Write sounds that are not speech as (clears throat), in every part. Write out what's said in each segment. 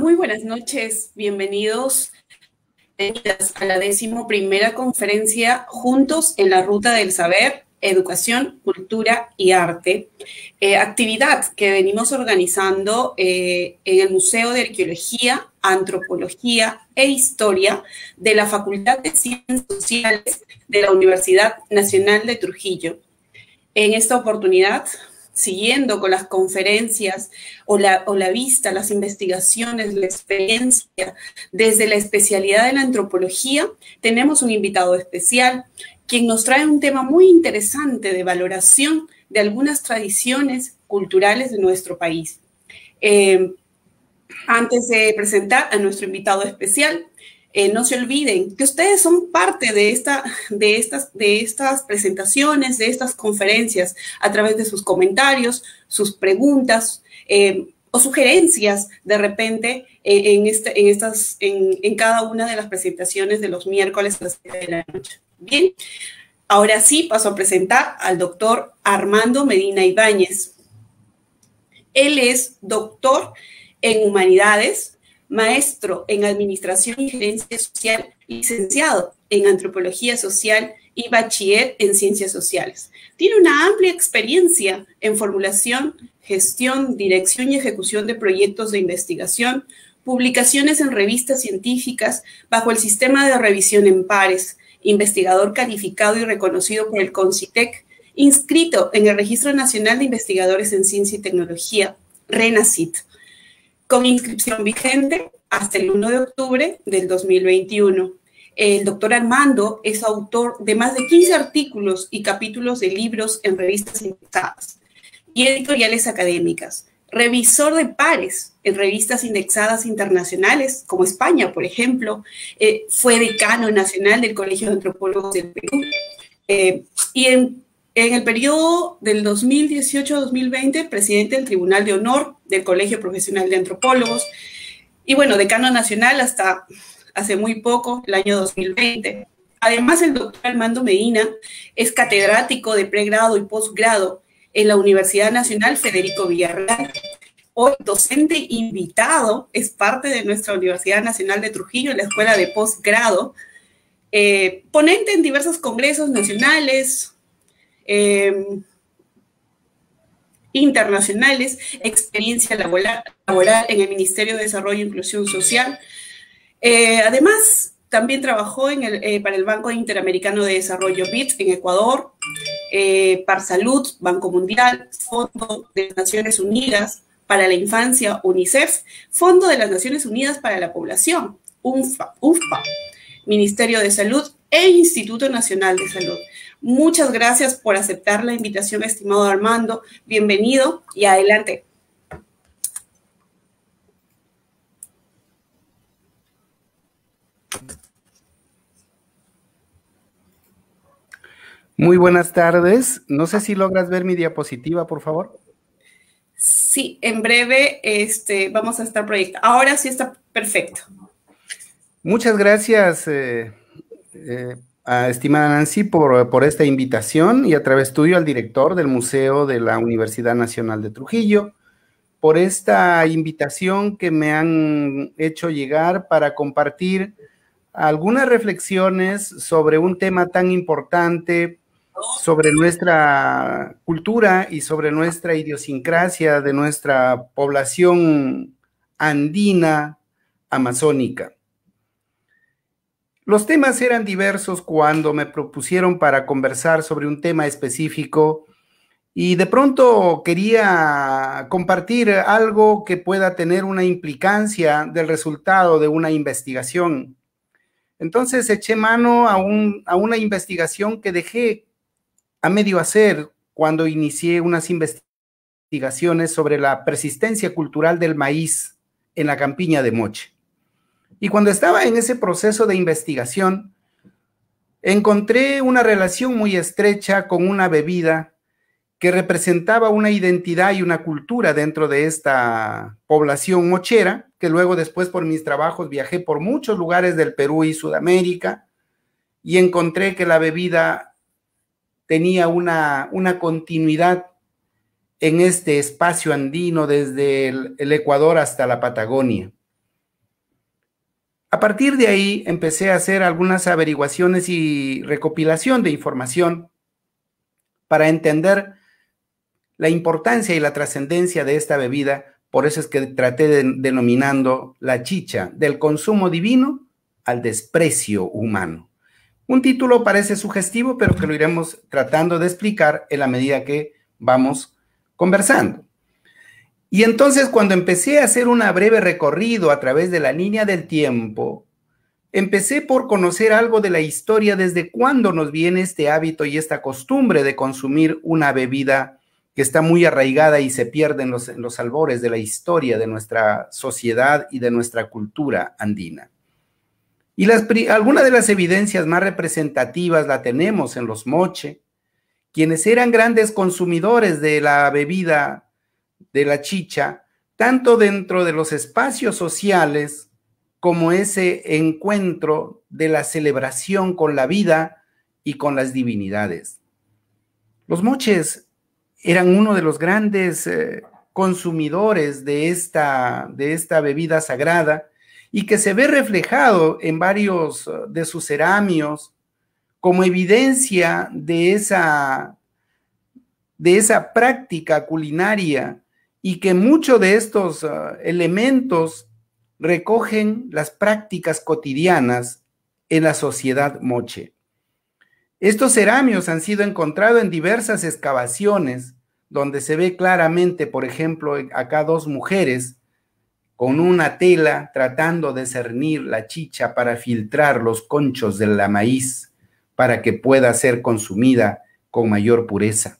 Muy buenas noches, bienvenidos a la décimo primera conferencia Juntos en la Ruta del Saber, Educación, Cultura y Arte, eh, actividad que venimos organizando eh, en el Museo de Arqueología, Antropología e Historia de la Facultad de Ciencias Sociales de la Universidad Nacional de Trujillo. En esta oportunidad siguiendo con las conferencias o la, vista, las investigaciones, la experiencia desde la especialidad de la antropología, tenemos un invitado especial quien nos trae un tema muy interesante de valoración de algunas tradiciones culturales de nuestro país. Eh, antes de presentar a nuestro invitado especial, eh, no se olviden que ustedes son parte de, esta, de, estas, de estas presentaciones, de estas conferencias, a través de sus comentarios, sus preguntas eh, o sugerencias de repente eh, este, en, estas, en, en, cada una de las presentaciones de los miércoles a las 7 de la noche. Bien, ahora sí paso a presentar al doctor Armando Medina Ibáñez. Él es doctor en humanidades, maestro en administración y gerencia social, licenciado en antropología social y bachiller en ciencias sociales. Tiene una amplia experiencia en formulación, gestión, dirección y ejecución de proyectos de investigación, publicaciones en revistas científicas bajo el sistema de revisión en pares, investigador calificado y reconocido por el CONCITEC, inscrito en el Registro Nacional de Investigadores en Ciencia y Tecnología, RENACIT con inscripción vigente hasta el 1 de octubre del 2021. El doctor Armando es autor de más de 15 artículos y capítulos de libros en revistas indexadas y editoriales académicas. Revisor de pares en revistas indexadas internacionales, como España, por ejemplo. Eh, fue decano nacional del Colegio de Antropólogos del Perú. Eh, y en en el periodo del 2018-2020, presidente del Tribunal de Honor del Colegio Profesional de Antropólogos y, bueno, decano nacional hasta hace muy poco, el año 2020. Además, el doctor Armando Medina es catedrático de pregrado y posgrado en la Universidad Nacional Federico Villarreal. Hoy docente invitado, es parte de nuestra Universidad Nacional de Trujillo, en la Escuela de Posgrado, eh, ponente en diversos congresos nacionales, Em, internacionales, experiencia laboral, en el Ministerio de Desarrollo e Inclusión Social. Eh, además, también trabajó eh, para el Banco Interamericano de Desarrollo BIT en Ecuador, eh, salud, Banco Mundial, Fondo de Naciones Unidas para la Infancia, UNICEF, Fondo de las Naciones Unidas para la Población, UNFPA, Ministerio de Salud e Instituto Nacional de Salud. Muchas gracias por aceptar la invitación, estimado Armando. Bienvenido y adelante. Muy buenas tardes. No sé si logras ver mi diapositiva, por favor. Sí, en breve este, vamos a estar proyectando. Ahora sí está perfecto. Muchas gracias, eh, eh estimada Nancy, por, por esta invitación y a través tuyo al director del Museo de la Universidad Nacional de Trujillo, por esta invitación que me han hecho llegar para compartir algunas reflexiones sobre un tema tan importante, sobre nuestra cultura y sobre nuestra idiosincrasia de nuestra población andina amazónica. Los temas eran diversos cuando me propusieron para conversar sobre un tema específico y de pronto quería compartir algo que pueda tener una implicancia del resultado de una investigación. Entonces eché mano a, a una investigación que dejé a medio hacer cuando inicié unas investigaciones sobre la persistencia cultural del maíz en la campiña de Moche. Y cuando estaba en ese proceso de investigación, encontré una relación muy estrecha con una bebida que representaba una identidad y una cultura dentro de esta población mochera, que luego después por mis trabajos viajé por muchos lugares del Perú y Sudamérica y encontré que la bebida tenía una, una continuidad en este espacio andino desde el Ecuador hasta la Patagonia. A partir de ahí empecé a hacer algunas averiguaciones y recopilación de información para entender la importancia y la trascendencia de esta bebida, por eso es que traté denominando la chicha del consumo divino al desprecio humano. Un título parece sugestivo, pero que lo iremos tratando de explicar en la medida que vamos conversando. Y entonces cuando empecé a hacer un breve recorrido a través de la línea del tiempo, empecé por conocer algo de la historia desde cuándo nos viene este hábito y esta costumbre de consumir una bebida que está muy arraigada y se pierde en los, albores de la historia de nuestra sociedad y de nuestra cultura andina. Y alguna de las evidencias más representativas la tenemos en los moche, quienes eran grandes consumidores de la bebida de la chicha, tanto dentro de los espacios sociales como ese encuentro de la celebración con la vida y con las divinidades. Los moches eran uno de los grandes eh, consumidores de esta, de esta bebida sagrada y que se ve reflejado en varios eh, de sus ceramios como evidencia de esa, de esa práctica culinaria y que muchos de estos ah, elementos recogen las prácticas cotidianas en la sociedad moche. Estos cerámicos han sido encontrados en diversas excavaciones, donde se ve claramente, por ejemplo, acá dos mujeres con una tela tratando de cernir la chicha para filtrar los conchos de la maíz para que pueda ser consumida con mayor pureza.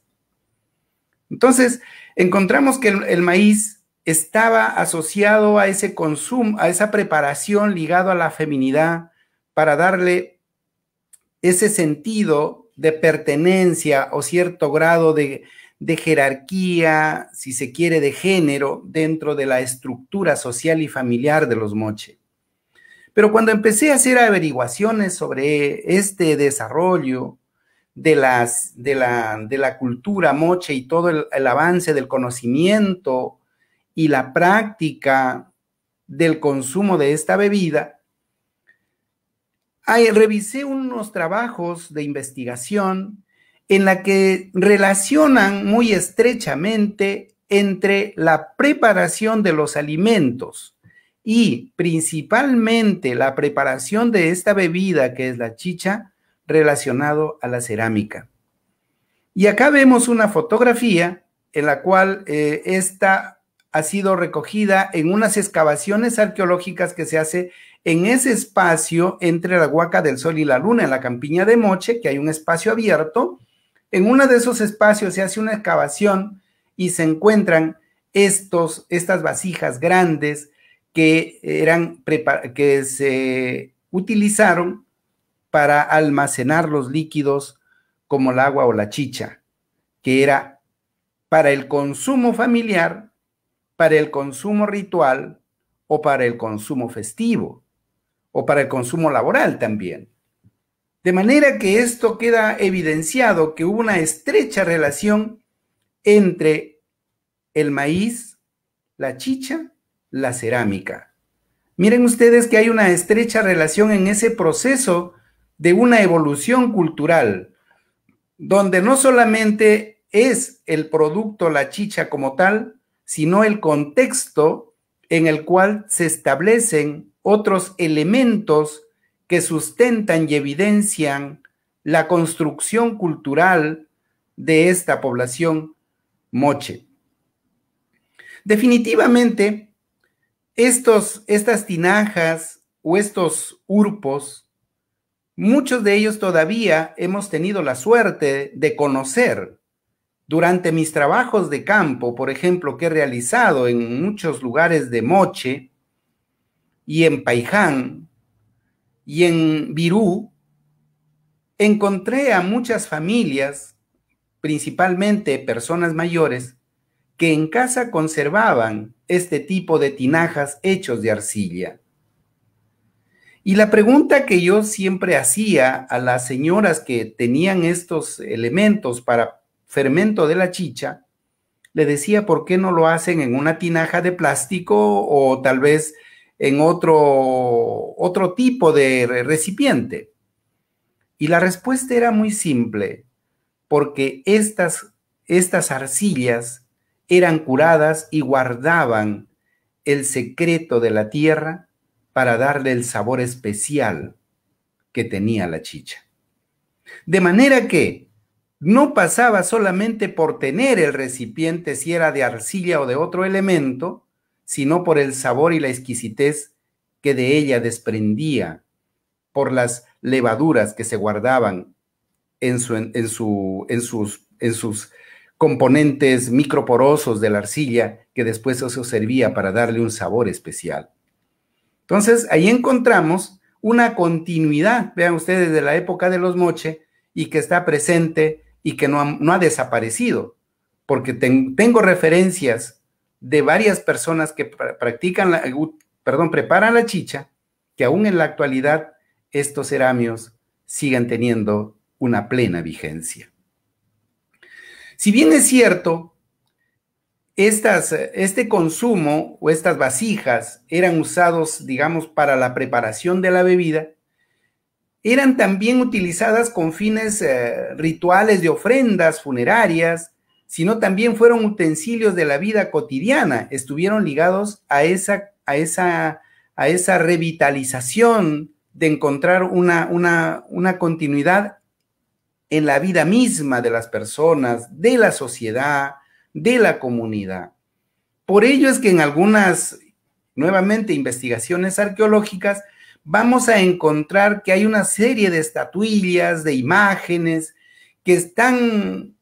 Entonces, encontramos que el, maíz estaba asociado a ese consumo, a esa preparación ligado a la feminidad para darle ese sentido de pertenencia o cierto grado de, de jerarquía, si se quiere, de género dentro de la estructura social y familiar de los moche. Pero cuando empecé a hacer averiguaciones sobre este desarrollo, de, las, de, la, cultura moche y todo el, avance del conocimiento y la práctica del consumo de esta bebida, revisé unos trabajos de investigación en la que relacionan muy estrechamente entre la preparación de los alimentos y principalmente la preparación de esta bebida que es la chicha relacionado a la cerámica. Y acá vemos una fotografía en la cual eh, esta ha sido recogida en unas excavaciones arqueológicas que se hace en ese espacio entre la Huaca del Sol y la Luna, en la campiña de Moche, que hay un espacio abierto. En uno de esos espacios se hace una excavación y se encuentran estos, estas vasijas grandes que, eran, que se utilizaron para almacenar los líquidos como el agua o la chicha, que era para el consumo familiar, para el consumo ritual o para el consumo festivo o para el consumo laboral también. De manera que esto queda evidenciado que hubo una estrecha relación entre el maíz, la chicha, la cerámica. Miren ustedes que hay una estrecha relación en ese proceso de una evolución cultural, donde no solamente es el producto, la chicha como tal, sino el contexto en el cual se establecen otros elementos que sustentan y evidencian la construcción cultural de esta población moche. Definitivamente, estos, estas tinajas o estos urpos Muchos de ellos todavía hemos tenido la suerte de conocer durante mis trabajos de campo, por ejemplo, que he realizado en muchos lugares de Moche y en Paiján y en Virú, encontré a muchas familias, principalmente personas mayores, que en casa conservaban este tipo de tinajas hechos de arcilla. Y la pregunta que yo siempre hacía a las señoras que tenían estos elementos para fermento de la chicha, le decía, ¿por qué no lo hacen en una tinaja de plástico o tal vez en otro, otro tipo de recipiente? Y la respuesta era muy simple, porque estas, estas arcillas eran curadas y guardaban el secreto de la tierra para darle el sabor especial que tenía la chicha. De manera que no pasaba solamente por tener el recipiente si era de arcilla o de otro elemento, sino por el sabor y la exquisitez que de ella desprendía por las levaduras que se guardaban en, sus, sus, componentes microporosos de la arcilla, que después eso servía para darle un sabor especial. Entonces, ahí encontramos una continuidad, vean ustedes, de la época de los moche y que está presente y que no ha, desaparecido, porque tengo referencias de varias personas que practican, la, uh, perdón, preparan la chicha, que aún en la actualidad estos ceramios siguen teniendo una plena vigencia. Si bien es cierto estas, este consumo o estas vasijas eran usados, digamos, para la preparación de la bebida, eran también utilizadas con fines eh, rituales de ofrendas funerarias, sino también fueron utensilios de la vida cotidiana, estuvieron ligados a esa, a esa, a esa revitalización de encontrar una continuidad en la vida misma de las personas, de la sociedad, de la comunidad. Por ello es que en algunas, nuevamente, investigaciones arqueológicas, vamos a encontrar que hay una serie de estatuillas, de imágenes que están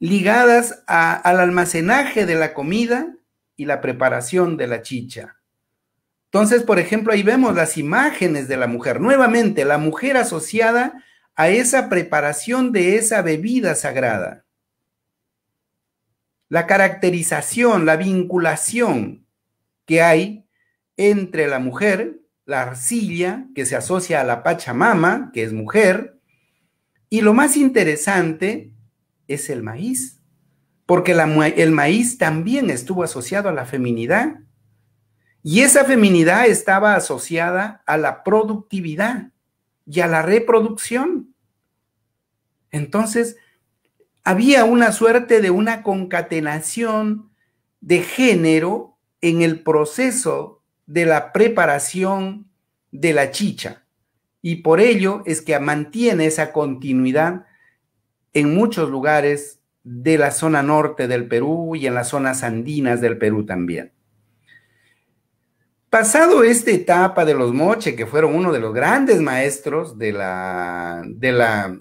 ligadas al almacenaje de la comida y la preparación de la chicha. Entonces, por ejemplo, ahí vemos las imágenes de la mujer. Nuevamente, la mujer asociada a esa preparación de esa bebida sagrada la caracterización, la vinculación que hay entre la mujer, la arcilla, que se asocia a la Pachamama, que es mujer, y lo más interesante es el maíz, porque el maíz también estuvo asociado a la feminidad, y esa feminidad estaba asociada a la productividad y a la reproducción. Entonces, había una suerte de una concatenación de género en el proceso de la preparación de la chicha. Y por ello es que mantiene esa continuidad en muchos lugares de la zona norte del Perú y en las zonas andinas del Perú también. Pasado esta etapa de los Moche, que fueron uno de los grandes maestros de la, de la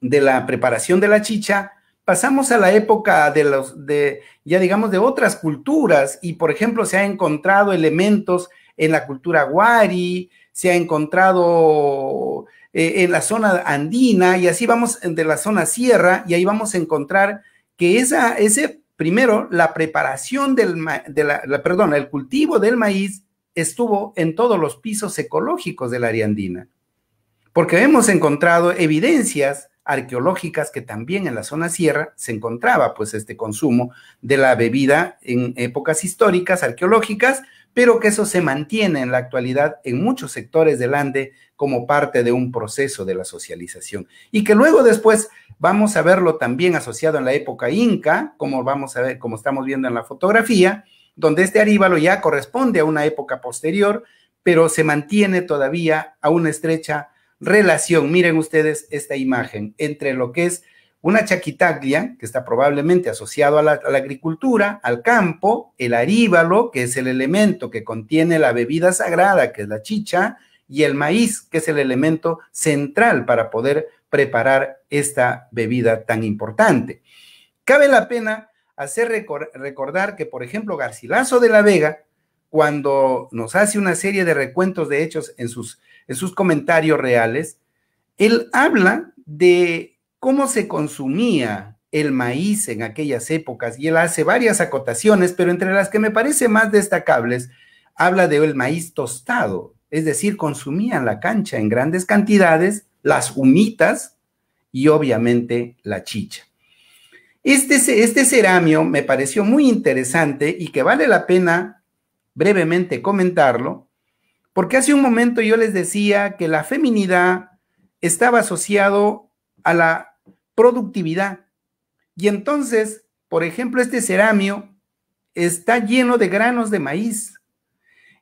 de la preparación de la chicha, pasamos a la época de los, de, ya digamos, de otras culturas y, por ejemplo, se ha encontrado elementos en la cultura guari, se ha encontrado eh, en la zona andina y así vamos de la zona sierra y ahí vamos a encontrar que esa, ese, primero, la preparación del, de la, perdón, el cultivo del maíz estuvo en todos los pisos ecológicos del área andina, porque hemos encontrado evidencias arqueológicas que también en la zona sierra se encontraba pues este consumo de la bebida en épocas históricas, arqueológicas, pero que eso se mantiene en la actualidad en muchos sectores del Ande como parte de un proceso de la socialización. Y que luego después vamos a verlo también asociado en la época inca, como vamos a ver, como estamos viendo en la fotografía, donde este aríbalo ya corresponde a una época posterior, pero se mantiene todavía a una estrecha relación, miren ustedes esta imagen, entre lo que es una chaquitaglia, que está probablemente asociado a la, a la, agricultura, al campo, el aríbalo, que es el elemento que contiene la bebida sagrada, que es la chicha, y el maíz, que es el elemento central para poder preparar esta bebida tan importante. Cabe la pena hacer recordar que, por ejemplo, Garcilaso de la Vega, cuando nos hace una serie de recuentos de hechos en sus en sus comentarios reales, él habla de cómo se consumía el maíz en aquellas épocas y él hace varias acotaciones, pero entre las que me parece más destacables, habla del el maíz tostado, es decir, consumían la cancha en grandes cantidades, las humitas y obviamente la chicha. Este, este ceramio me pareció muy interesante y que vale la pena brevemente comentarlo, porque hace un momento yo les decía que la feminidad estaba asociado a la productividad. Y entonces, por ejemplo, este ceramio está lleno de granos de maíz.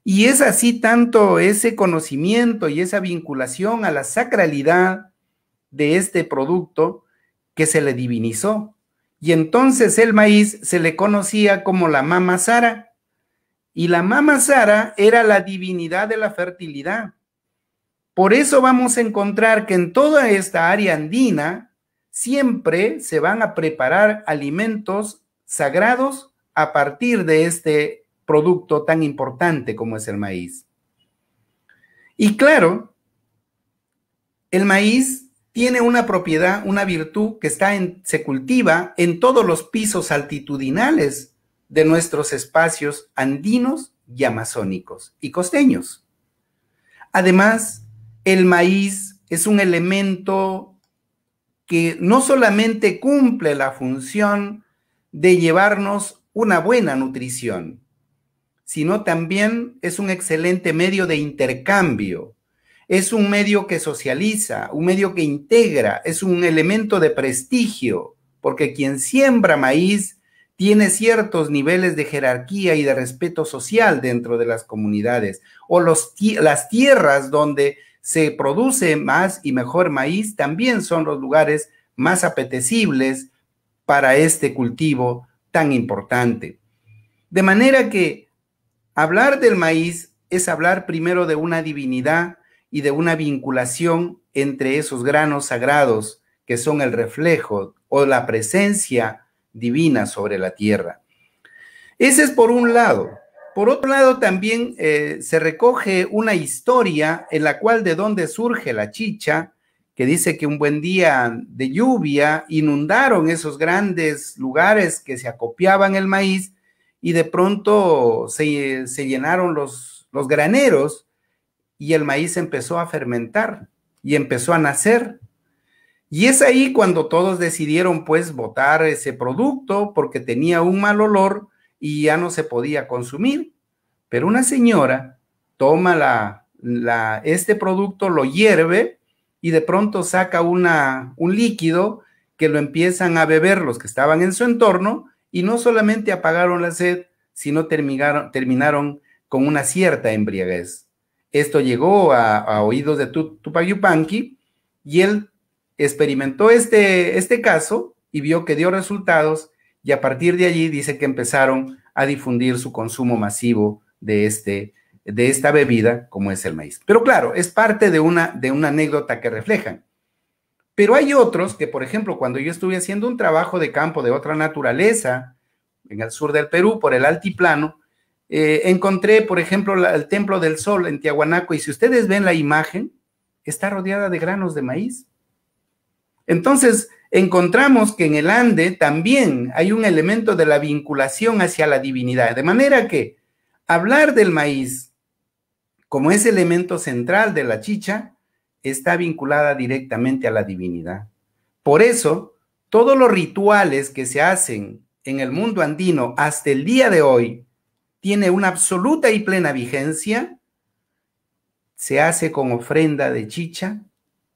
Y es así tanto ese conocimiento y esa vinculación a la sacralidad de este producto que se le divinizó. Y entonces el maíz se le conocía como la mama Sara y la mama Sara era la divinidad de la fertilidad. Por eso vamos a encontrar que en toda esta área andina siempre se van a preparar alimentos sagrados a partir de este producto tan importante como es el maíz. Y claro, el maíz tiene una propiedad, una virtud que está en, se cultiva en todos los pisos altitudinales de nuestros espacios andinos y amazónicos y costeños. Además, el maíz es un elemento que no solamente cumple la función de llevarnos una buena nutrición, sino también es un excelente medio de intercambio, es un medio que socializa, un medio que integra, es un elemento de prestigio, porque quien siembra maíz tiene ciertos niveles de jerarquía y de respeto social dentro de las comunidades, o los, las tierras donde se produce más y mejor maíz también son los lugares más apetecibles para este cultivo tan importante. De manera que hablar del maíz es hablar primero de una divinidad y de una vinculación entre esos granos sagrados que son el reflejo o la presencia divina sobre la tierra. Ese es por un lado. Por otro lado, también eh, se recoge una historia en la cual de dónde surge la chicha, que dice que un buen día de lluvia inundaron esos grandes lugares que se acopiaban el maíz y de pronto se, llenaron los, los graneros y el maíz empezó a fermentar y empezó a nacer y es ahí cuando todos decidieron pues botar ese producto porque tenía un mal olor y ya no se podía consumir. Pero una señora toma la, este producto, lo hierve y de pronto saca una, un líquido que lo empiezan a beber los que estaban en su entorno y no solamente apagaron la sed, sino terminaron, terminaron con una cierta embriaguez. Esto llegó a, oídos de Yupanqui y él experimentó este, este caso y vio que dio resultados y a partir de allí dice que empezaron a difundir su consumo masivo de, este, de esta bebida como es el maíz. Pero claro, es parte de una, de una anécdota que reflejan. Pero hay otros que, por ejemplo, cuando yo estuve haciendo un trabajo de campo de otra naturaleza, en el sur del Perú, por el altiplano, eh, encontré, por ejemplo, el Templo del Sol en Tiahuanaco, y si ustedes ven la imagen, está rodeada de granos de maíz. Entonces, encontramos que en el ande también hay un elemento de la vinculación hacia la divinidad. De manera que hablar del maíz como ese elemento central de la chicha está vinculada directamente a la divinidad. Por eso, todos los rituales que se hacen en el mundo andino hasta el día de hoy tiene una absoluta y plena vigencia, se hace con ofrenda de chicha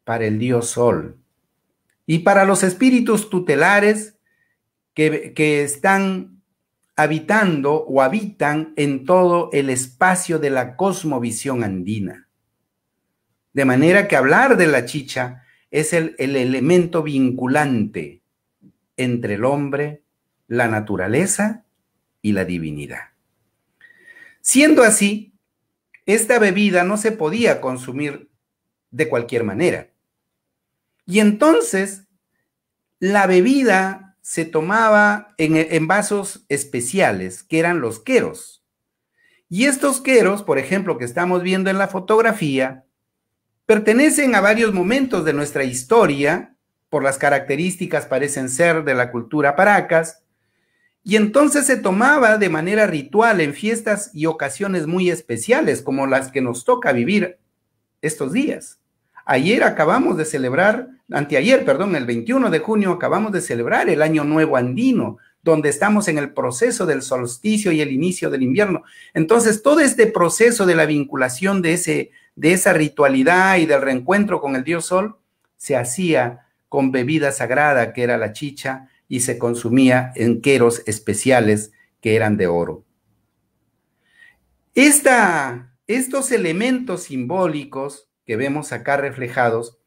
para el dios sol. Y para los espíritus tutelares que, están habitando o habitan en todo el espacio de la cosmovisión andina. De manera que hablar de la chicha es el, elemento vinculante entre el hombre, la naturaleza y la divinidad. Siendo así, esta bebida no se podía consumir de cualquier manera. Y entonces la bebida se tomaba en, vasos especiales, que eran los queros. Y estos queros, por ejemplo, que estamos viendo en la fotografía, pertenecen a varios momentos de nuestra historia, por las características parecen ser de la cultura paracas, y entonces se tomaba de manera ritual en fiestas y ocasiones muy especiales, como las que nos toca vivir estos días. Ayer acabamos de celebrar, anteayer, perdón, el 21 de junio acabamos de celebrar el Año Nuevo Andino, donde estamos en el proceso del solsticio y el inicio del invierno. Entonces, todo este proceso de la vinculación de, ese, de esa ritualidad y del reencuentro con el dios sol se hacía con bebida sagrada, que era la chicha, y se consumía en queros especiales que eran de oro. estos elementos simbólicos que vemos acá reflejados,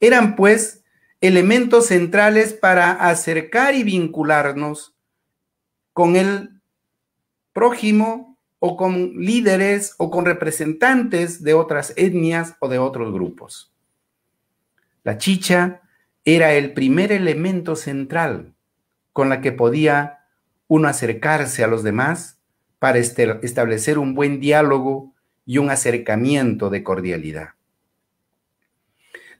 eran pues elementos centrales para acercar y vincularnos con el prójimo o con líderes o con representantes de otras etnias o de otros grupos. La chicha era el primer elemento central con la que podía uno acercarse a los demás para este, establecer un buen diálogo y un acercamiento de cordialidad.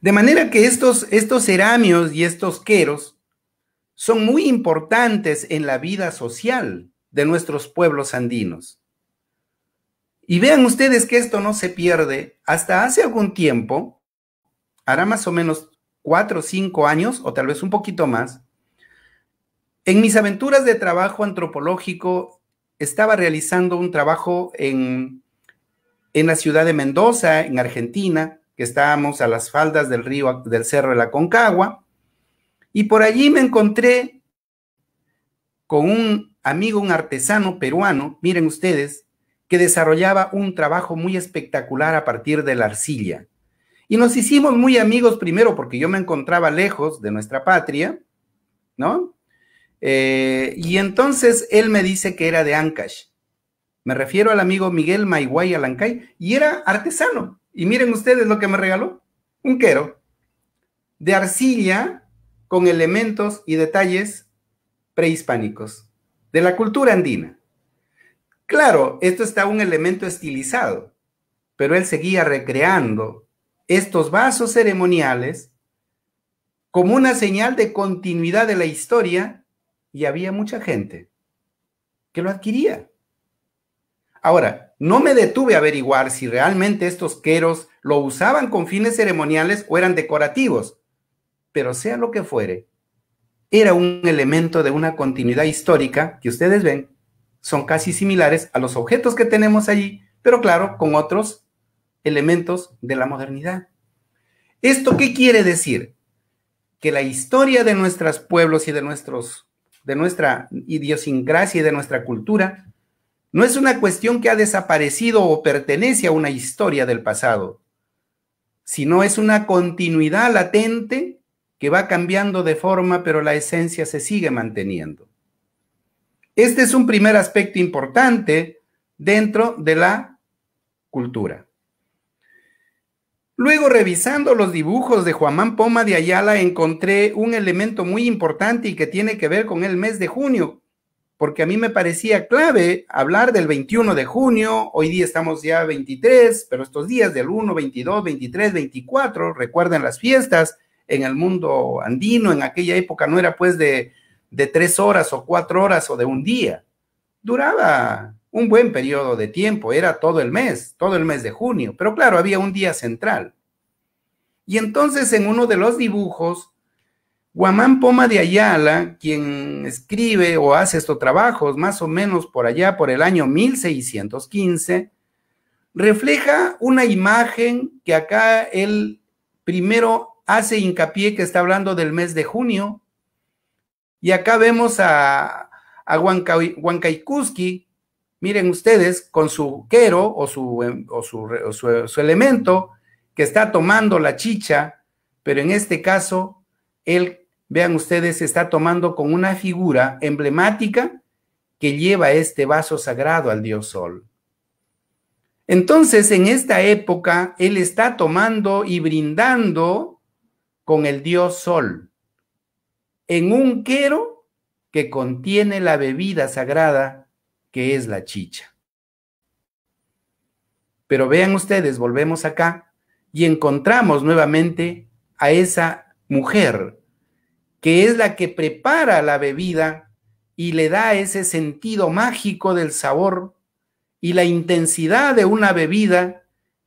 De manera que estos, estos ceramios y estos queros son muy importantes en la vida social de nuestros pueblos andinos. Y vean ustedes que esto no se pierde. Hasta hace algún tiempo, hará más o menos cuatro o cinco años, o tal vez un poquito más, en mis aventuras de trabajo antropológico estaba realizando un trabajo en, en la ciudad de Mendoza, en Argentina, que estábamos a las faldas del río, del cerro de la Concagua, y por allí me encontré con un amigo, un artesano peruano, miren ustedes, que desarrollaba un trabajo muy espectacular a partir de la arcilla. Y nos hicimos muy amigos primero porque yo me encontraba lejos de nuestra patria, ¿no? Eh, y entonces él me dice que era de Ancash. Me refiero al amigo Miguel Maiguay Alancay y era artesano. Y miren ustedes lo que me regaló, un quero de arcilla con elementos y detalles prehispánicos de la cultura andina. Claro, esto está un elemento estilizado, pero él seguía recreando estos vasos ceremoniales como una señal de continuidad de la historia y había mucha gente que lo adquiría. Ahora, no me detuve a averiguar si realmente estos queros lo usaban con fines ceremoniales o eran decorativos, pero sea lo que fuere, era un elemento de una continuidad histórica que ustedes ven, son casi similares a los objetos que tenemos allí, pero claro, con otros elementos de la modernidad. ¿Esto qué quiere decir? Que la historia de nuestros pueblos y de, nuestros, de nuestra idiosincrasia y de nuestra cultura no es una cuestión que ha desaparecido o pertenece a una historia del pasado, sino es una continuidad latente que va cambiando de forma, pero la esencia se sigue manteniendo. Este es un primer aspecto importante dentro de la cultura. Luego, revisando los dibujos de Juan Poma de Ayala, encontré un elemento muy importante y que tiene que ver con el mes de junio, porque a mí me parecía clave hablar del 21 de junio, hoy día estamos ya 23, pero estos días del 1, 22, 23, 24, recuerden las fiestas en el mundo andino, en aquella época no era pues de, de tres horas o cuatro horas o de un día, duraba un buen periodo de tiempo, era todo el mes, todo el mes de junio, pero claro, había un día central. Y entonces en uno de los dibujos Guamán Poma de Ayala, quien escribe o hace estos trabajos más o menos por allá por el año 1615, refleja una imagen que acá él primero hace hincapié que está hablando del mes de junio, y acá vemos a, a Huancaicuski, miren ustedes, con su quero o su, su elemento que está tomando la chicha, pero en este caso él vean ustedes, está tomando con una figura emblemática que lleva este vaso sagrado al dios sol. Entonces, en esta época, él está tomando y brindando con el dios sol en un quero que contiene la bebida sagrada que es la chicha. Pero vean ustedes, volvemos acá y encontramos nuevamente a esa mujer que es la que prepara la bebida y le da ese sentido mágico del sabor y la intensidad de una bebida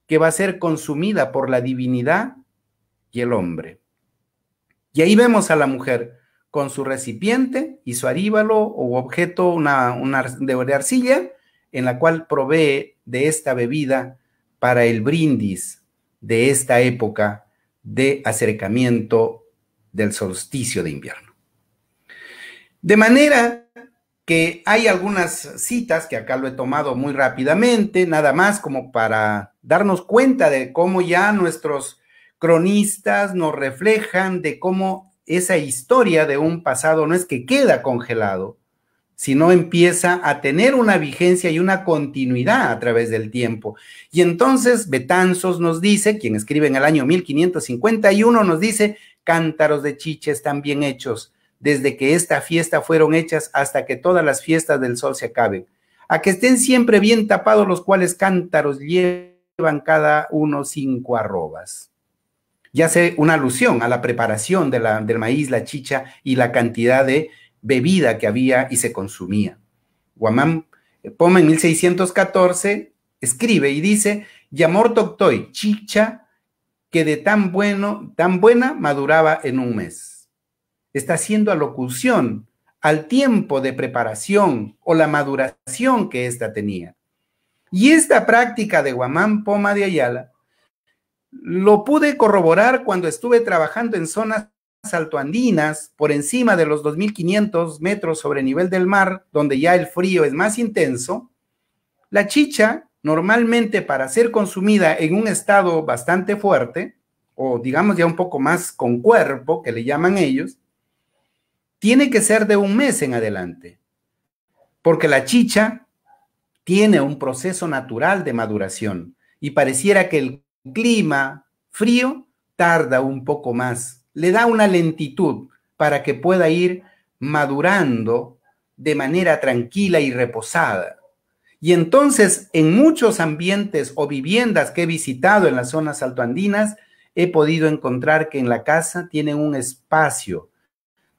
que va a ser consumida por la divinidad y el hombre. Y ahí vemos a la mujer con su recipiente y su aríbalo o objeto una, una de arcilla en la cual provee de esta bebida para el brindis de esta época de acercamiento del solsticio de invierno. De manera que hay algunas citas que acá lo he tomado muy rápidamente, nada más como para darnos cuenta de cómo ya nuestros cronistas nos reflejan de cómo esa historia de un pasado no es que queda congelado, sino empieza a tener una vigencia y una continuidad a través del tiempo. Y entonces Betanzos nos dice, quien escribe en el año 1551, nos dice cántaros de chicha están bien hechos, desde que esta fiesta fueron hechas hasta que todas las fiestas del sol se acaben. A que estén siempre bien tapados los cuales cántaros llevan cada uno cinco arrobas. Ya hace una alusión a la preparación del maíz, la chicha y la cantidad de bebida que había y se consumía. Guamán eh, Poma en 1614 escribe y dice, Yamor Toctoy, chicha que de tan bueno, tan buena maduraba en un mes. Está haciendo alocución al tiempo de preparación o la maduración que ésta tenía. Y esta práctica de Guamán Poma de Ayala lo pude corroborar cuando estuve trabajando en zonas altoandinas por encima de los 2.500 metros sobre nivel del mar, donde ya el frío es más intenso. La chicha normalmente para ser consumida en un estado bastante fuerte, o digamos ya un poco más con cuerpo, que le llaman ellos, tiene que ser de un mes en adelante, porque la chicha tiene un proceso natural de maduración y pareciera que el clima frío tarda un poco más, le da una lentitud para que pueda ir madurando de manera tranquila y reposada. Y entonces, en muchos ambientes o viviendas que he visitado en las zonas altoandinas, he podido encontrar que en la casa tienen un espacio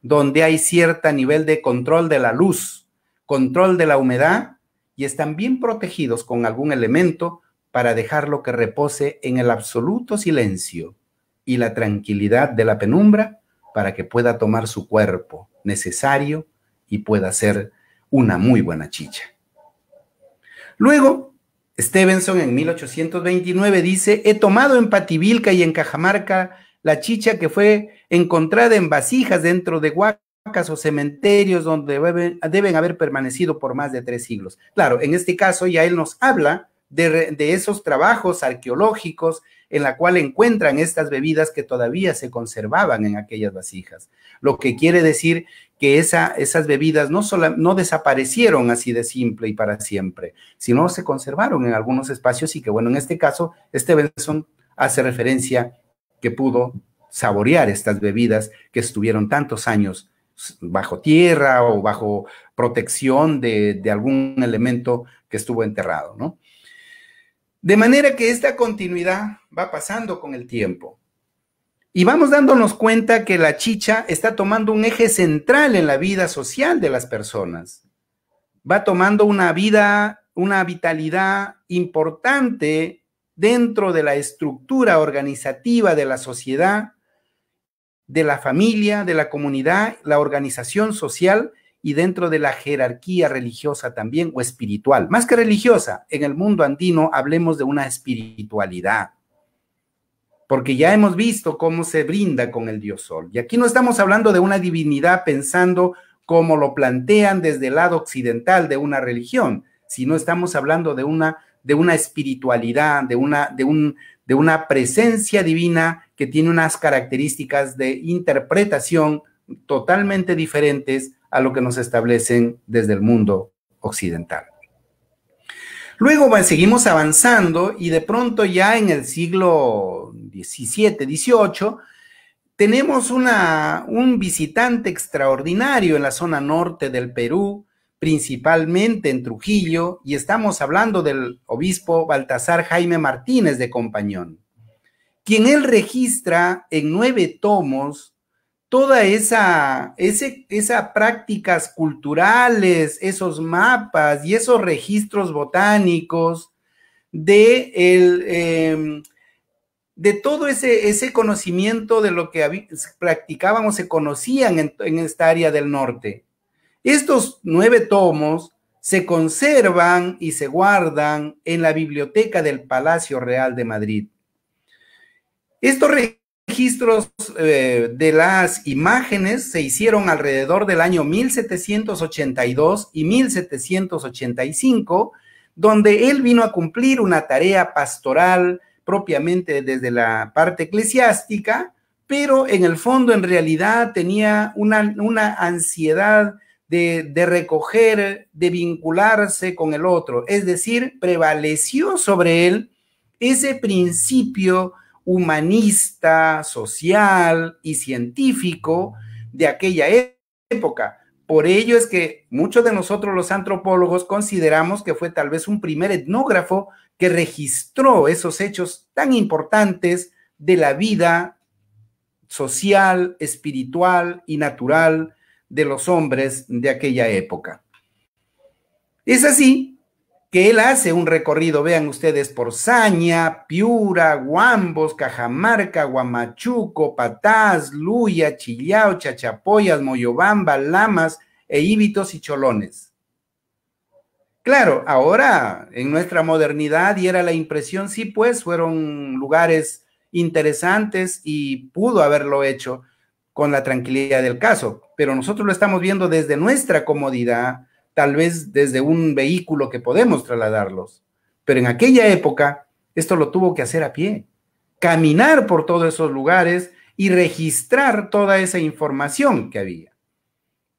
donde hay cierto nivel de control de la luz, control de la humedad y están bien protegidos con algún elemento para dejarlo que repose en el absoluto silencio y la tranquilidad de la penumbra para que pueda tomar su cuerpo necesario y pueda ser una muy buena chicha. Luego, Stevenson en 1829 dice, he tomado en Pativilca y en Cajamarca la chicha que fue encontrada en vasijas dentro de huacas o cementerios donde deben, haber permanecido por más de tres siglos. Claro, en este caso ya él nos habla de, de, esos trabajos arqueológicos en la cual encuentran estas bebidas que todavía se conservaban en aquellas vasijas, lo que quiere decir que esas bebidas no, no desaparecieron así de simple y para siempre, sino se conservaron en algunos espacios y que, bueno, en este caso, Stevenson hace referencia que pudo saborear estas bebidas que estuvieron tantos años bajo tierra o bajo protección de, de algún elemento que estuvo enterrado, ¿no? De manera que esta continuidad va pasando con el tiempo. Y vamos dándonos cuenta que la chicha está tomando un eje central en la vida social de las personas. Va tomando una vida, una vitalidad importante dentro de la estructura organizativa de la sociedad, de la familia, de la comunidad, la organización social y dentro de la jerarquía religiosa también o espiritual. Más que religiosa, en el mundo andino hablemos de una espiritualidad porque ya hemos visto cómo se brinda con el dios sol. Y aquí no estamos hablando de una divinidad pensando como lo plantean desde el lado occidental de una religión, sino estamos hablando de una, de una espiritualidad, de una, de, un, de una presencia divina que tiene unas características de interpretación totalmente diferentes a lo que nos establecen desde el mundo occidental. Luego seguimos avanzando y de pronto ya en el siglo 17, 18, tenemos una, un visitante extraordinario en la zona norte del Perú, principalmente en Trujillo, y estamos hablando del obispo Baltasar Jaime Martínez de Compañón, quien él registra en nueve tomos toda esa, ese, esa prácticas culturales, esos mapas y esos registros botánicos de el, em, de todo ese, conocimiento de lo que practicaban o se conocían en, esta área del norte. Estos nueve tomos se conservan y se guardan en la biblioteca del Palacio Real de Madrid. Estos registros eh, de las imágenes se hicieron alrededor del año 1782 y 1785, donde él vino a cumplir una tarea pastoral propiamente desde la parte eclesiástica, pero en el fondo en realidad tenía una, ansiedad de, recoger, de vincularse con el otro. Es decir, prevaleció sobre él ese principio humanista, social y científico de aquella época. Por ello es que muchos de nosotros los antropólogos consideramos que fue tal vez un primer etnógrafo que registró esos hechos tan importantes de la vida social, espiritual y natural de los hombres de aquella época. Es así que él hace un recorrido, vean ustedes, por Saña, Piura, Guambos, Cajamarca, Guamachuco, Patás, Luya, Chillao, Chachapoyas, Moyobamba, Lamas e Íbitos y Cholones. Claro, ahora en nuestra modernidad y era la impresión, sí, pues fueron lugares interesantes y pudo haberlo hecho con la tranquilidad del caso, pero nosotros lo estamos viendo desde nuestra comodidad, tal vez desde un vehículo que podemos trasladarlos, pero en aquella época esto lo tuvo que hacer a pie, caminar por todos esos lugares y registrar toda esa información que había.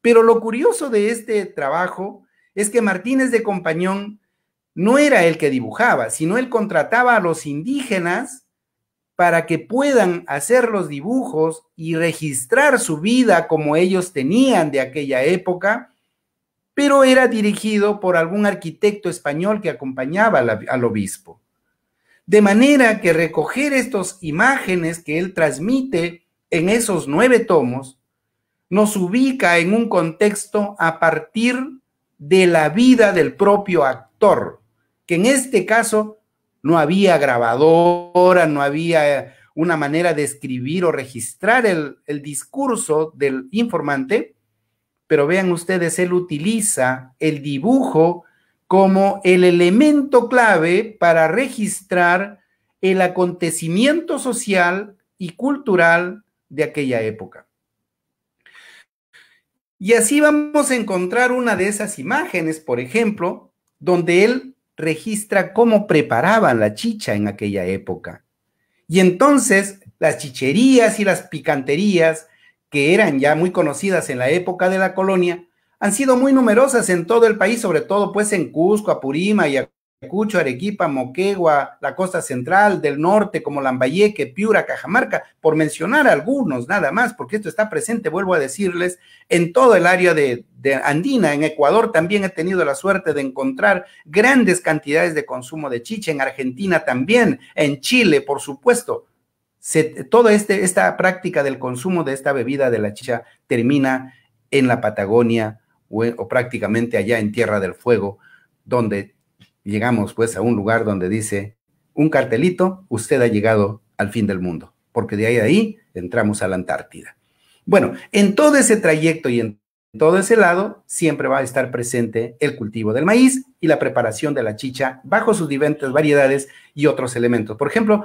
Pero lo curioso de este trabajo es que Martínez de Compañón no era el que dibujaba, sino él contrataba a los indígenas para que puedan hacer los dibujos y registrar su vida como ellos tenían de aquella época, pero era dirigido por algún arquitecto español que acompañaba al obispo. De manera que recoger estas imágenes que él transmite en esos nueve tomos nos ubica en un contexto a partir de la vida del propio actor, que en este caso no había grabadora, no había eh, una manera de escribir o registrar el, el discurso del informante, pero vean ustedes, él utiliza el dibujo como el elemento clave para registrar el acontecimiento social y cultural de aquella época. Y así vamos a encontrar una de esas imágenes, por ejemplo, donde él registra cómo preparaban la chicha en aquella época. Y entonces las chicherías y las picanterías, que eran ya muy conocidas en la época de la colonia, han sido muy numerosas en todo el país, sobre todo pues en Cusco, Apurima y Cucho, Arequipa, Moquegua, la costa central, del norte, como Lambayeque, Piura, Cajamarca, por mencionar algunos nada más, porque esto está presente, vuelvo a decirles, en todo el área de, Andina, en Ecuador también he tenido la suerte de encontrar grandes cantidades de consumo de chicha, en Argentina también, en Chile, por supuesto. Se, toda este, esta práctica del consumo de esta bebida de la chicha termina en la Patagonia o prácticamente allá en Tierra del Fuego, donde llegamos pues a un lugar donde dice un cartelito, usted ha llegado al fin del mundo, porque de ahí ahí entramos a la Antártida. Bueno, en todo ese trayecto y en todo ese lado siempre va a estar presente el cultivo del maíz y la preparación de la chicha bajo sus diferentes variedades y otros elementos. Por ejemplo,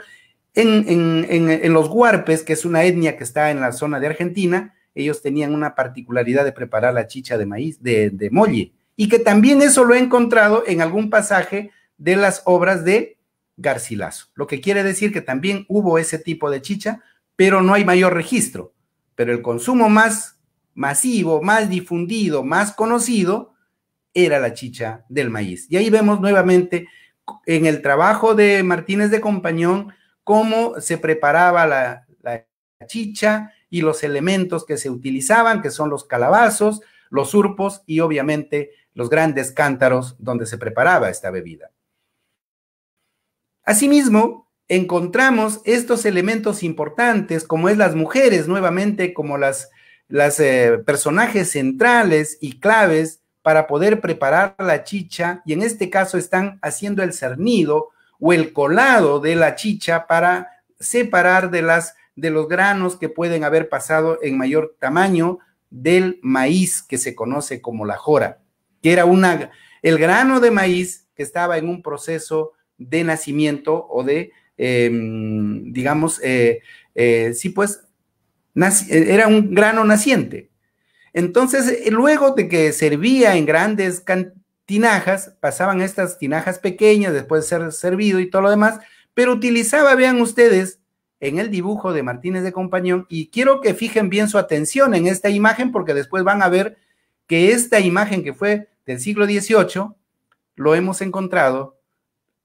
en, los huarpes, que es una etnia que está en la zona de Argentina, ellos tenían una particularidad de preparar la chicha de maíz, de, de molle, y que también eso lo he encontrado en algún pasaje de las obras de Garcilaso, lo que quiere decir que también hubo ese tipo de chicha, pero no hay mayor registro. Pero el consumo más masivo, más difundido, más conocido, era la chicha del maíz. Y ahí vemos nuevamente en el trabajo de Martínez de Compañón cómo se preparaba la, chicha y los elementos que se utilizaban, que son los calabazos, los surpos y obviamente los grandes cántaros donde se preparaba esta bebida. Asimismo, encontramos estos elementos importantes, como es las mujeres nuevamente, como las, eh, personajes centrales y claves para poder preparar la chicha, y en este caso están haciendo el cernido o el colado de la chicha para separar de, las, de los granos que pueden haber pasado en mayor tamaño del maíz que se conoce como la jora que era una, el grano de maíz que estaba en un proceso de nacimiento o de, em, digamos, eh, eh, sí, pues, eh, era un grano naciente. Entonces, luego de que servía en grandes tinajas, pasaban estas tinajas pequeñas después de ser servido y todo lo demás, pero utilizaba, vean ustedes, en el dibujo de Martínez de Compañón, y quiero que fijen bien su atención en esta imagen porque después van a ver que esta imagen que fue del siglo XVIII, lo hemos encontrado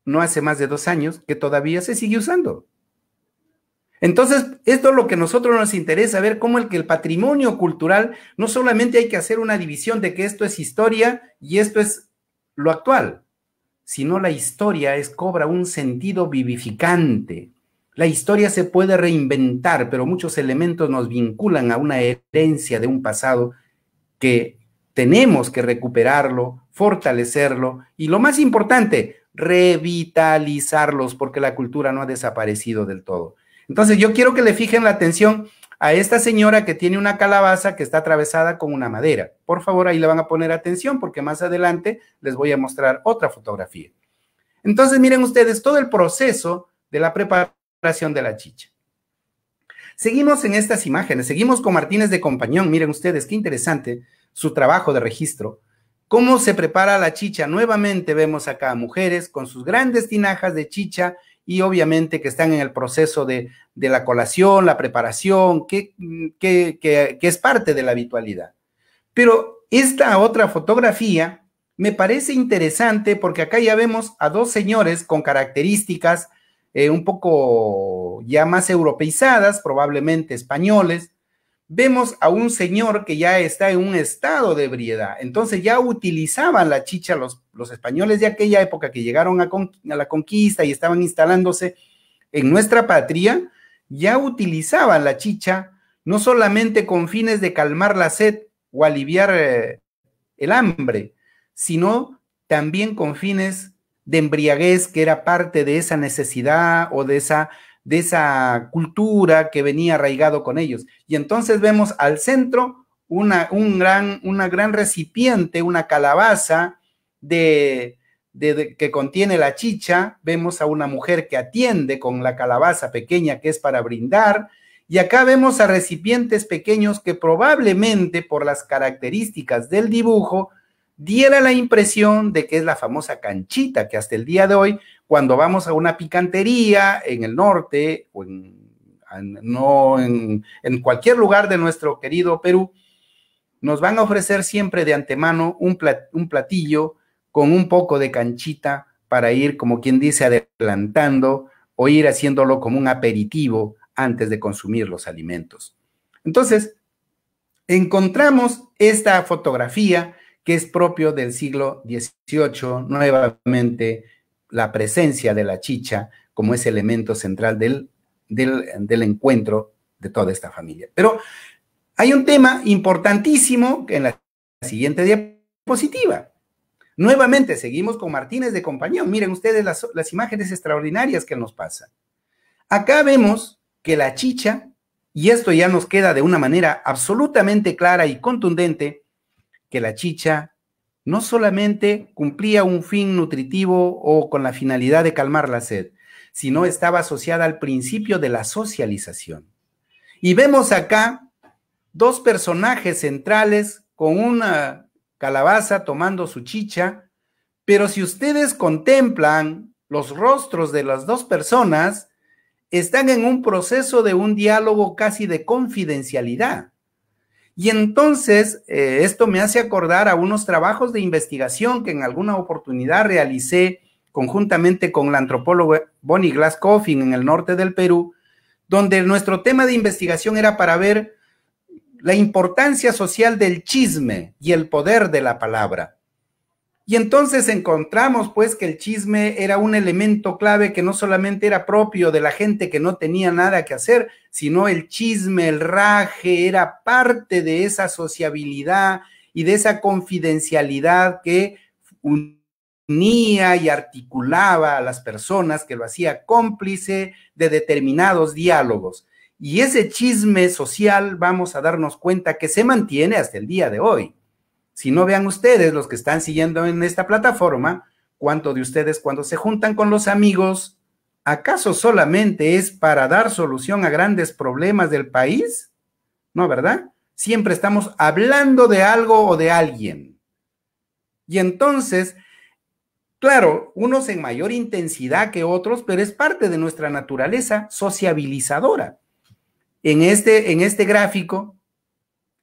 no hace más de dos años que todavía se sigue usando. Entonces, esto es lo que a nosotros nos interesa, ver cómo el que el patrimonio cultural, no solamente hay que hacer una división de que esto es historia y esto es lo actual, sino la historia es, cobra un sentido vivificante. La historia se puede reinventar, pero muchos elementos nos vinculan a una herencia de un pasado que tenemos que recuperarlo, fortalecerlo y lo más importante, revitalizarlos porque la cultura no ha desaparecido del todo. Entonces yo quiero que le fijen la atención a esta señora que tiene una calabaza que está atravesada con una madera. Por favor, ahí le van a poner atención porque más adelante les voy a mostrar otra fotografía. Entonces miren ustedes todo el proceso de la preparación de la chicha. Seguimos en estas imágenes, seguimos con Martínez de Compañón. Miren ustedes, qué interesante su trabajo de registro, cómo se prepara la chicha. Nuevamente vemos acá mujeres con sus grandes tinajas de chicha y obviamente que están en el proceso de, la colación, la preparación, que, es parte de la habitualidad. Pero esta otra fotografía me parece interesante porque acá ya vemos a dos señores con características eh, un poco ya más europeizadas, probablemente españoles, vemos a un señor que ya está en un estado de ebriedad. Entonces ya utilizaban la chicha los, los españoles de aquella época que llegaron a, la conquista y estaban instalándose en nuestra patria, ya utilizaban la chicha no solamente con fines de calmar la sed o aliviar eh, el hambre, sino también con fines de embriaguez que era parte de esa necesidad o de esa de esa cultura que venía arraigado con ellos. Y entonces vemos al centro una, un gran, una gran recipiente, una calabaza que contiene la chicha, vemos a una mujer que atiende con la calabaza pequeña que es para brindar, y acá vemos a recipientes pequeños que probablemente por las características del dibujo diera la impresión de que es la famosa canchita que hasta el día de hoy, cuando vamos a una picantería en el norte o en, no, en, cualquier lugar de nuestro querido Perú, nos van a ofrecer siempre de antemano un, un platillo con un poco de canchita para ir, como quien dice, adelantando o ir haciéndolo como un aperitivo antes de consumir los alimentos. Entonces, encontramos esta fotografía que es propio del siglo XVIII, nuevamente la presencia de la chicha como ese elemento central del, del, encuentro de toda esta familia. Pero hay un tema importantísimo en la siguiente diapositiva. Nuevamente seguimos con Martínez de Compañón. Miren ustedes las, las imágenes extraordinarias que nos pasan. Acá vemos que la chicha, y esto ya nos queda de una manera absolutamente clara y contundente, que la chicha no solamente cumplía un fin nutritivo o con la finalidad de calmar la sed, sino estaba asociada al principio de la socialización. Y vemos acá dos personajes centrales con una calabaza tomando su chicha, pero si ustedes contemplan los rostros de las dos personas, están en un proceso de un diálogo casi de confidencialidad. Y entonces eh, esto me hace acordar a unos trabajos de investigación que en alguna oportunidad realicé conjuntamente con la antropóloga Bonnie glass en el norte del Perú, donde nuestro tema de investigación era para ver la importancia social del chisme y el poder de la palabra. Y entonces encontramos pues que el chisme era un elemento clave que no solamente era propio de la gente que no tenía nada que hacer, sino el chisme, el raje, era parte de esa sociabilidad y de esa confidencialidad que unía y articulaba a las personas, que lo hacía cómplice de determinados diálogos. Y ese chisme social vamos a darnos cuenta que se mantiene hasta el día de hoy. Si no vean ustedes, los que están siguiendo en esta plataforma, cuánto de ustedes cuando se juntan con los amigos, ¿acaso solamente es para dar solución a grandes problemas del país? No, ¿verdad? Siempre estamos hablando de algo o de alguien. Y entonces, claro, unos en mayor intensidad que otros, pero es parte de nuestra naturaleza sociabilizadora. En este, en este gráfico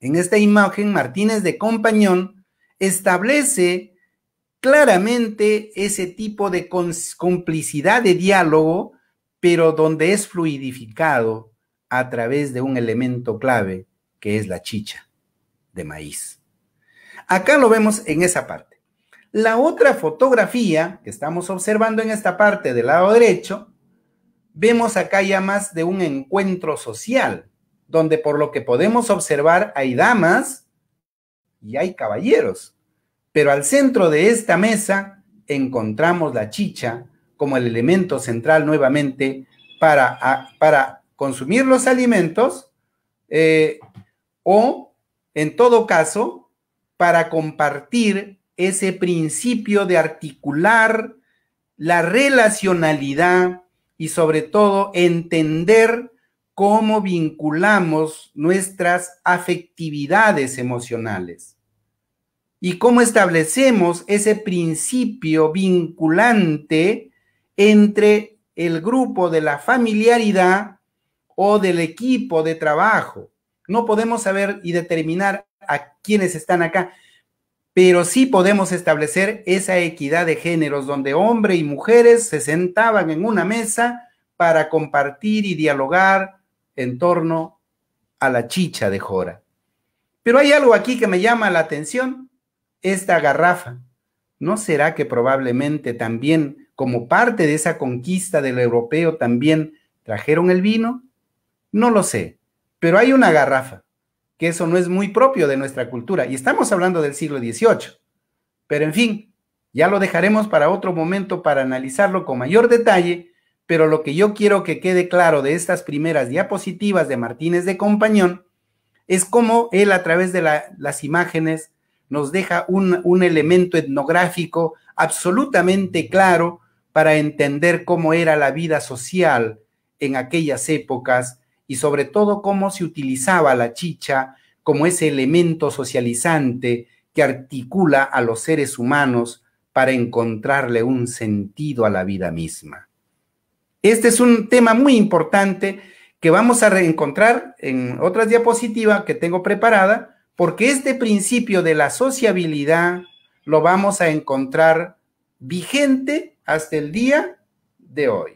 en esta imagen, Martínez de Compañón establece claramente ese tipo de complicidad de diálogo, pero donde es fluidificado a través de un elemento clave, que es la chicha de maíz. Acá lo vemos en esa parte. La otra fotografía que estamos observando en esta parte del lado derecho, vemos acá ya más de un encuentro social, donde por lo que podemos observar hay damas y hay caballeros. Pero al centro de esta mesa encontramos la chicha como el elemento central nuevamente para, para consumir los alimentos eh, o, en todo caso, para compartir ese principio de articular la relacionalidad y sobre todo entender cómo vinculamos nuestras afectividades emocionales y cómo establecemos ese principio vinculante entre el grupo de la familiaridad o del equipo de trabajo. No podemos saber y determinar a quiénes están acá, pero sí podemos establecer esa equidad de géneros donde hombres y mujeres se sentaban en una mesa para compartir y dialogar en torno a la chicha de Jora. Pero hay algo aquí que me llama la atención, esta garrafa. ¿No será que probablemente también, como parte de esa conquista del europeo, también trajeron el vino? No lo sé, pero hay una garrafa, que eso no es muy propio de nuestra cultura, y estamos hablando del siglo XVIII. Pero en fin, ya lo dejaremos para otro momento para analizarlo con mayor detalle pero lo que yo quiero que quede claro de estas primeras diapositivas de Martínez de Compañón es cómo él a través de las imágenes nos deja un elemento etnográfico absolutamente claro para entender cómo era la vida social en aquellas épocas y sobre todo cómo se utilizaba la chicha como ese elemento socializante que articula a los seres humanos para encontrarle un sentido a la vida misma. Este es un tema muy importante que vamos a reencontrar en otras diapositivas que tengo preparada, porque este principio de la sociabilidad lo vamos a encontrar vigente hasta el día de hoy.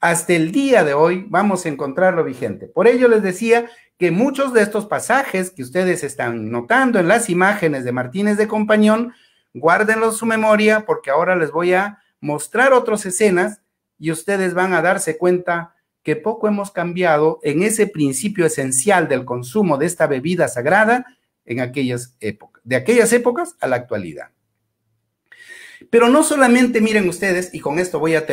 Hasta el día de hoy vamos a encontrarlo vigente. Por ello les decía que muchos de estos pasajes que ustedes están notando en las imágenes de Martínez de Compañón, guárdenlos en su memoria porque ahora les voy a mostrar otras escenas y ustedes van a darse cuenta que poco hemos cambiado en ese principio esencial del consumo de esta bebida sagrada en aquellas épocas, de aquellas épocas a la actualidad. Pero no solamente miren ustedes, y con esto voy a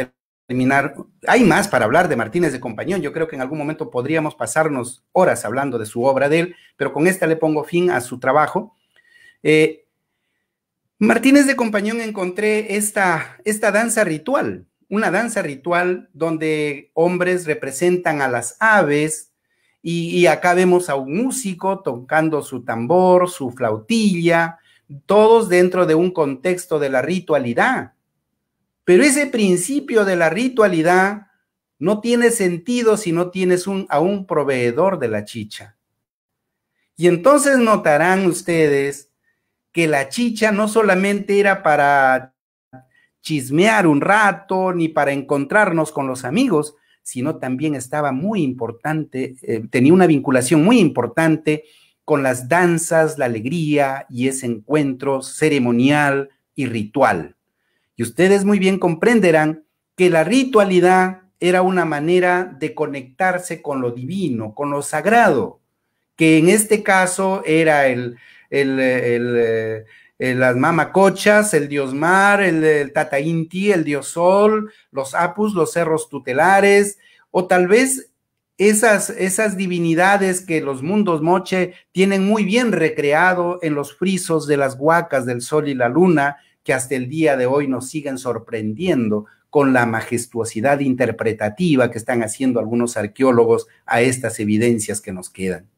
terminar, hay más para hablar de Martínez de Compañón, yo creo que en algún momento podríamos pasarnos horas hablando de su obra de él, pero con esta le pongo fin a su trabajo. Eh, Martínez de Compañón encontré esta, esta danza ritual, una danza ritual donde hombres representan a las aves y, acá vemos a un músico tocando su tambor, su flautilla, todos dentro de un contexto de la ritualidad. Pero ese principio de la ritualidad no tiene sentido si no tienes a un proveedor de la chicha. Y entonces notarán ustedes que la chicha no solamente era para chismear un rato, ni para encontrarnos con los amigos, sino también estaba muy importante, eh, tenía una vinculación muy importante con las danzas, la alegría y ese encuentro ceremonial y ritual. Y ustedes muy bien comprenderán que la ritualidad era una manera de conectarse con lo divino, con lo sagrado, que en este caso era el, el, eh, eh, las mamacochas, el dios mar, el, tatainti, el dios sol, los apus, los cerros tutelares, o tal vez esas, esas divinidades que los mundos moche tienen muy bien recreado en los frisos de las huacas del sol y la luna, que hasta el día de hoy nos siguen sorprendiendo con la majestuosidad interpretativa que están haciendo algunos arqueólogos a estas evidencias que nos quedan.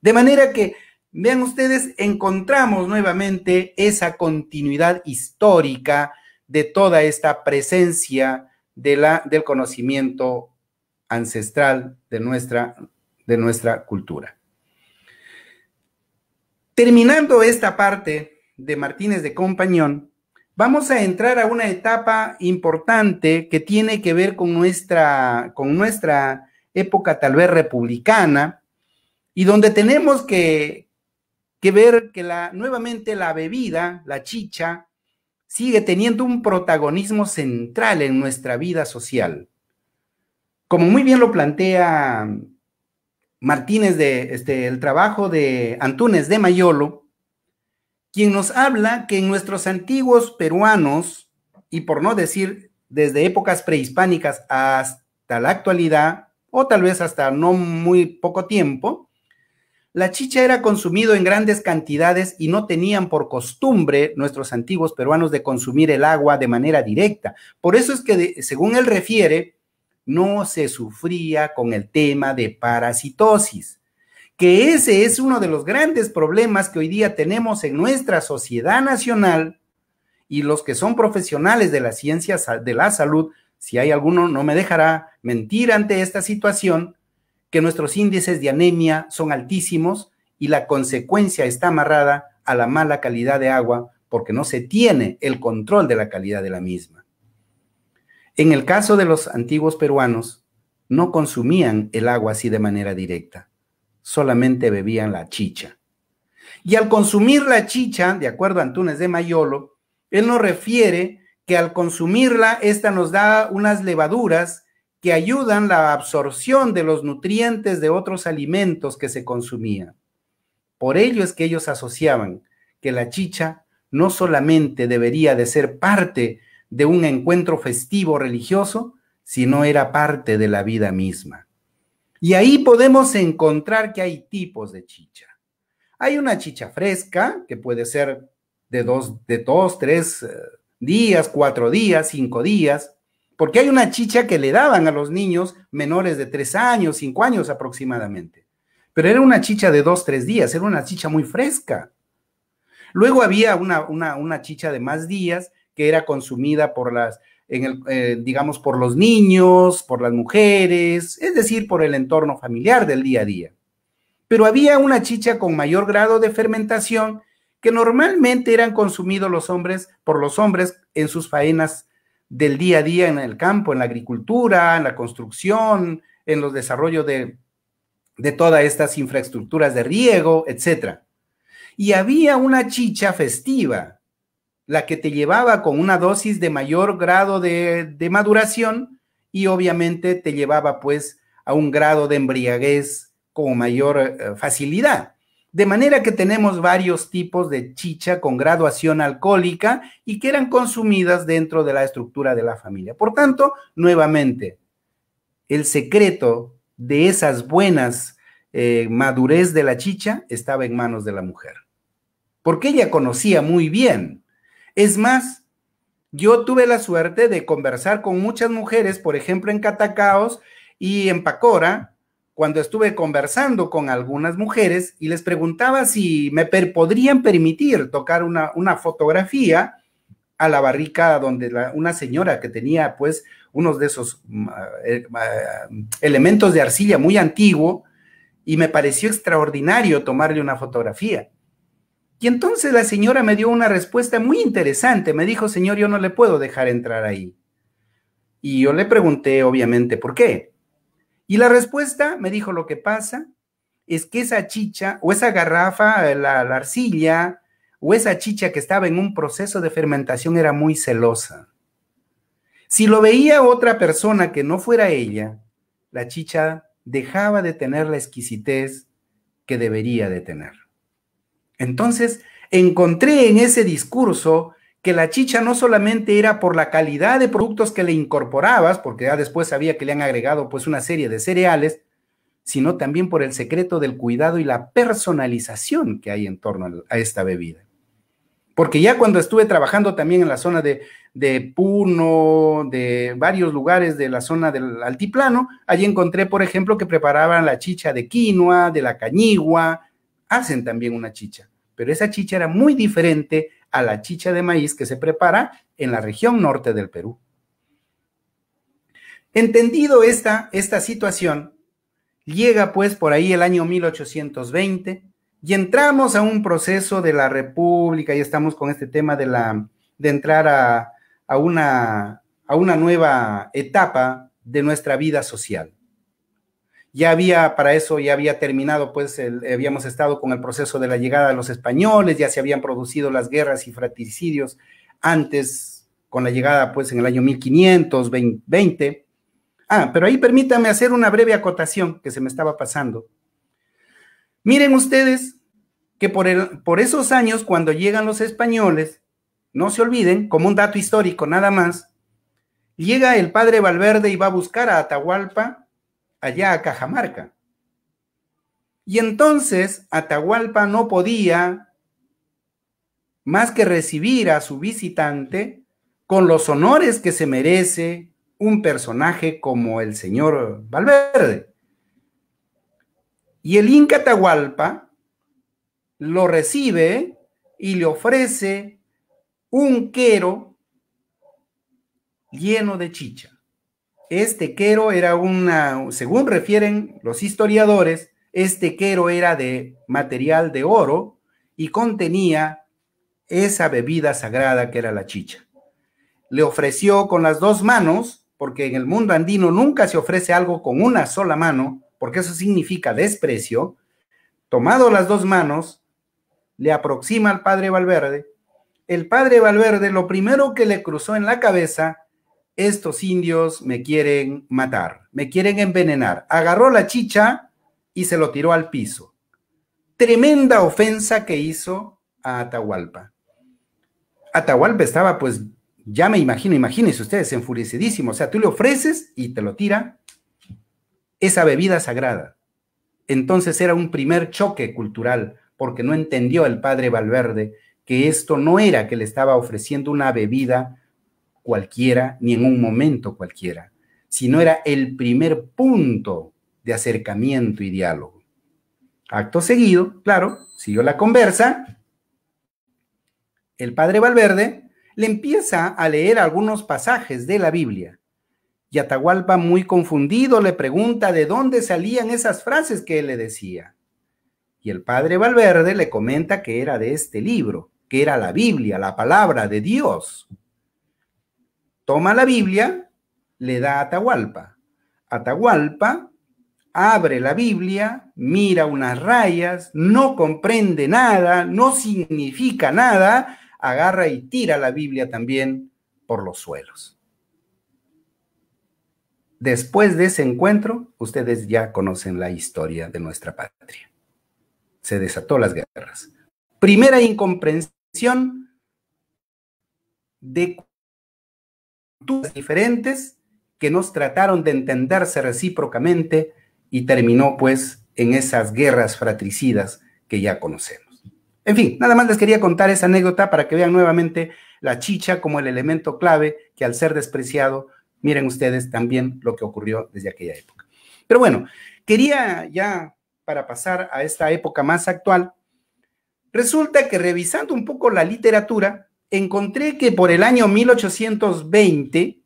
De manera que Vean ustedes, encontramos nuevamente esa continuidad histórica de toda esta presencia de la, del conocimiento ancestral de nuestra, de nuestra cultura. Terminando esta parte de Martínez de Compañón, vamos a entrar a una etapa importante que tiene que ver con nuestra, con nuestra época tal vez republicana y donde tenemos que, que ver que la, nuevamente la bebida, la chicha, sigue teniendo un protagonismo central en nuestra vida social. Como muy bien lo plantea Martínez de este, el trabajo de Antunes de Mayolo, quien nos habla que en nuestros antiguos peruanos, y por no decir desde épocas prehispánicas hasta la actualidad, o tal vez hasta no muy poco tiempo, la chicha era consumido en grandes cantidades y no tenían por costumbre nuestros antiguos peruanos de consumir el agua de manera directa. Por eso es que, según él refiere, no se sufría con el tema de parasitosis, que ese es uno de los grandes problemas que hoy día tenemos en nuestra sociedad nacional y los que son profesionales de la ciencia de la salud, si hay alguno no me dejará mentir ante esta situación, que nuestros índices de anemia son altísimos y la consecuencia está amarrada a la mala calidad de agua porque no se tiene el control de la calidad de la misma. En el caso de los antiguos peruanos, no consumían el agua así de manera directa, solamente bebían la chicha. Y al consumir la chicha, de acuerdo a Antunes de Mayolo, él nos refiere que al consumirla, esta nos da unas levaduras que ayudan la absorción de los nutrientes de otros alimentos que se consumían. Por ello es que ellos asociaban que la chicha no solamente debería de ser parte de un encuentro festivo religioso, sino era parte de la vida misma. Y ahí podemos encontrar que hay tipos de chicha. Hay una chicha fresca, que puede ser de dos, de dos tres eh, días, cuatro días, cinco días porque hay una chicha que le daban a los niños menores de 3 años, 5 años aproximadamente. Pero era una chicha de 2, 3 días, era una chicha muy fresca. Luego había una, una, chicha de más días que era consumida por las, en el, eh, digamos, por los niños, por las mujeres, es decir, por el entorno familiar del día a día. Pero había una chicha con mayor grado de fermentación que normalmente eran consumidos los hombres por los hombres en sus faenas del día a día en el campo, en la agricultura, en la construcción, en los desarrollos de, todas estas infraestructuras de riego, etc. Y había una chicha festiva, la que te llevaba con una dosis de mayor grado de, de maduración y obviamente te llevaba pues a un grado de embriaguez con mayor eh, facilidad. De manera que tenemos varios tipos de chicha con graduación alcohólica y que eran consumidas dentro de la estructura de la familia. Por tanto, nuevamente, el secreto de esas buenas eh, madurez de la chicha estaba en manos de la mujer, porque ella conocía muy bien. Es más, yo tuve la suerte de conversar con muchas mujeres, por ejemplo, en Catacaos y en Pacora, cuando estuve conversando con algunas mujeres y les preguntaba si me podrían permitir tocar una, fotografía a la barrica donde una señora que tenía pues unos de esos mm, eh, eh, elementos de arcilla muy antiguo y me pareció extraordinario tomarle una fotografía. Y entonces la señora me dio una respuesta muy interesante, me dijo, señor, yo no le puedo dejar entrar ahí. Y yo le pregunté, obviamente, ¿por qué? Y la respuesta me dijo, lo que pasa es que esa chicha o esa garrafa, la, arcilla o esa chicha que estaba en un proceso de fermentación era muy celosa. Si lo veía otra persona que no fuera ella, la chicha dejaba de tener la exquisitez que debería de tener. Entonces, encontré en ese discurso que la chicha no solamente era por la calidad de productos que le incorporabas, porque ya después sabía que le han agregado pues una serie de cereales, sino también por el secreto del cuidado y la personalización que hay en torno a esta bebida. Porque ya cuando estuve trabajando también en la zona de, de Puno, de varios lugares de la zona del altiplano, allí encontré, por ejemplo, que preparaban la chicha de quinoa, de la cañigua, hacen también una chicha, pero esa chicha era muy diferente a la chicha de maíz que se prepara en la región norte del Perú. Entendido esta, esta situación, llega pues por ahí el año 1820 y entramos a un proceso de la República y estamos con este tema de, la, de entrar a, una, a una nueva etapa de nuestra vida social ya había, para eso ya había terminado, pues habíamos estado con el proceso de la llegada de los españoles, ya se habían producido las guerras y fratricidios antes, con la llegada, pues en el año 1520. Ah, pero ahí permítame hacer una breve acotación que se me estaba pasando. Miren ustedes que por, por esos años, cuando llegan los españoles, no se olviden, como un dato histórico nada más, llega el padre Valverde y va a buscar a Atahualpa allá a Cajamarca. Y entonces Atahualpa no podía más que recibir a su visitante con los honores que se merece un personaje como el señor Valverde. Y el Inca Atahualpa lo recibe y le ofrece un quero lleno de chicha. Este Quero era una, según refieren los historiadores, este Quero era de material de oro y contenía esa bebida sagrada que era la chicha. Le ofreció con las dos manos, porque en el mundo andino nunca se ofrece algo con una sola mano, porque eso significa desprecio. Tomado las dos manos, le aproxima al padre Valverde. El padre Valverde lo primero que le cruzó en la cabeza estos indios me quieren matar, me quieren envenenar. Agarró la chicha y se lo tiró al piso. Tremenda ofensa que hizo a Atahualpa. Atahualpa estaba, pues, ya me imagino, imagínense ustedes, enfurecidísimo. O sea, tú le ofreces y te lo tira esa bebida sagrada. Entonces era un primer choque cultural, porque no entendió el padre Valverde que esto no era que le estaba ofreciendo una bebida cualquiera ni en un momento cualquiera, sino era el primer punto de acercamiento y diálogo. Acto seguido, claro, siguió la conversa. El padre Valverde le empieza a leer algunos pasajes de la Biblia. Y Atahualpa, muy confundido, le pregunta de dónde salían esas frases que él le decía. Y el padre Valverde le comenta que era de este libro, que era la Biblia, la palabra de Dios toma la Biblia, le da a Atahualpa. Atahualpa abre la Biblia, mira unas rayas, no comprende nada, no significa nada, agarra y tira la Biblia también por los suelos. Después de ese encuentro, ustedes ya conocen la historia de nuestra patria. Se desató las guerras. Primera incomprensión de diferentes que nos trataron de entenderse recíprocamente y terminó pues en esas guerras fratricidas que ya conocemos. En fin, nada más les quería contar esa anécdota para que vean nuevamente la chicha como el elemento clave que al ser despreciado, miren ustedes también lo que ocurrió desde aquella época. Pero bueno, quería ya para pasar a esta época más actual, resulta que revisando un poco la literatura, encontré que por el año 1820,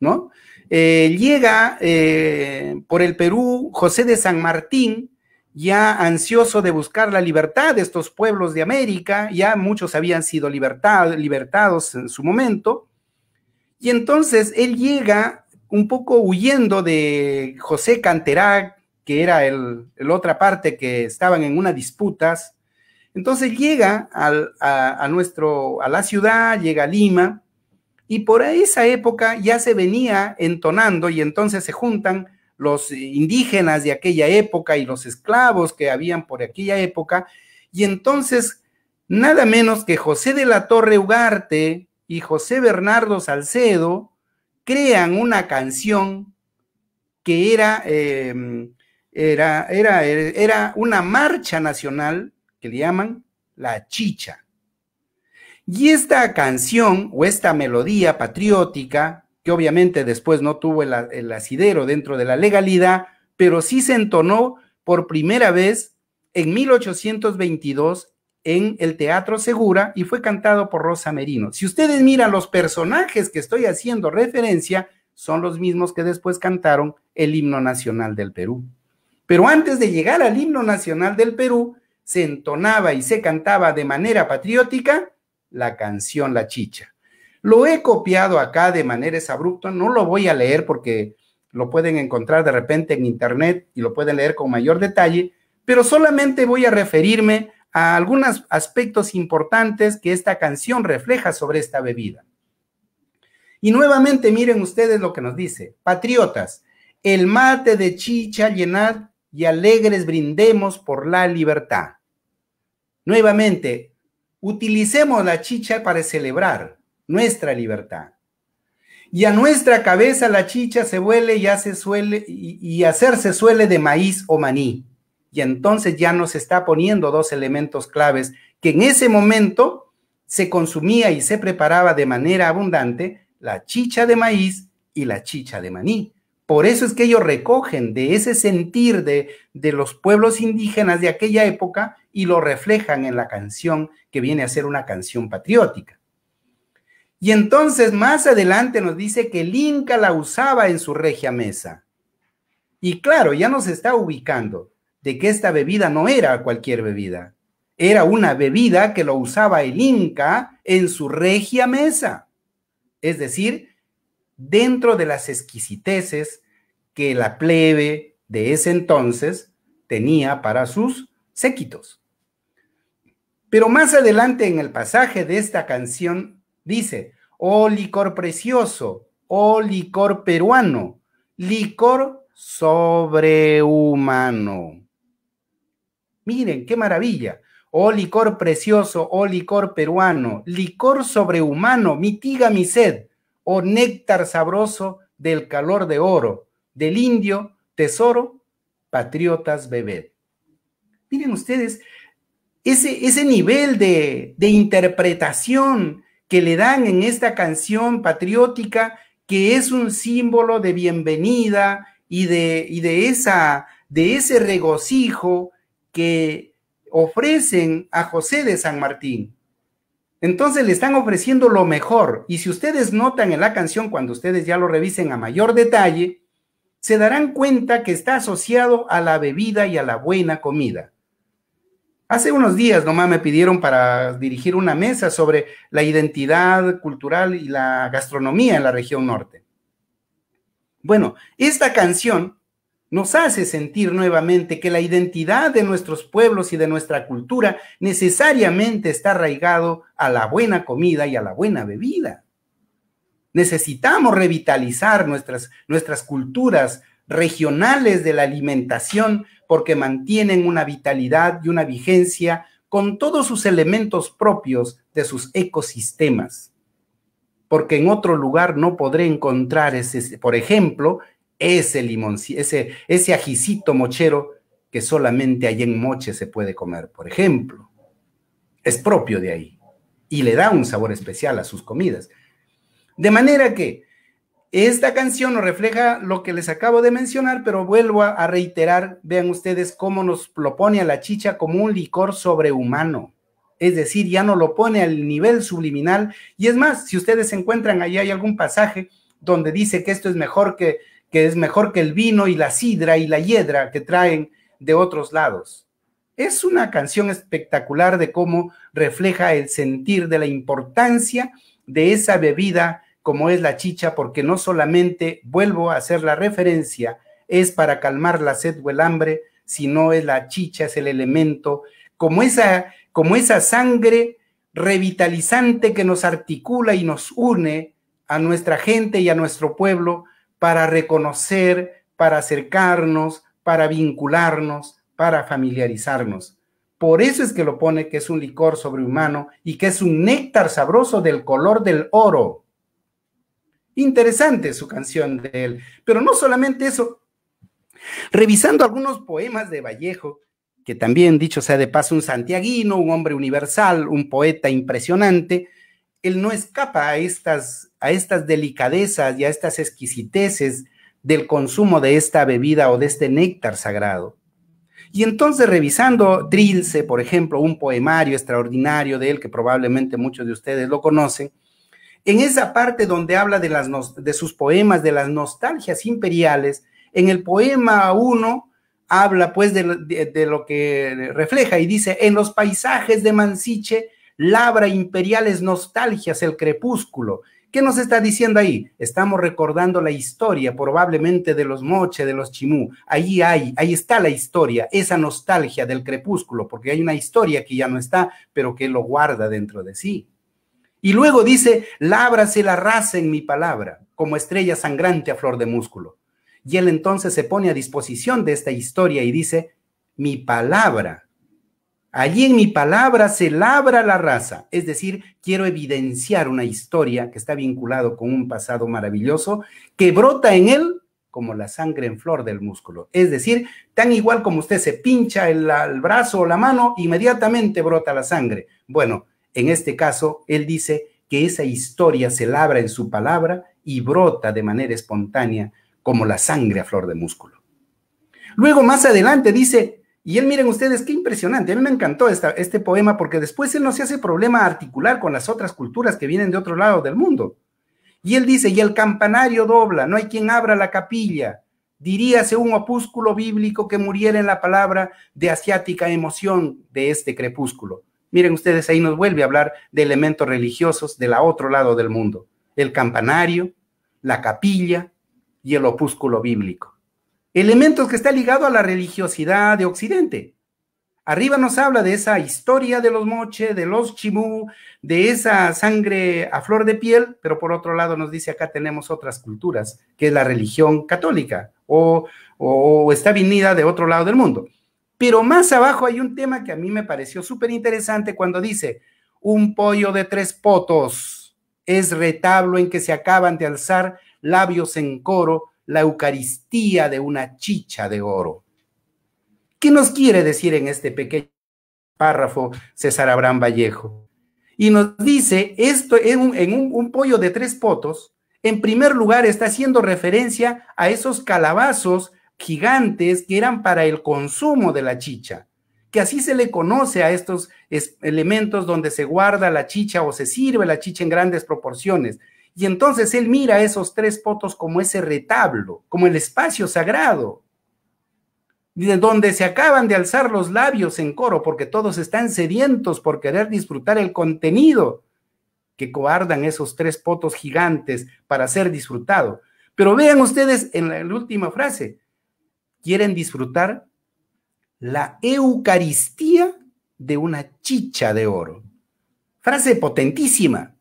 ¿no? Eh, llega eh, por el Perú José de San Martín, ya ansioso de buscar la libertad de estos pueblos de América, ya muchos habían sido libertados en su momento, y entonces él llega un poco huyendo de José Canterac, que era el, el otra parte que estaban en unas disputas, entonces llega a, nuestro, a la ciudad, llega a Lima, y por esa época ya se venía entonando y entonces se juntan los indígenas de aquella época y los esclavos que habían por aquella época, y entonces nada menos que José de la Torre Ugarte y José Bernardo Salcedo crean una canción que era, eh, era, era, era una marcha nacional que le llaman La Chicha. Y esta canción o esta melodía patriótica, que obviamente después no tuvo el, asidero dentro de la legalidad, pero sí se entonó por primera vez en 1822 en el Teatro Segura y fue cantado por Rosa Merino. Si ustedes miran los personajes que estoy haciendo referencia, son los mismos que después cantaron el himno nacional del Perú. Pero antes de llegar al himno nacional del Perú, se entonaba y se cantaba de manera patriótica la canción La Chicha. Lo he copiado acá de manera abrupta, no lo voy a leer porque lo pueden encontrar de repente en internet y lo pueden leer con mayor detalle, pero solamente voy a referirme a algunos aspectos importantes que esta canción refleja sobre esta bebida. Y nuevamente miren ustedes lo que nos dice, patriotas, el mate de chicha llenad y alegres brindemos por la libertad. Nuevamente, utilicemos la chicha para celebrar nuestra libertad. Y a nuestra cabeza la chicha se huele y, hace suele, y hacerse suele de maíz o maní. Y entonces ya nos está poniendo dos elementos claves que en ese momento se consumía y se preparaba de manera abundante, la chicha de maíz y la chicha de maní. Por eso es que ellos recogen de ese sentir de, de, los pueblos indígenas de aquella época y lo reflejan en la canción que viene a ser una canción patriótica. Y entonces más adelante nos dice que el Inca la usaba en su regia mesa. Y claro, ya nos está ubicando de que esta bebida no era cualquier bebida. Era una bebida que lo usaba el Inca en su regia mesa. Es decir, dentro de las exquisiteces que la plebe de ese entonces tenía para sus séquitos. Pero más adelante en el pasaje de esta canción dice, oh licor precioso, oh licor peruano, licor sobrehumano. Miren, qué maravilla. Oh licor precioso, oh licor peruano, licor sobrehumano, mitiga mi sed, o néctar sabroso del calor de oro, del indio tesoro, patriotas bebed. Miren ustedes, ese, ese nivel de, interpretación que le dan en esta canción patriótica, que es un símbolo de bienvenida y de, de, esa, de ese regocijo que ofrecen a José de San Martín. Entonces le están ofreciendo lo mejor. Y si ustedes notan en la canción, cuando ustedes ya lo revisen a mayor detalle, se darán cuenta que está asociado a la bebida y a la buena comida. Hace unos días nomás me pidieron para dirigir una mesa sobre la identidad cultural y la gastronomía en la región norte. Bueno, esta canción nos hace sentir nuevamente que la identidad de nuestros pueblos y de nuestra cultura necesariamente está arraigado a la buena comida y a la buena bebida. Necesitamos revitalizar nuestras, nuestras culturas regionales de la alimentación porque mantienen una vitalidad y una vigencia con todos sus elementos propios de sus ecosistemas. Porque en otro lugar no podré encontrar, ese, por ejemplo, ese limoncito, ese, ese ajicito mochero que solamente allí en Moche se puede comer, por ejemplo. Es propio de ahí y le da un sabor especial a sus comidas. De manera que esta canción nos refleja lo que les acabo de mencionar, pero vuelvo a reiterar, vean ustedes cómo nos lo pone a la chicha como un licor sobrehumano. Es decir, ya no lo pone al nivel subliminal. Y es más, si ustedes encuentran ahí hay algún pasaje donde dice que esto es mejor que que es mejor que el vino y la sidra y la hiedra que traen de otros lados. Es una canción espectacular de cómo refleja el sentir de la importancia de esa bebida como es la chicha, porque no solamente, vuelvo a hacer la referencia, es para calmar la sed o el hambre, sino es la chicha, es el elemento, como esa, como esa sangre revitalizante que nos articula y nos une a nuestra gente y a nuestro pueblo para reconocer, para acercarnos, para vincularnos, para familiarizarnos. Por eso es que lo pone que es un licor sobrehumano y que es un néctar sabroso del color del oro. Interesante su canción de él. Pero no solamente eso. Revisando algunos poemas de Vallejo, que también, dicho sea de paso, un santiaguino, un hombre universal, un poeta impresionante, él no escapa a estas a estas delicadezas y a estas exquisiteces del consumo de esta bebida o de este néctar sagrado. Y entonces revisando Trilce, por ejemplo, un poemario extraordinario de él que probablemente muchos de ustedes lo conocen, en esa parte donde habla de, las, de sus poemas, de las nostalgias imperiales, en el poema uno, habla pues de, de, lo que refleja y dice, en los paisajes de Mansiche labra imperiales nostalgias el crepúsculo ¿Qué nos está diciendo ahí? Estamos recordando la historia probablemente de los Moche, de los Chimú. Ahí hay, ahí está la historia, esa nostalgia del crepúsculo, porque hay una historia que ya no está, pero que lo guarda dentro de sí. Y luego dice, lábrase la raza en mi palabra, como estrella sangrante a flor de músculo. Y él entonces se pone a disposición de esta historia y dice, mi palabra Allí en mi palabra se labra la raza, es decir, quiero evidenciar una historia que está vinculado con un pasado maravilloso que brota en él como la sangre en flor del músculo. Es decir, tan igual como usted se pincha el, el brazo o la mano, inmediatamente brota la sangre. Bueno, en este caso, él dice que esa historia se labra en su palabra y brota de manera espontánea como la sangre a flor de músculo. Luego, más adelante, dice, y él, miren ustedes, qué impresionante. A mí me encantó este poema porque después él no se hace problema articular con las otras culturas que vienen de otro lado del mundo. Y él dice, y el campanario dobla, no hay quien abra la capilla. Diríase un opúsculo bíblico que muriera en la palabra de asiática emoción de este crepúsculo. Miren ustedes, ahí nos vuelve a hablar de elementos religiosos de la otro lado del mundo. El campanario, la capilla y el opúsculo bíblico elementos que está ligado a la religiosidad de Occidente. Arriba nos habla de esa historia de los moche, de los chimú, de esa sangre a flor de piel, pero por otro lado nos dice acá tenemos otras culturas, que es la religión católica o, o está vinida de otro lado del mundo. Pero más abajo hay un tema que a mí me pareció súper interesante cuando dice, un pollo de tres potos es retablo en que se acaban de alzar labios en coro la Eucaristía de una chicha de oro. ¿Qué nos quiere decir en este pequeño párrafo César Abraham Vallejo? Y nos dice, esto en, un, un pollo de tres potos, en primer lugar está haciendo referencia a esos calabazos gigantes que eran para el consumo de la chicha, que así se le conoce a estos elementos donde se guarda la chicha o se sirve la chicha en grandes proporciones. Y entonces él mira esos tres potos como ese retablo, como el espacio sagrado, donde se acaban de alzar los labios en coro, porque todos están sedientos por querer disfrutar el contenido que coardan esos tres potos gigantes para ser disfrutado. Pero vean ustedes en la última frase, quieren disfrutar la Eucaristía de una chicha de oro. Frase potentísima.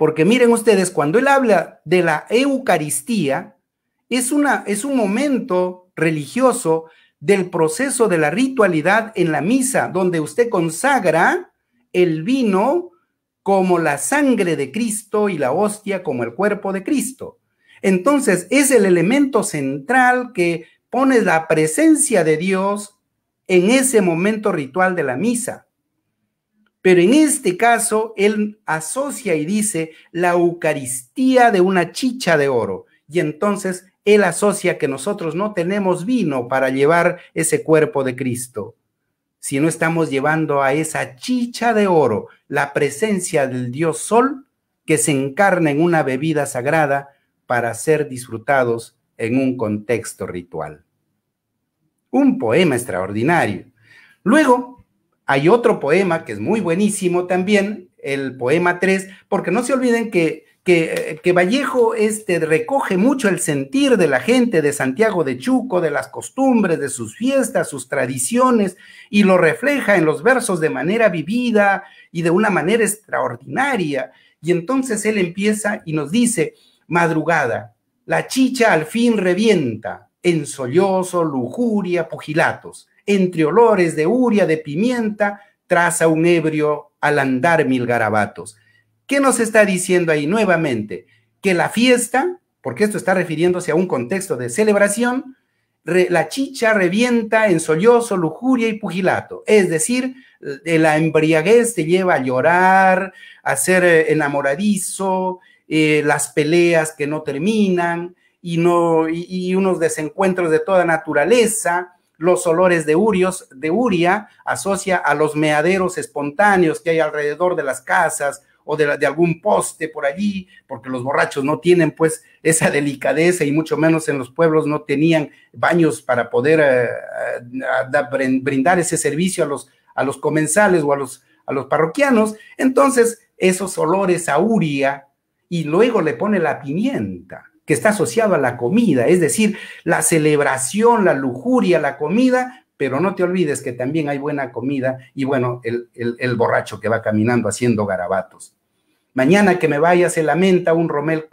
Porque miren ustedes, cuando él habla de la Eucaristía, es, una, es un momento religioso del proceso de la ritualidad en la misa, donde usted consagra el vino como la sangre de Cristo y la hostia como el cuerpo de Cristo. Entonces, es el elemento central que pone la presencia de Dios en ese momento ritual de la misa. Pero en este caso, él asocia y dice la Eucaristía de una chicha de oro. Y entonces él asocia que nosotros no tenemos vino para llevar ese cuerpo de Cristo, si no estamos llevando a esa chicha de oro la presencia del Dios Sol que se encarna en una bebida sagrada para ser disfrutados en un contexto ritual. Un poema extraordinario. Luego, hay otro poema que es muy buenísimo también, el poema 3, porque no se olviden que, eh, que, Vallejo este, recoge mucho el sentir de la gente de Santiago de Chuco, de las costumbres, de sus fiestas, sus tradiciones, y lo refleja en los versos de manera vivida y de una manera extraordinaria. Y entonces él empieza y nos dice, madrugada, la chicha al fin revienta en sollozo, lujuria, pugilatos entre olores de uria, de pimienta, traza un ebrio al andar mil garabatos. ¿Qué nos está diciendo ahí nuevamente? Que la fiesta, porque esto está refiriéndose a un contexto de celebración, la chicha revienta en sollozo, lujuria y pugilato. Es decir, de la embriaguez te lleva a llorar, a ser eh, enamoradizo, eh, las peleas que no terminan y unos desencuentros de toda naturaleza los olores de urios, de uria, asocia a los meaderos espontáneos que hay alrededor de las casas o de, algún poste por allí, porque los borrachos no tienen pues esa delicadeza y mucho menos en los pueblos no tenían baños para poder eh, eh, brindar ese servicio a los, a los comensales o a los, a los parroquianos. Entonces, esos olores a uria y luego le pone la pimienta que está asociado a la comida, es decir, la celebración, la lujuria, la comida, pero no te olvides que también hay buena comida y bueno, el, borracho que va caminando haciendo garabatos. Mañana que me vaya se lamenta un Romel,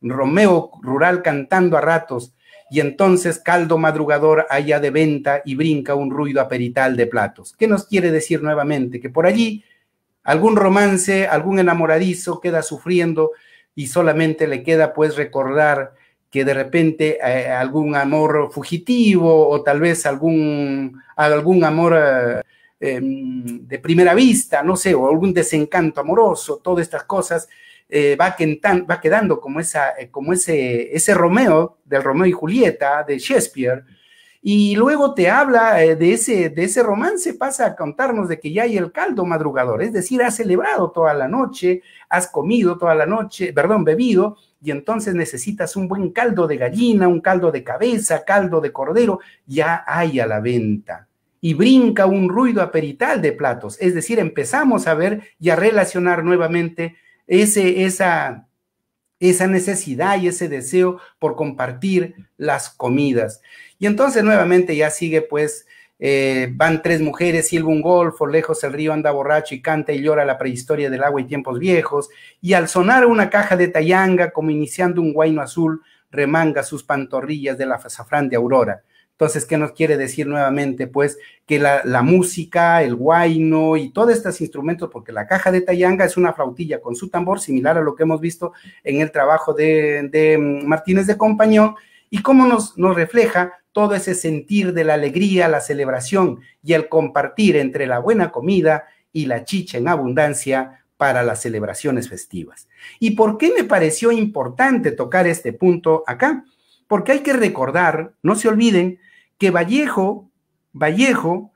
Romeo rural cantando a ratos y entonces caldo madrugador allá de venta y brinca un ruido aperital de platos. ¿Qué nos quiere decir nuevamente? Que por allí algún romance, algún enamoradizo queda sufriendo y solamente le queda pues recordar que de repente eh, algún amor fugitivo o tal vez algún, algún amor eh, em, de primera vista, no sé, o algún desencanto amoroso, todas estas cosas, eh, va, va, quedando como, esa, como ese, ese Romeo, del Romeo y Julieta de Shakespeare, y luego te habla eh, de, ese, de ese romance, pasa a contarnos de que ya hay el caldo madrugador, es decir, has celebrado toda la noche, has comido toda la noche, perdón, bebido, y entonces necesitas un buen caldo de gallina, un caldo de cabeza, caldo de cordero, ya hay a la venta. Y brinca un ruido aperital de platos, es decir, empezamos a ver y a relacionar nuevamente ese, esa esa necesidad y ese deseo por compartir las comidas. Y entonces nuevamente ya sigue pues, eh, van tres mujeres, silba un golfo, lejos el río anda borracho y canta y llora la prehistoria del agua y tiempos viejos, y al sonar una caja de tayanga como iniciando un guayno azul, remanga sus pantorrillas de la azafrán de aurora. Entonces, ¿qué nos quiere decir nuevamente? Pues que la, música, el guayno y todos estos instrumentos, porque la caja de Tayanga es una flautilla con su tambor, similar a lo que hemos visto en el trabajo de, mm, Martínez de Compañón, y cómo nos, nos refleja todo ese sentir de la alegría, la celebración y el compartir entre la buena comida y la chicha en abundancia para las celebraciones festivas. ¿Y por qué me pareció importante tocar este punto acá? Porque hay que recordar, no se olviden, que Vallejo, Vallejo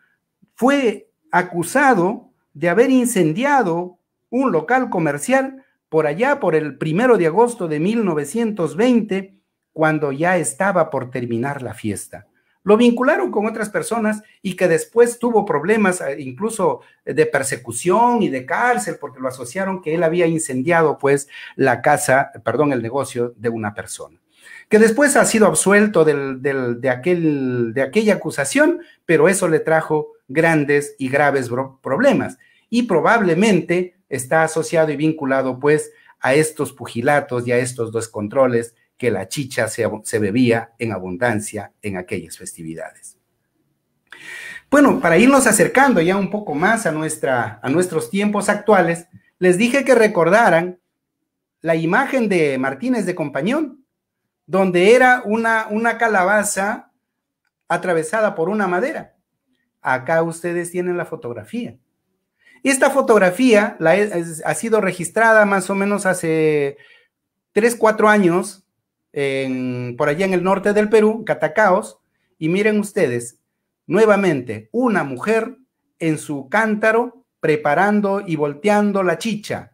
fue acusado de haber incendiado un local comercial por allá por el primero de agosto de 1920, cuando ya estaba por terminar la fiesta. Lo vincularon con otras personas y que después tuvo problemas eh, incluso de persecución y de cárcel porque lo asociaron que él había incendiado pues la casa, perdón, el negocio de una persona que después ha sido absuelto de, aquel, de aquella acusación, pero eso le trajo grandes y graves problemas. Y probablemente está asociado y vinculado pues a estos pugilatos y a estos descontroles que la chicha se, bebía en abundancia en aquellas festividades. Bueno, para irnos acercando ya un poco más a, nuestra, a nuestros tiempos actuales, les dije que recordaran la imagen de Martínez de Compañón, donde era una, una calabaza atravesada por una madera. Acá ustedes tienen la fotografía. Esta fotografía la ha sido registrada más o menos hace 3, 4 años por allá en el norte del Perú, Catacaos. Y miren ustedes, nuevamente, una mujer en su cántaro preparando y volteando la chicha.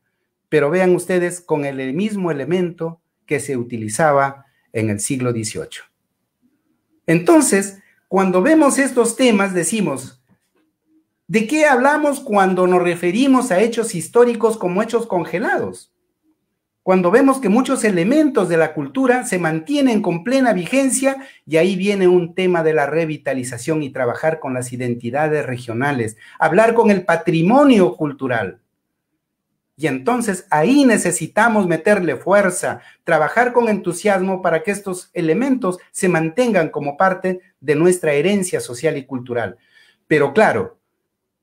Pero vean ustedes con el mismo elemento que se utilizaba en el siglo XVIII. Entonces, cuando vemos estos temas, decimos, ¿de qué hablamos cuando nos referimos a hechos históricos como hechos congelados? Cuando vemos que muchos elementos de la cultura se mantienen con plena vigencia y ahí viene un tema de la revitalización y trabajar con las identidades regionales, hablar con el patrimonio cultural. Y entonces ahí necesitamos meterle fuerza, trabajar con entusiasmo para que estos elementos se mantengan como parte de nuestra herencia social y cultural. Pero claro,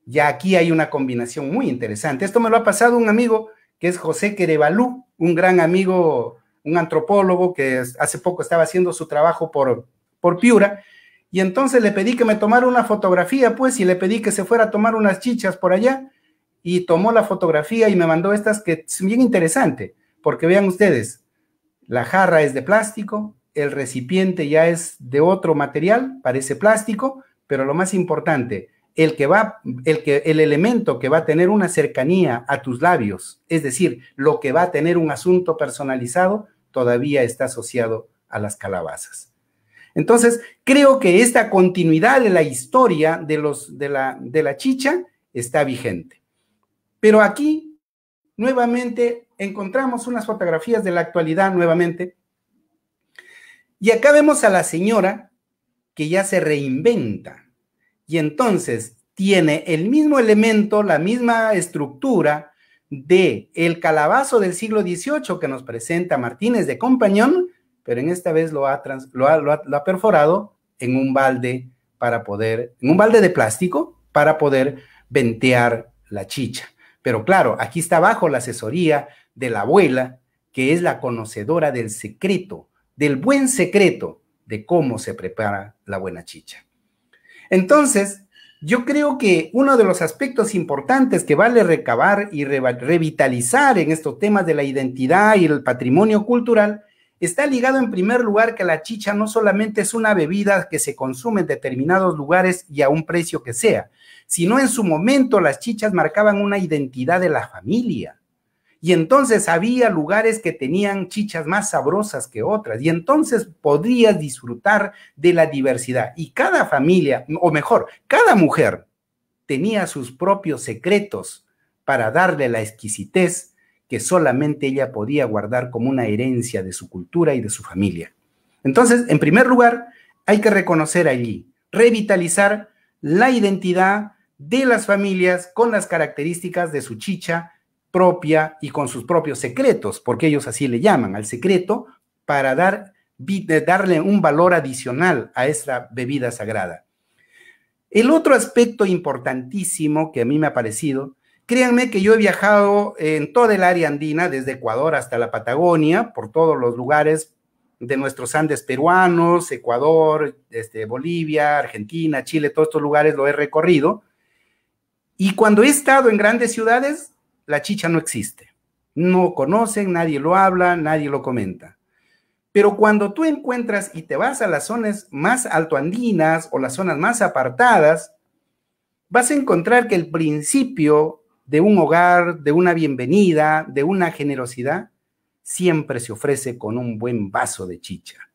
ya aquí hay una combinación muy interesante. Esto me lo ha pasado un amigo que es José Querevalú, un gran amigo, un antropólogo que hace poco estaba haciendo su trabajo por, por Piura. Y entonces le pedí que me tomara una fotografía, pues, y le pedí que se fuera a tomar unas chichas por allá y tomó la fotografía y me mandó estas que es bien interesante, porque vean ustedes, la jarra es de plástico, el recipiente ya es de otro material, parece plástico, pero lo más importante, el que va, el que, el elemento que va a tener una cercanía a tus labios, es decir, lo que va a tener un asunto personalizado, todavía está asociado a las calabazas. Entonces, creo que esta continuidad de la historia de, los, de, la, de la chicha está vigente. Pero aquí, nuevamente, encontramos unas fotografías de la actualidad nuevamente. Y acá vemos a la señora que ya se reinventa. Y entonces tiene el mismo elemento, la misma estructura de el calabazo del siglo XVIII que nos presenta Martínez de Compañón, pero en esta vez lo ha, lo ha, perforado en un balde para poder, en un balde de plástico para poder ventear la chicha. Pero claro, aquí está abajo la asesoría de la abuela, que es la conocedora del secreto, del buen secreto de cómo se prepara la buena chicha. Entonces, yo creo que uno de los aspectos importantes que vale recabar y revitalizar en estos temas de la identidad y el patrimonio cultural está ligado en primer lugar que la chicha no solamente es una bebida que se consume en determinados lugares y a un precio que sea, sino en su momento las chichas marcaban una identidad de la familia. Y entonces había lugares que tenían chichas más sabrosas que otras. Y entonces podías disfrutar de la diversidad. Y cada familia, o mejor, cada mujer tenía sus propios secretos para darle la exquisitez que solamente ella podía guardar como una herencia de su cultura y de su familia. Entonces, en primer lugar, hay que reconocer allí, revitalizar la identidad, de las familias con las características de su chicha propia y con sus propios secretos, porque ellos así le llaman al secreto, para darle un valor adicional a esta bebida sagrada. El otro aspecto importantísimo que a mí me ha parecido, créanme que yo he viajado en toda el área andina, desde Ecuador hasta la Patagonia, por todos los lugares de nuestros Andes peruanos, Ecuador, este, Bolivia, Argentina, Chile, todos estos lugares lo he recorrido y cuando he estado en grandes ciudades, la chicha no existe. No conocen, nadie lo habla, nadie lo comenta. Pero cuando tú encuentras y te vas a las zonas más altoandinas o las zonas más apartadas, vas a encontrar que el principio de un hogar, de una bienvenida, de una generosidad, siempre se ofrece con un buen vaso de chicha.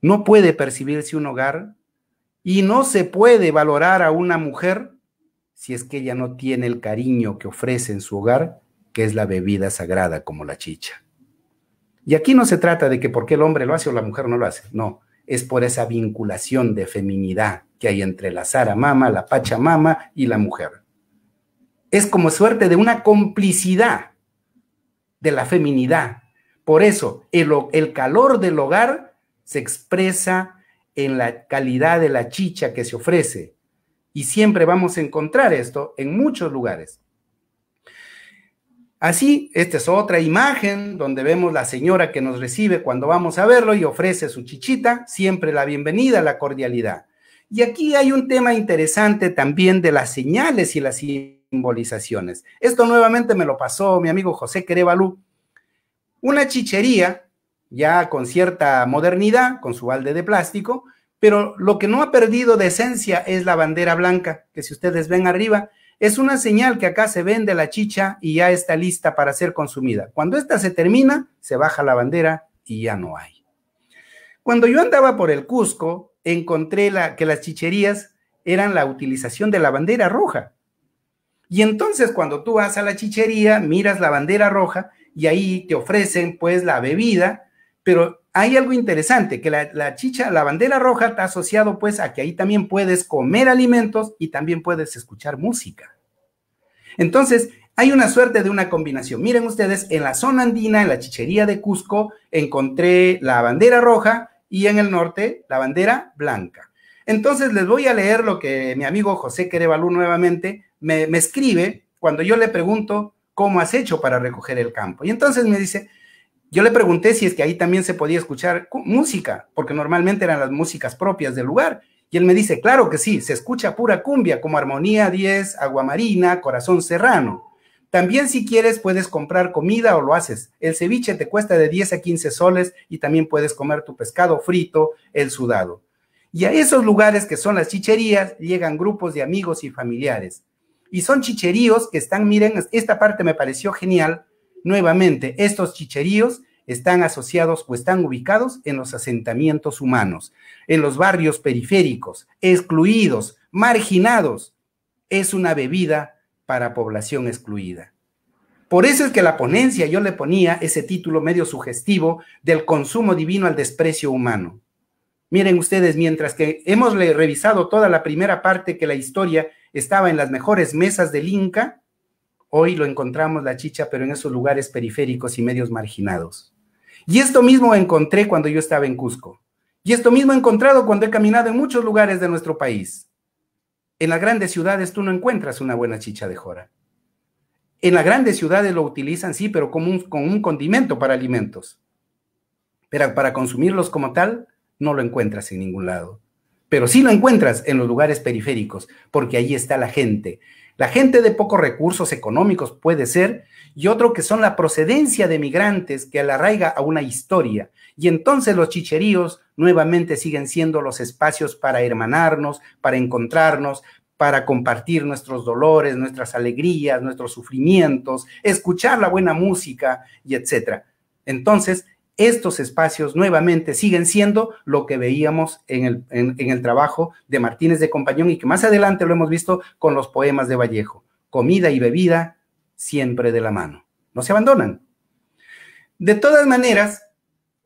No puede percibirse un hogar y no se puede valorar a una mujer si es que ella no tiene el cariño que ofrece en su hogar, que es la bebida sagrada como la chicha. Y aquí no se trata de que porque el hombre lo hace o la mujer no lo hace, no, es por esa vinculación de feminidad que hay entre la Sara Mama, la Pachamama y la mujer. Es como suerte de una complicidad de la feminidad. Por eso el calor del hogar se expresa en la calidad de la chicha que se ofrece, y siempre vamos a encontrar esto en muchos lugares. Así, esta es otra imagen donde vemos la señora que nos recibe cuando vamos a verlo y ofrece su chichita, siempre la bienvenida, la cordialidad. Y aquí hay un tema interesante también de las señales y las simbolizaciones. Esto nuevamente me lo pasó mi amigo José Querevalú. Una chichería, ya con cierta modernidad, con su balde de plástico, pero lo que no ha perdido de esencia es la bandera blanca, que si ustedes ven arriba, es una señal que acá se vende la chicha y ya está lista para ser consumida. Cuando esta se termina, se baja la bandera y ya no hay. Cuando yo andaba por el Cusco, encontré que las chicherías eran la utilización de la bandera roja. Y entonces cuando tú vas a la chichería, miras la bandera roja y ahí te ofrecen pues la bebida, pero hay algo interesante, que la, chicha, la bandera roja está asociado pues a que ahí también puedes comer alimentos y también puedes escuchar música. Entonces, hay una suerte de una combinación. Miren ustedes, en la zona andina, en la chichería de Cusco, encontré la bandera roja y en el norte la bandera blanca. Entonces, les voy a leer lo que mi amigo José Querevalú nuevamente me escribe cuando yo le pregunto cómo has hecho para recoger el campo. Y entonces me dice, yo le pregunté si es que ahí también se podía escuchar música, porque normalmente eran las músicas propias del lugar. Y él me dice, claro que sí, se escucha pura cumbia, como Armonía 10, Aguamarina, Corazón Serrano. También si quieres puedes comprar comida o lo haces. El ceviche te cuesta de 10 a 15 soles y también puedes comer tu pescado frito, el sudado. Y a esos lugares que son las chicherías llegan grupos de amigos y familiares. Y son chicheríos que están, miren, esta parte me pareció genial, Nuevamente, estos chicheríos están asociados o están ubicados en los asentamientos humanos, en los barrios periféricos, excluidos, marginados. Es una bebida para población excluida. Por eso es que la ponencia yo le ponía ese título medio sugestivo del consumo divino al desprecio humano. Miren ustedes, mientras que hemos revisado toda la primera parte que la historia estaba en las mejores mesas del Inca, Hoy lo encontramos la chicha, pero en esos lugares periféricos y medios marginados. Y esto mismo encontré cuando yo estaba en Cusco. Y esto mismo he encontrado cuando he caminado en muchos lugares de nuestro país. En las grandes ciudades tú no encuentras una buena chicha de jora. En las grandes ciudades lo utilizan, sí, pero como con un condimento para alimentos. Pero para consumirlos como tal, no lo encuentras en ningún lado. Pero sí lo encuentras en los lugares periféricos, porque ahí está la gente, la gente de pocos recursos económicos puede ser, y otro que son la procedencia de migrantes que la arraiga a una historia. Y entonces los chicheríos nuevamente siguen siendo los espacios para hermanarnos, para encontrarnos, para compartir nuestros dolores, nuestras alegrías, nuestros sufrimientos, escuchar la buena música y etcétera. Entonces, estos espacios nuevamente siguen siendo lo que veíamos en el, trabajo de Martínez de Compañón y que más adelante lo hemos visto con los poemas de Vallejo. Comida y bebida siempre de la mano. No se abandonan. De todas maneras,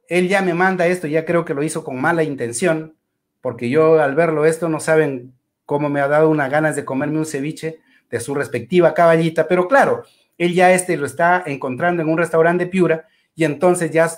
él ya me manda esto, ya creo que lo hizo con mala intención, porque yo al verlo esto no saben cómo me ha dado unas ganas de comerme un ceviche de su respectiva caballita, pero claro, él ya este lo está encontrando en un restaurante de Piura y entonces ya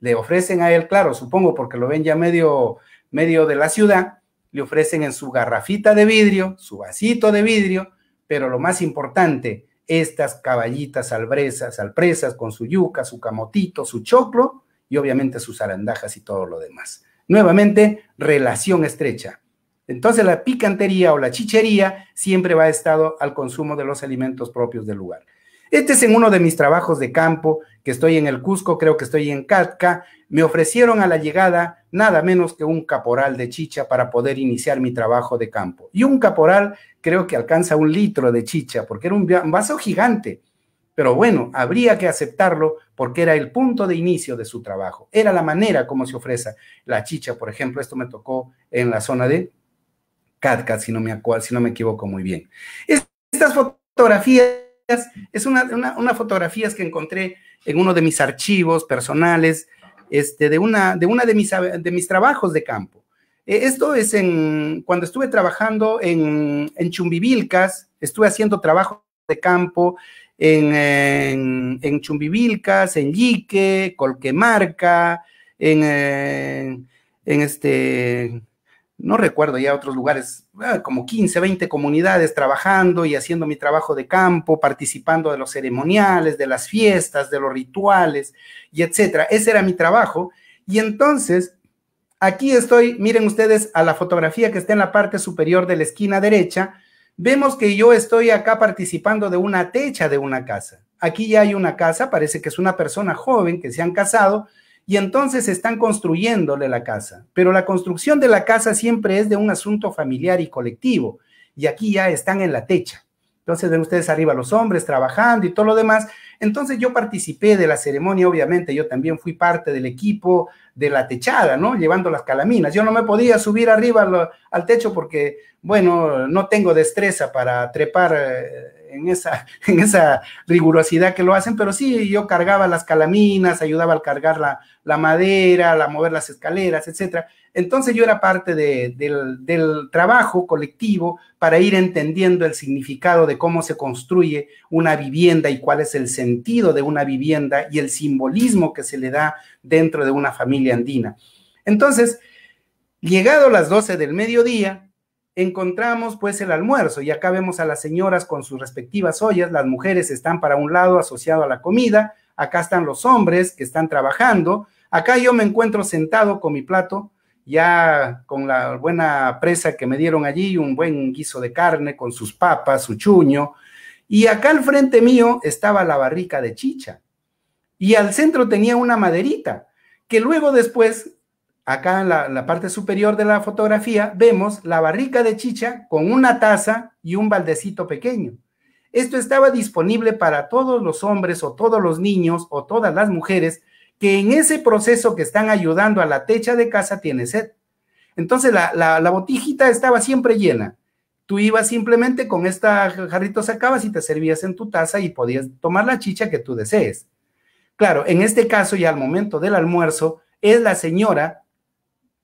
le ofrecen a él, claro, supongo, porque lo ven ya medio, medio de la ciudad, le ofrecen en su garrafita de vidrio, su vasito de vidrio, pero lo más importante, estas caballitas albrezas, alpresas con su yuca, su camotito, su choclo y obviamente sus arandajas y todo lo demás. Nuevamente, relación estrecha. Entonces la picantería o la chichería siempre va a estar al consumo de los alimentos propios del lugar. Este es en uno de mis trabajos de campo, que estoy en el Cusco, creo que estoy en Catca. Me ofrecieron a la llegada nada menos que un caporal de chicha para poder iniciar mi trabajo de campo. Y un caporal creo que alcanza un litro de chicha, porque era un vaso gigante. Pero bueno, habría que aceptarlo porque era el punto de inicio de su trabajo. Era la manera como se ofrece la chicha, por ejemplo. Esto me tocó en la zona de Catca, si no me, si no me equivoco muy bien. Estas fotografías es una, una, fotografías que encontré en uno de mis archivos personales, este, de, una, de una de mis, de mis trabajos de campo. E, esto es en, cuando estuve trabajando en, en Chumbivilcas, estuve haciendo trabajo de campo en, en, en Chumbivilcas, en Yique, Colquemarca, en, eh, en este, no recuerdo ya otros lugares, ah, como 15, 20 comunidades trabajando y haciendo mi trabajo de campo, participando de los ceremoniales, de las fiestas, de los rituales y etcétera. Ese era mi trabajo. Y entonces, aquí estoy, miren ustedes a la fotografía que está en la parte superior de la esquina derecha, vemos que yo estoy acá participando de una techa de una casa. Aquí ya hay una casa, parece que es una persona joven que se han casado, y entonces están construyéndole la casa. Pero la construcción de la casa siempre es de un asunto familiar y colectivo, y aquí ya están en la techa. Entonces ven ustedes arriba los hombres trabajando y todo lo demás. Entonces yo participé de la ceremonia, obviamente, yo también fui parte del equipo de la techada, ¿no? Llevando las calaminas. Yo no me podía subir arriba al, techo porque, bueno, no tengo destreza para trepar eh, en esa, (laughs) en esa rigurosidad que lo hacen, pero sí, yo cargaba las calaminas, ayudaba al cargar la, madera, a mover las escaleras, etcétera. Entonces yo era parte del, del, trabajo colectivo para ir entendiendo el significado de cómo se construye una vivienda y cuál es el sentido de una vivienda y el simbolismo que se le da dentro de una familia andina. Entonces, llegado a las 12 del mediodía, encontramos pues el almuerzo y acá vemos a las señoras con sus respectivas ollas, las mujeres están para un lado asociado a la comida, acá están los hombres que están trabajando, acá yo me encuentro sentado con mi plato, ya con la buena presa que me dieron allí, un buen guiso de carne con sus papas, su chuño, y acá al frente mío estaba la barrica de chicha, y al centro tenía una maderita, que luego después acá en la, parte superior de la fotografía, vemos la barrica de chicha con una taza y un baldecito pequeño. Esto estaba disponible para todos los hombres o todos los niños o todas las mujeres que en ese proceso que están ayudando a la techa de casa tiene sed. Entonces la, botijita estaba siempre llena. Tú ibas simplemente con esta jarrito sacabas y te servías en tu taza y podías tomar la chicha que tú desees. Claro, en este caso y al momento del almuerzo es la señora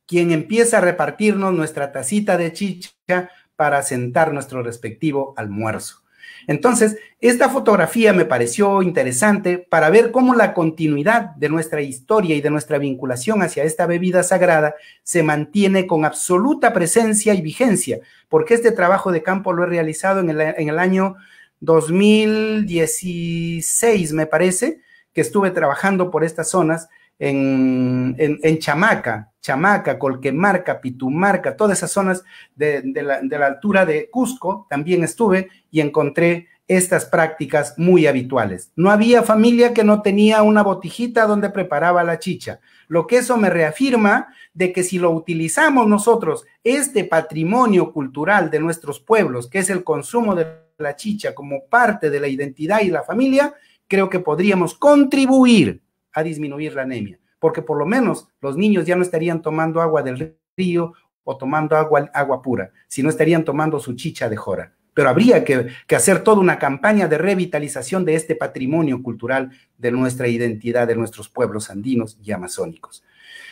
quien empieza a repartirnos nuestra tacita de chicha para sentar nuestro respectivo almuerzo. Entonces, esta fotografía me pareció interesante para ver cómo la continuidad de nuestra historia y de nuestra vinculación hacia esta bebida sagrada se mantiene con absoluta presencia y vigencia, porque este trabajo de campo lo he realizado en el, año 2016, me parece, que estuve trabajando por estas zonas en, Chamaca, Chamaca, Colquemarca, Pitumarca, todas esas zonas de, la, de, la, altura de Cusco, también estuve y encontré estas prácticas muy habituales. No había familia que no tenía una botijita donde preparaba la chicha, lo que eso me reafirma de que si lo utilizamos nosotros, este patrimonio cultural de nuestros pueblos, que es el consumo de la chicha como parte de la identidad y la familia, creo que podríamos contribuir a disminuir la anemia, porque por lo menos los niños ya no estarían tomando agua del río o tomando agua, agua pura, sino estarían tomando su chicha de jora. Pero habría que, hacer toda una campaña de revitalización de este patrimonio cultural de nuestra identidad, de nuestros pueblos andinos y amazónicos.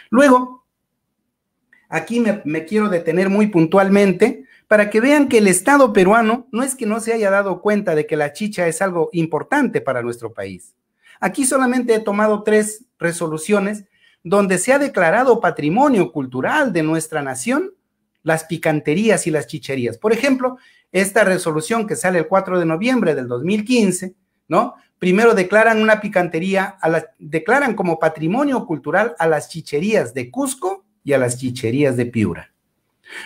Luego, aquí me, me quiero detener muy puntualmente para que vean que el Estado peruano no es que no se haya dado cuenta de que la chicha es algo importante para nuestro país. Aquí solamente he tomado tres resoluciones donde se ha declarado patrimonio cultural de nuestra nación las picanterías y las chicherías. Por ejemplo, esta resolución que sale el 4 de noviembre del 2015, ¿no? Primero declaran una picantería, declaran como patrimonio cultural a las chicherías de Cusco y a las chicherías de Piura.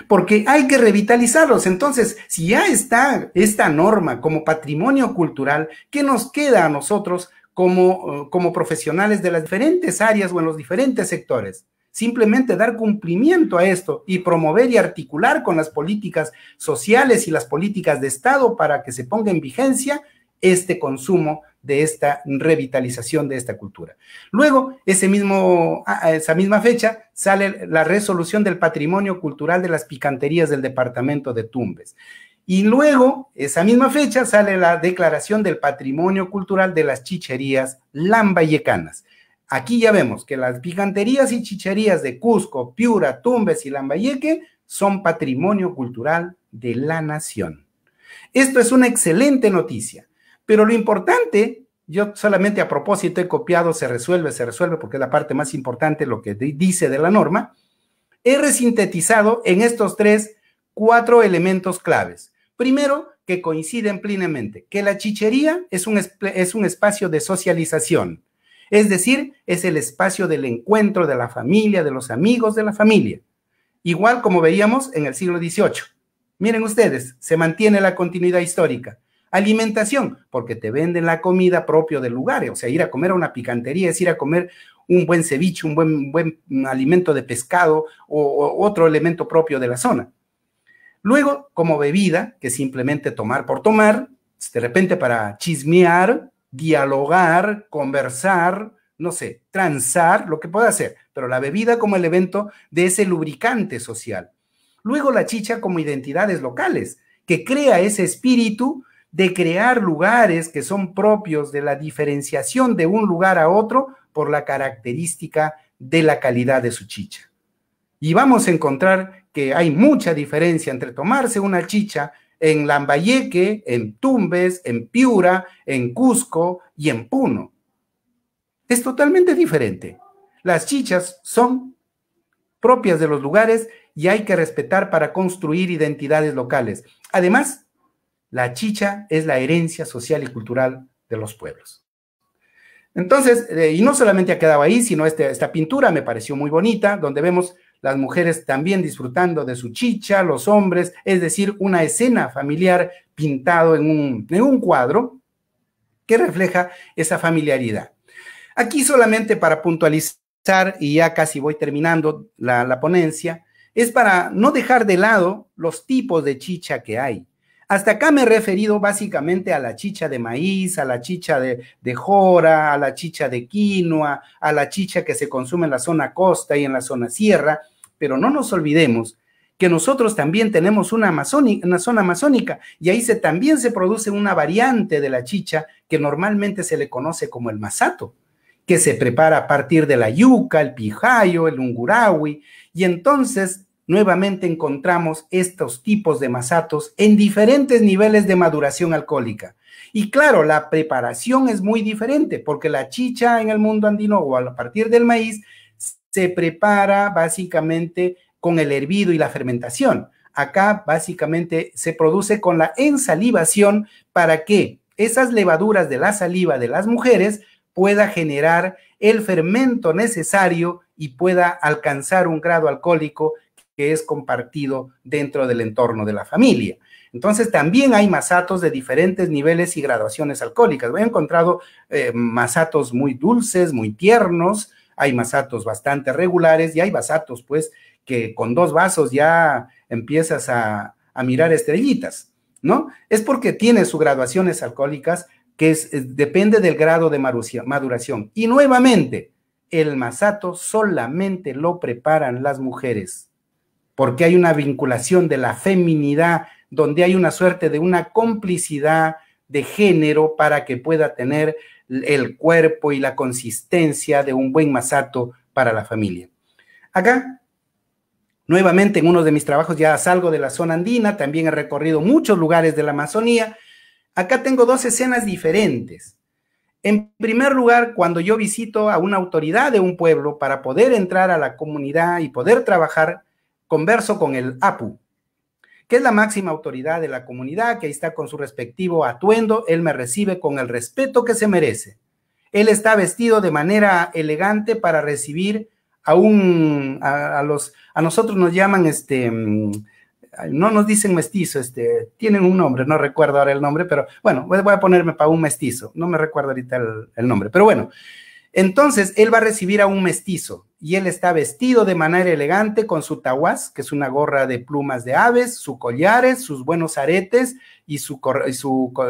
Porque hay que revitalizarlos. Entonces, si ya está esta norma como patrimonio cultural, ¿qué nos queda a nosotros como, eh, como profesionales de las diferentes áreas o en los diferentes sectores. Simplemente dar cumplimiento a esto y promover y articular con las políticas sociales y las políticas de Estado para que se ponga en vigencia este consumo de esta revitalización de esta cultura. Luego, ese mismo, esa misma fecha, sale la resolución del patrimonio cultural de las picanterías del departamento de Tumbes. Y luego, esa misma fecha, sale la declaración del patrimonio cultural de las chicherías lambayecanas. Aquí ya vemos que las picanterías y chicherías de Cusco, Piura, Tumbes y Lambayeque son patrimonio cultural de la nación. Esto es una excelente noticia, pero lo importante, yo solamente a propósito he copiado, se resuelve, se resuelve, porque es la parte más importante, lo que dice de la norma, he resintetizado en estos tres, cuatro elementos claves. Primero, que coinciden plenamente, que la chichería es un, es un espacio de socialización, es decir, es el espacio del encuentro de la familia, de los amigos de la familia, igual como veíamos en el siglo XVIII. Miren ustedes, se mantiene la continuidad histórica. Alimentación, porque te venden la comida propio del lugar, o sea, ir a comer a una picantería es ir a comer un buen ceviche, un buen, buen alimento de pescado o otro elemento propio de la zona. Luego, como bebida, que simplemente tomar por tomar, de repente para chismear, dialogar, conversar, no sé, transar, lo que pueda hacer, pero la bebida como el evento de ese lubricante social. Luego la chicha como identidades locales, que crea ese espíritu de crear lugares que son propios de la diferenciación de un lugar a otro por la característica de la calidad de su chicha. Y vamos a encontrar que hay mucha diferencia entre tomarse una chicha en Lambayeque, en Tumbes, en Piura, en Cusco y en Puno. Es totalmente diferente. Las chichas son propias de los lugares y hay que respetar para construir identidades locales. Además, la chicha es la herencia social y cultural de los pueblos. Entonces, eh, y no solamente ha quedado ahí, sino este, esta pintura me pareció muy bonita, donde vemos las mujeres también disfrutando de su chicha, los hombres, es decir, una escena familiar pintado en un, cuadro que refleja esa familiaridad. Aquí solamente para puntualizar, y ya casi voy terminando la ponencia, es para no dejar de lado los tipos de chicha que hay. Hasta acá me he referido básicamente a la chicha de maíz, a la chicha de, jora, a la chicha de quinoa, a la chicha que se consume en la zona costa y en la zona sierra, pero no nos olvidemos que nosotros también tenemos una, zona amazónica y ahí también se produce una variante de la chicha que normalmente se le conoce como el masato, que se prepara a partir de la yuca, el pijayo, el ungurawi, y entonces nuevamente encontramos estos tipos de masatos en diferentes niveles de maduración alcohólica. Y claro, la preparación es muy diferente porque la chicha en el mundo andino o a partir del maíz se prepara básicamente con el hervido y la fermentación. Acá básicamente se produce con la ensalivación para que esas levaduras de la saliva de las mujeres pueda generar el fermento necesario y pueda alcanzar un grado alcohólico que es compartido dentro del entorno de la familia. Entonces también hay masatos de diferentes niveles y graduaciones alcohólicas. He encontrado eh, masatos muy dulces, muy tiernos, hay masatos bastante regulares y hay masatos pues que con dos vasos ya empiezas a, mirar estrellitas, ¿no? Es porque tiene sus graduaciones alcohólicas que depende del grado de maduración. Y nuevamente, el masato solamente lo preparan las mujeres porque hay una vinculación de la feminidad, donde hay una suerte de una complicidad de género para que pueda tener el cuerpo y la consistencia de un buen masato para la familia. Acá, nuevamente en uno de mis trabajos ya salgo de la zona andina, también he recorrido muchos lugares de la Amazonía. Acá tengo dos escenas diferentes. En primer lugar, cuando yo visito a una autoridad de un pueblo para poder entrar a la comunidad y poder trabajar, Converso con el APU, que es la máxima autoridad de la comunidad, que ahí está con su respectivo atuendo, él me recibe con el respeto que se merece. Él está vestido de manera elegante para recibir a un, a, los, a nosotros nos llaman este, mm, no nos dicen mestizo, este, tienen un nombre, no recuerdo ahora el nombre, pero bueno, voy a ponerme para un mestizo, no me recuerdo ahorita el, el nombre, pero bueno, entonces él va a recibir a un mestizo, y él está vestido de manera elegante con su tahuaz, que es una gorra de plumas de aves, sus collares, sus buenos aretes y su,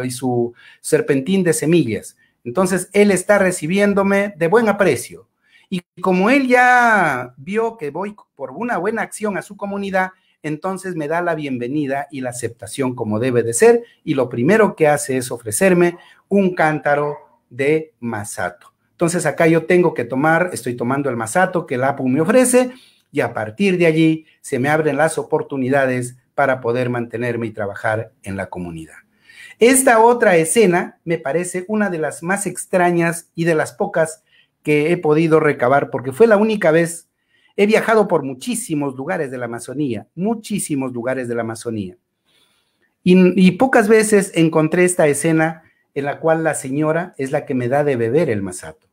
y su serpentín de semillas. Entonces, él está recibiéndome de buen aprecio. Y como él ya vio que voy por una buena acción a su comunidad, entonces me da la bienvenida y la aceptación como debe de ser. Y lo primero que hace es ofrecerme un cántaro de masato. Entonces acá yo tengo que tomar, estoy tomando el masato que el APU me ofrece y a partir de allí se me abren las oportunidades para poder mantenerme y trabajar en la comunidad. Esta otra escena me parece una de las más extrañas y de las pocas que he podido recabar porque fue la única vez, he viajado por muchísimos lugares de la Amazonía, muchísimos lugares de la Amazonía. Y, y pocas veces encontré esta escena en la cual la señora es la que me da de beber el masato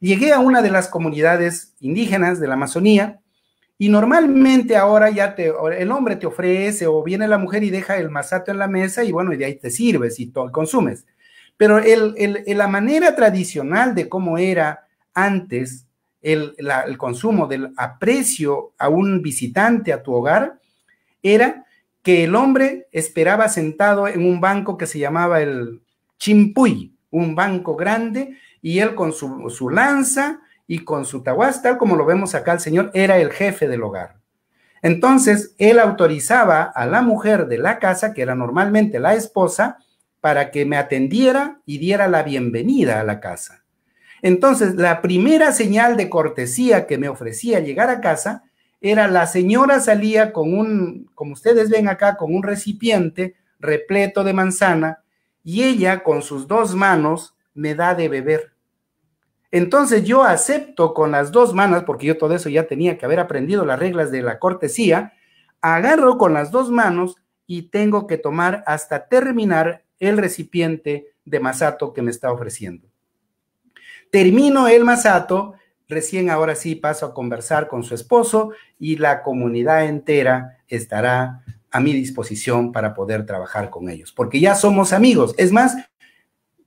llegué a una de las comunidades indígenas de la Amazonía y normalmente ahora ya el hombre te ofrece o viene la mujer y deja el masato en la mesa y bueno, y de ahí te sirves y todo, consumes. Pero la manera tradicional de cómo era antes el, consumo del aprecio a un visitante a tu hogar era que el hombre esperaba sentado en un banco que se llamaba el chimpuy, un banco grande y él con su, lanza y con su tahuaz, tal como lo vemos acá, el señor era el jefe del hogar. Entonces, él autorizaba a la mujer de la casa, que era normalmente la esposa, para que me atendiera y diera la bienvenida a la casa. Entonces, la primera señal de cortesía que me ofrecía llegar a casa era la señora salía con un, como ustedes ven acá, con un recipiente repleto de manzana y ella con sus dos manos me da de beber. Entonces yo acepto con las dos manos, porque yo todo eso ya tenía que haber aprendido las reglas de la cortesía, agarro con las dos manos y tengo que tomar hasta terminar el recipiente de masato que me está ofreciendo. Termino el masato, recién ahora sí paso a conversar con su esposo y la comunidad entera estará a mi disposición para poder trabajar con ellos, porque ya somos amigos. Es más,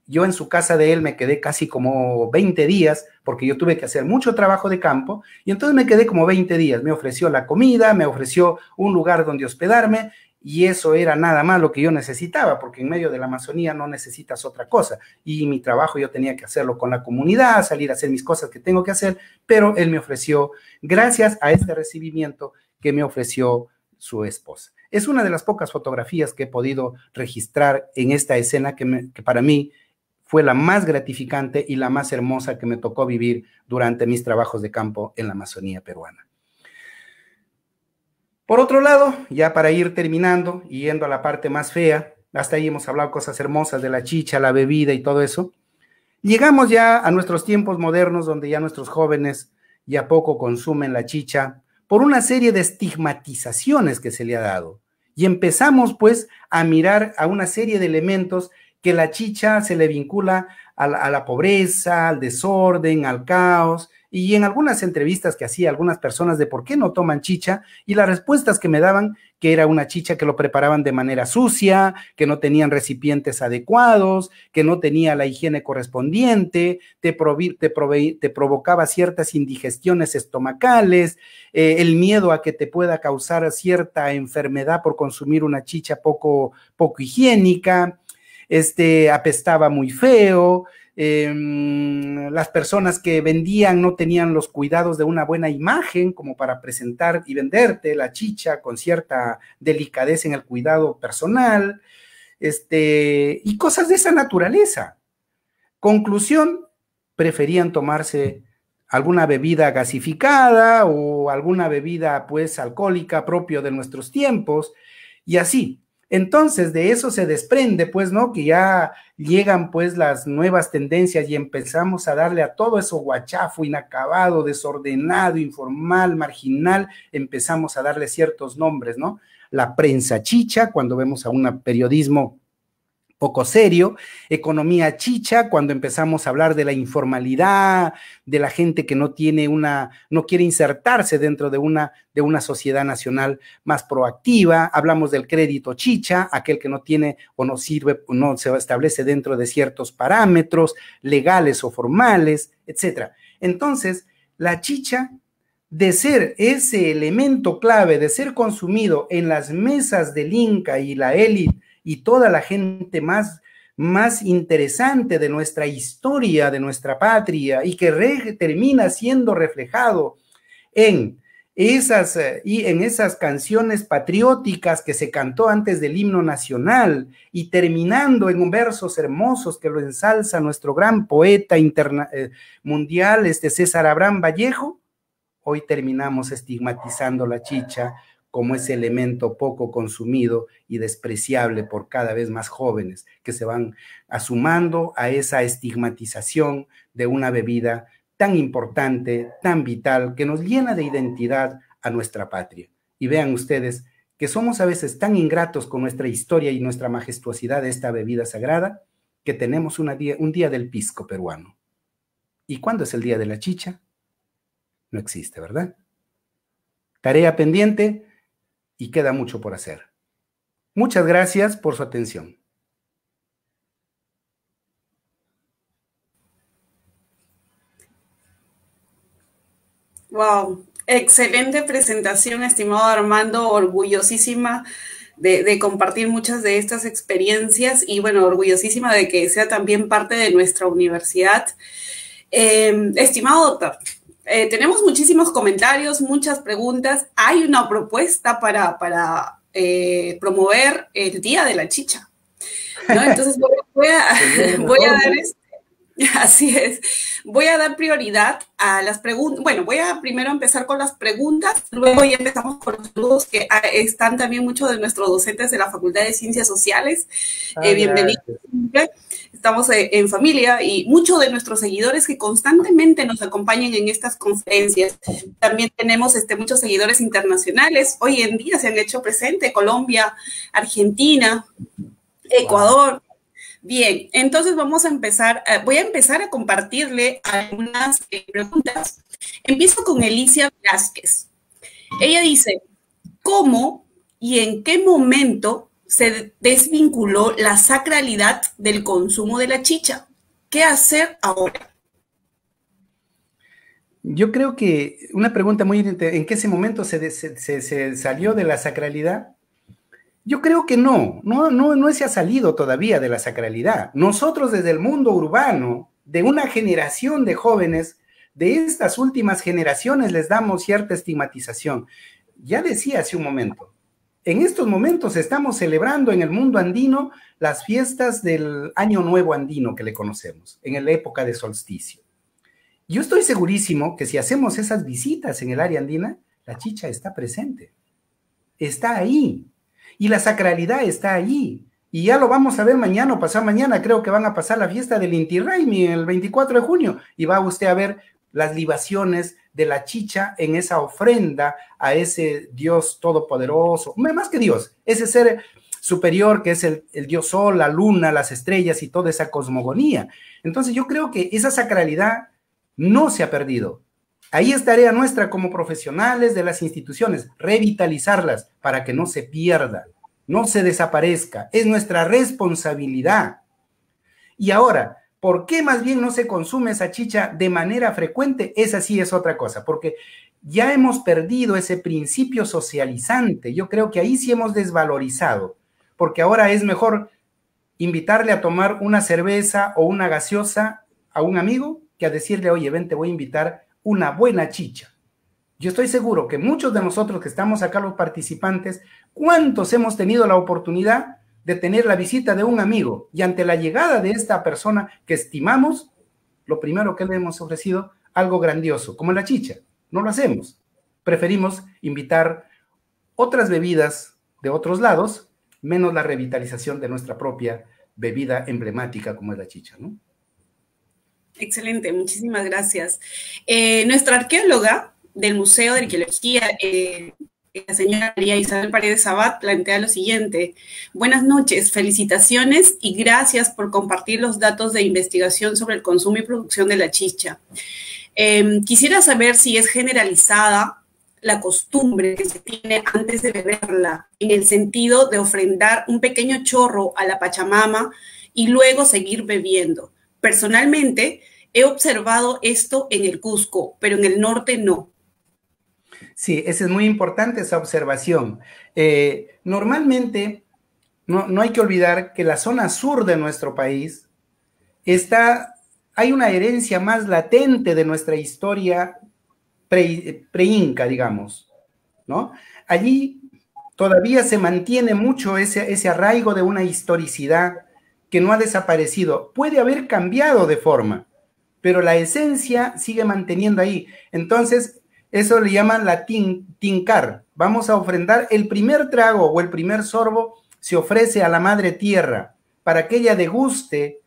yo en su casa de él me quedé casi como 20 días porque yo tuve que hacer mucho trabajo de campo y entonces me quedé como 20 días. Me ofreció la comida, me ofreció un lugar donde hospedarme y eso era nada más lo que yo necesitaba, porque en medio de la Amazonía no necesitas otra cosa. Y mi trabajo yo tenía que hacerlo con la comunidad, salir a hacer mis cosas que tengo que hacer, pero él me ofreció, gracias a este recibimiento que me ofreció su esposa. Es una de las pocas fotografías que he podido registrar en esta escena que, que para mí fue la más gratificante y la más hermosa que me tocó vivir durante mis trabajos de campo en la Amazonía peruana. Por otro lado, ya para ir terminando y yendo a la parte más fea, hasta ahí hemos hablado cosas hermosas de la chicha, la bebida y todo eso, llegamos ya a nuestros tiempos modernos donde ya nuestros jóvenes ya poco consumen la chicha por una serie de estigmatizaciones que se le ha dado. Y empezamos pues a mirar a una serie de elementos que la chicha se le vincula a la, pobreza, al desorden, al caos. Y en algunas entrevistas que hacía algunas personas de por qué no toman chicha y las respuestas que me daban que era una chicha que lo preparaban de manera sucia, que no tenían recipientes adecuados, que no tenía la higiene correspondiente, te, te, provocaba ciertas indigestiones estomacales, eh, el miedo a que te pueda causar cierta enfermedad por consumir una chicha poco, poco higiénica, este apestaba muy feo, em, las personas que vendían no tenían los cuidados de una buena imagen como para presentar y venderte la chicha con cierta delicadeza en el cuidado personal, este, y cosas de esa naturaleza. Conclusión, preferían tomarse alguna bebida gasificada o alguna bebida pues alcohólica propio de nuestros tiempos y así. Entonces, de eso se desprende, pues, ¿no? Que ya llegan, pues, las nuevas tendencias y empezamos a darle a todo eso guachafo, inacabado, desordenado, informal, marginal, empezamos a darle ciertos nombres, ¿no? La prensa chicha, cuando vemos a un periodismo poco serio, economía chicha, cuando empezamos a hablar de la informalidad, de la gente que no tiene una, no quiere insertarse dentro de una, de una sociedad nacional más proactiva, hablamos del crédito chicha, aquel que no tiene o no sirve, no se establece dentro de ciertos parámetros legales o formales, etcétera. Entonces, la chicha de ser ese elemento clave, de ser consumido en las mesas del Inca y la élite y toda la gente más, más interesante de nuestra historia, de nuestra patria, y que termina siendo reflejado en esas, eh, y en esas canciones patrióticas que se cantó antes del himno nacional y terminando en versos hermosos que lo ensalza nuestro gran poeta interna, eh, mundial, este César Abraham Vallejo, hoy terminamos estigmatizando la chicha como ese elemento poco consumido y despreciable por cada vez más jóvenes que se van asumando a esa estigmatización de una bebida tan importante, tan vital, que nos llena de identidad a nuestra patria. Y vean ustedes que somos a veces tan ingratos con nuestra historia y nuestra majestuosidad de esta bebida sagrada que tenemos un día del pisco peruano. ¿Y cuándo es el día de la chicha? No existe, ¿verdad? Tarea pendiente, y queda mucho por hacer. Muchas gracias por su atención. Wow, excelente presentación, estimado Armando, orgullosísima de, compartir muchas de estas experiencias y bueno, orgullosísima de que sea también parte de nuestra universidad. Eh, estimado doctor, eh, tenemos muchísimos comentarios, muchas preguntas. Hay una propuesta para, eh, promover el Día de la Chicha. (laughs) Entonces voy, a, dar esto. (laughs) Así es. Voy a dar prioridad a las preguntas. Bueno, voy a primero empezar con las preguntas, luego ya empezamos con los saludos que ah, están también muchos de nuestros docentes de la Facultad de Ciencias Sociales. Ah, eh, bienvenidos. Estamos eh, en familia y muchos de nuestros seguidores que constantemente nos acompañan en estas conferencias. También tenemos este, muchos seguidores internacionales. Hoy en día se han hecho presentes Colombia, Argentina, Ecuador. Bien, entonces vamos a empezar, eh, voy a empezar a compartirle algunas eh, preguntas. Empiezo con Elicia Velázquez. Ella dice, ¿cómo y en qué momento se desvinculó la sacralidad del consumo de la chicha? ¿Qué hacer ahora? Yo creo que una pregunta muy interesante, ¿en qué ese momento se salió de la sacralidad? Yo creo que no, no, no, no se ha salido todavía de la sacralidad. Nosotros desde el mundo urbano, de una generación de jóvenes, de estas últimas generaciones les damos cierta estigmatización. Ya decía hace un momento, en estos momentos estamos celebrando en el mundo andino las fiestas del Año Nuevo andino que le conocemos, en la época de solsticio. Yo estoy segurísimo que si hacemos esas visitas en el área andina, la chicha está presente, está ahí, y la sacralidad está allí, Y ya lo vamos a ver mañana o pasado mañana. Creo que van a pasar la fiesta del Inti Raimi el 24 de junio. Y va usted a ver las libaciones de la chicha en esa ofrenda a ese Dios todopoderoso. Más que Dios, ese ser superior que es el, el, Dios Sol, la Luna, las estrellas y toda esa cosmogonía. Entonces yo creo que esa sacralidad no se ha perdido. Ahí es tarea nuestra como profesionales de las instituciones, revitalizarlas para que no se pierda, no se desaparezca. Es nuestra responsabilidad. Y ahora, ¿por qué más bien no se consume esa chicha de manera frecuente? Esa sí es otra cosa, porque ya hemos perdido ese principio socializante. Yo creo que ahí sí hemos desvalorizado, porque ahora es mejor invitarle a tomar una cerveza o una gaseosa a un amigo que a decirle, oye, ven, te voy a invitar una buena chicha. Yo estoy seguro que muchos de nosotros que estamos acá los participantes, ¿cuántos hemos tenido la oportunidad de tener la visita de un amigo? Y ante la llegada de esta persona que estimamos, lo primero que le hemos ofrecido, algo grandioso, como la chicha. No lo hacemos. Preferimos invitar otras bebidas de otros lados, menos la revitalización de nuestra propia bebida emblemática como es la chicha, ¿no? Excelente, muchísimas gracias. Eh, nuestra arqueóloga del Museo de Arqueología, eh, la señora María Isabel Paredes Abad, plantea lo siguiente. Buenas noches, felicitaciones y gracias por compartir los datos de investigación sobre el consumo y producción de la chicha. Em, quisiera saber si es generalizada la costumbre que se tiene antes de beberla, en el sentido de ofrendar un pequeño chorro a la Pachamama y luego seguir bebiendo. Personalmente, He observado esto en el Cusco, pero en el norte no. Sí, esa es muy importante esa observación. Eh, normalmente, no, hay que olvidar que la zona sur de nuestro país está, hay una herencia más latente de nuestra historia pre-inca, digamos, ¿no? Allí todavía se mantiene mucho ese, ese arraigo de una historicidad que no ha desaparecido. Puede haber cambiado de forma, pero la esencia sigue manteniendo ahí. Entonces, eso le llaman la tincar. Vamos a ofrendar el primer trago o el primer sorbo se ofrece a la madre tierra para que ella deguste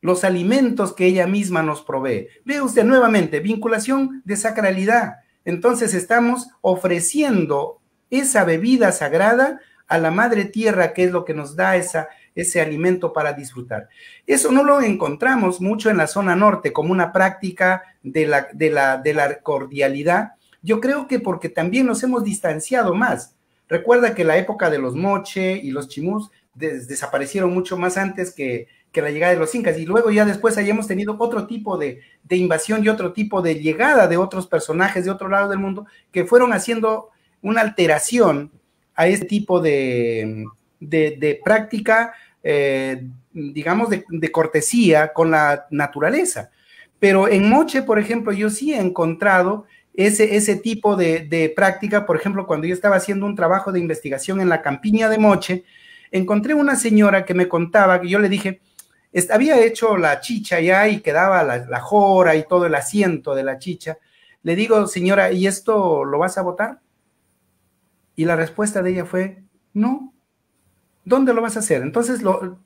los alimentos que ella misma nos provee. Ve usted nuevamente, vinculación de sacralidad. Entonces estamos ofreciendo esa bebida sagrada a la madre tierra, que es lo que nos da esa, ese alimento para disfrutar. Eso no lo encontramos mucho en la zona norte como una práctica de la, la, de la cordialidad. Yo creo que porque también nos hemos distanciado más. Recuerda que la época de los moche y los chimús desaparecieron mucho más antes que, la llegada de los incas. Y luego ya después hayamos tenido otro tipo de, de, invasión y otro tipo de llegada de otros personajes de otro lado del mundo que fueron haciendo una alteración a este tipo de, de, práctica, eh, digamos, de, cortesía con la naturaleza. Pero en Moche, por ejemplo, yo sí he encontrado ese, ese tipo de, práctica. Por ejemplo, cuando yo estaba haciendo un trabajo de investigación en la campiña de Moche, encontré una señora que me contaba que yo le dije, había hecho la chicha ya y quedaba la, la, jora y todo el asiento de la chicha. Le digo, señora, ¿y esto lo vas a votar? Y la respuesta de ella fue, no. ¿dónde lo vas a hacer? Entonces,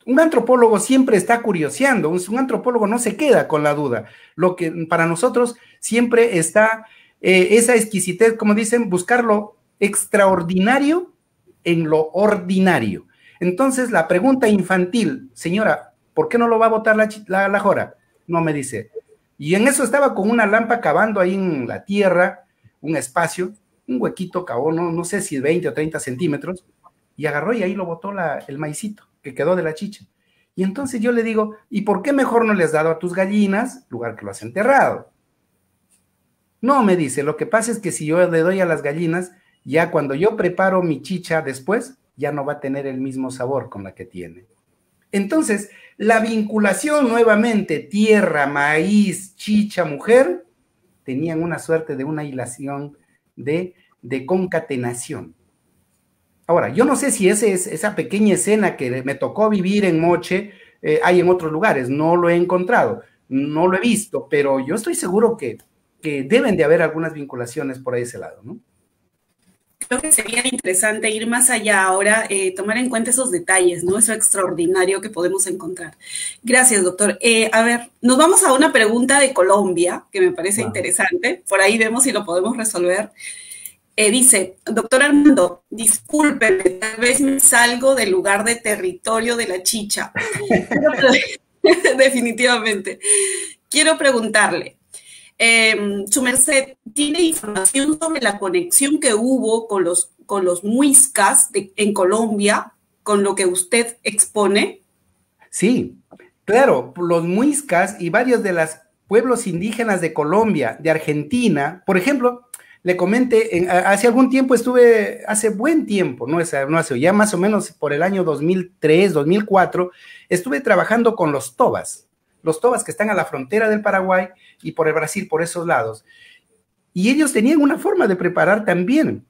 un antropólogo siempre está curioseando, un, antropólogo no se queda con la duda. Lo que para nosotros siempre está eh, esa exquisitez, como dicen, buscar lo extraordinario en lo ordinario. Entonces, la pregunta infantil, señora, ¿por qué no lo va a votar la, la, Jora? No me dice. Y en eso estaba con una lámpara cavando ahí en la tierra, un espacio, un huequito cavó, no, no sé si 20 o 30 centímetros, y agarró y ahí lo botó el maicito que quedó de la chicha. Y entonces yo le digo, ¿y por qué mejor no le has dado a tus gallinas lugar que lo has enterrado? No, me dice, lo que pasa es que si yo le doy a las gallinas, ya cuando yo preparo mi chicha después, ya no va a tener el mismo sabor con la que tiene. Entonces, la vinculación nuevamente tierra, maíz, chicha, mujer, tenían una suerte de una hilación de, de concatenación. Ahora, yo no sé si esa pequeña escena que me tocó vivir en Moche eh, hay en otros lugares, no lo he encontrado, no lo he visto, pero yo estoy seguro que, deben de haber algunas vinculaciones por ese lado, ¿no? Creo que sería interesante ir más allá ahora, eh, tomar en cuenta esos detalles, ¿no? Eso extraordinario que podemos encontrar. Gracias, doctor. Eh, a ver, nos vamos a una pregunta de Colombia, que me parece interesante. Por ahí vemos si lo podemos resolver. Eh, dice, doctor Armando, discúlpeme, tal vez me salgo del lugar de territorio de la chicha. (laughs) Definitivamente. Quiero preguntarle, em, su merced, ¿tiene información sobre la conexión que hubo con los, con los muiscas en Colombia, con lo que usted expone? Sí, claro, los muiscas y varios de los pueblos indígenas de Colombia, de Argentina, por ejemplo, le comenté, hace algún tiempo estuve, hace buen tiempo, no, no hace, ya más o menos por el año 2003, 2004, estuve trabajando con los tobas, los tobas que están a la frontera del Paraguay y por el Brasil, por esos lados. Y ellos tenían una forma de preparar también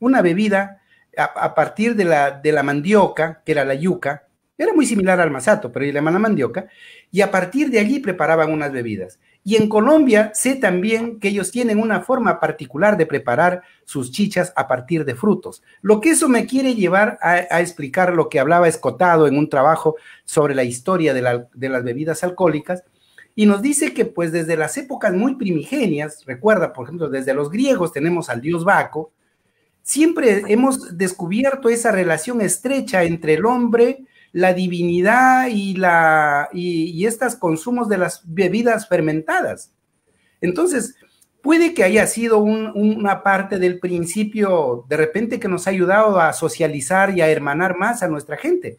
una bebida a, partir de la, de la mandioca, que era la yuca, era muy similar al masato, pero le llaman la mandioca, y a partir de allí preparaban unas bebidas. Y en Colombia sé también que ellos tienen una forma particular de preparar sus chichas a partir de frutos. Lo que eso me quiere llevar a, explicar lo que hablaba Escotado en un trabajo sobre la historia de, de, las bebidas alcohólicas. Y nos dice que pues desde las épocas muy primigenias, recuerda, por ejemplo, desde los griegos tenemos al dios Baco, siempre hemos descubierto esa relación estrecha entre el hombre la divinidad y, la, y, estos consumos de las bebidas fermentadas. Entonces, puede que haya sido una parte del principio de repente que nos ha ayudado a socializar y a hermanar más a nuestra gente.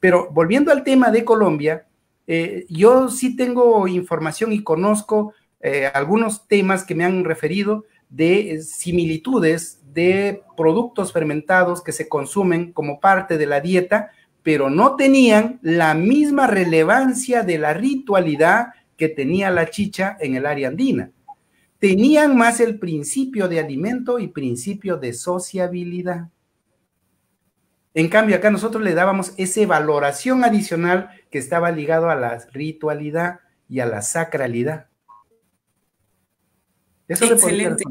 Pero volviendo al tema de Colombia, eh, yo sí tengo información y conozco eh, algunos temas que me han referido de similitudes de productos fermentados que se consumen como parte de la dieta pero no tenían la misma relevancia de la ritualidad que tenía la chicha en el área andina. Tenían más el principio de alimento y principio de sociabilidad. En cambio, acá nosotros le dábamos esa valoración adicional que estaba ligado a la ritualidad y a la sacralidad. Eso Excelente.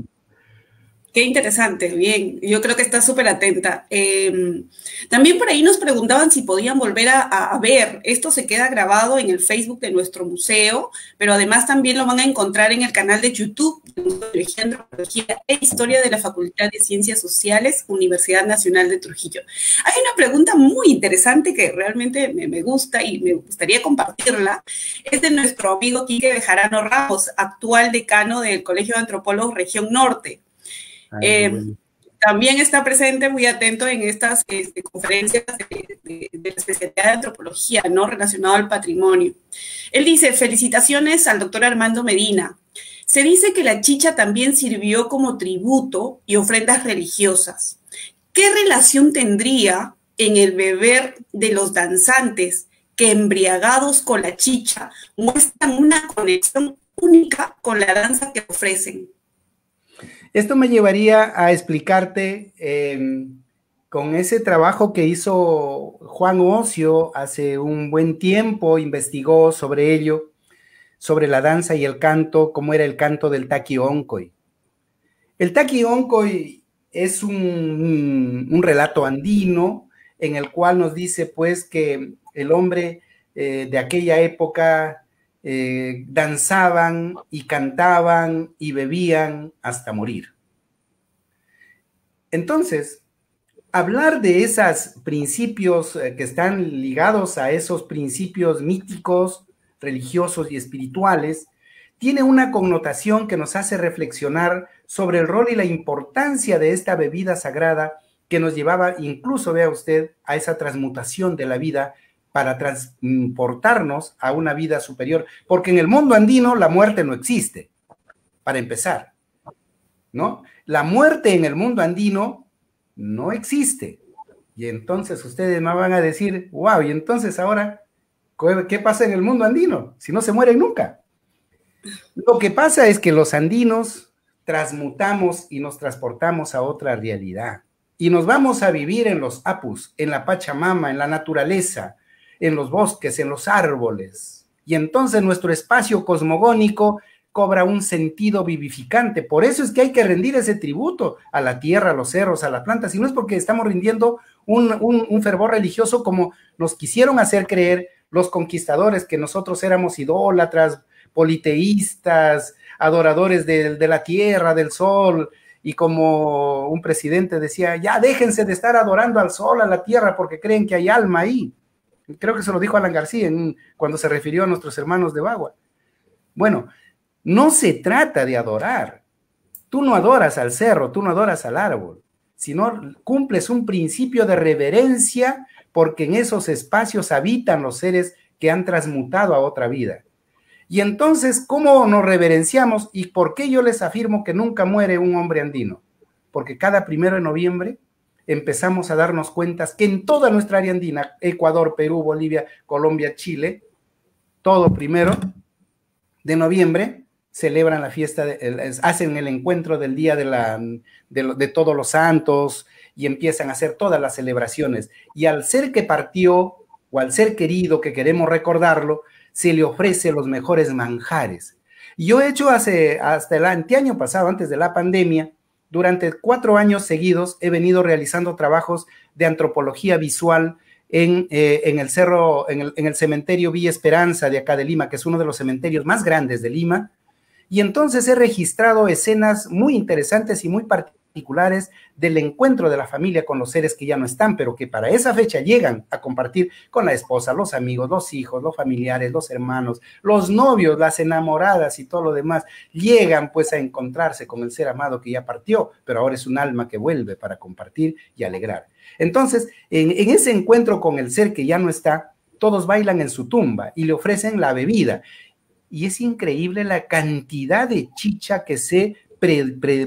Qué interesante, bien. Yo creo que está súper atenta. Em, también por ahí nos preguntaban si podían volver a, ver. Esto se queda grabado en el Facebook de nuestro museo, pero además también lo van a encontrar en el canal de YouTube de Antropología e Historia de la Facultad de Ciencias Sociales, Universidad Nacional de Trujillo. Hay una pregunta muy interesante que realmente me, me gusta y me gustaría compartirla. Es de nuestro amigo Quique Bejarano Ramos, actual decano del Colegio de Antropólogos Región Norte. Eh, también está presente muy atento en estas este, conferencias de, de, la especialidad de antropología, ¿no? Relacionado al patrimonio. Él dice, felicitaciones al doctor Armando Medina. Se dice que la chicha también sirvió como tributo y ofrendas religiosas. ¿Qué relación tendría en el beber de los danzantes que embriagados con la chicha muestran una conexión única con la danza que ofrecen? Esto me llevaría a explicarte em, con ese trabajo que hizo Juan Ocio hace un buen tiempo, investigó sobre ello, sobre la danza y el canto, cómo era el canto del taqui Onkoy. El taqui Onkoy es un, relato andino en el cual nos dice pues que el hombre eh, de aquella época eh, danzaban y cantaban y bebían hasta morir. Entonces, hablar de esos principios eh, que están ligados a esos principios míticos, religiosos y espirituales, tiene una connotación que nos hace reflexionar sobre el rol y la importancia de esta bebida sagrada que nos llevaba incluso, vea usted, a esa transmutación de la vida para transportarnos a una vida superior, porque en el mundo andino la muerte no existe, para empezar, ¿no? La muerte en el mundo andino no existe. Y entonces ustedes me van a decir, wow, y entonces ahora, ¿qué pasa en el mundo andino? Si no se muere nunca. Lo que pasa es que los andinos transmutamos y nos transportamos a otra realidad. Y nos vamos a vivir en los apus, en la Pachamama, en la naturaleza, en los bosques, en los árboles. Y entonces nuestro espacio cosmogónico cobra un sentido vivificante. Por eso es que hay que rendir ese tributo a la tierra, a los cerros, a las plantas. Y no es porque estamos rindiendo un, fervor religioso como nos quisieron hacer creer los conquistadores, que nosotros éramos idólatras, politeístas, adoradores de la tierra, del sol. Y como un presidente decía, ya déjense de estar adorando al sol, a la tierra, porque creen que hay alma ahí. Creo que se lo dijo Alan García cuando se refirió a nuestros hermanos de Bagua. Bueno, no se trata de adorar. Tú no adoras al cerro, tú no adoras al árbol, sino cumples un principio de reverencia porque en esos espacios habitan los seres que han transmutado a otra vida. Y entonces, ¿cómo nos reverenciamos y por qué yo les afirmo que nunca muere un hombre andino? Porque cada primero de noviembre empezamos a darnos cuenta que en toda nuestra área andina, Ecuador, Perú, Bolivia, Colombia, Chile, todo primero de noviembre, celebran la fiesta, hacen el encuentro del Día de, la, de, Todos los Santos y empiezan a hacer todas las celebraciones. Y al ser que partió o al ser querido que queremos recordarlo, se le ofrece los mejores manjares. Yo he hecho hace, hasta el anteaño pasado, antes de la pandemia, durante cuatro años seguidos he venido realizando trabajos de antropología visual en, eh, el cerro, en el, el, cementerio Villa Esperanza de acá de Lima, que es uno de los cementerios más grandes de Lima. Y entonces he registrado escenas muy interesantes y muy particulares particulares del encuentro de la familia con los seres que ya no están, pero que para esa fecha llegan a compartir con la esposa, los amigos, los hijos, los familiares, los hermanos, los novios, las enamoradas y todo lo demás. Llegan pues a encontrarse con el ser amado que ya partió, pero ahora es un alma que vuelve para compartir y alegrar. Entonces, en, en ese encuentro con el ser que ya no está, todos bailan en su tumba y le ofrecen la bebida y es increíble la cantidad de chicha que se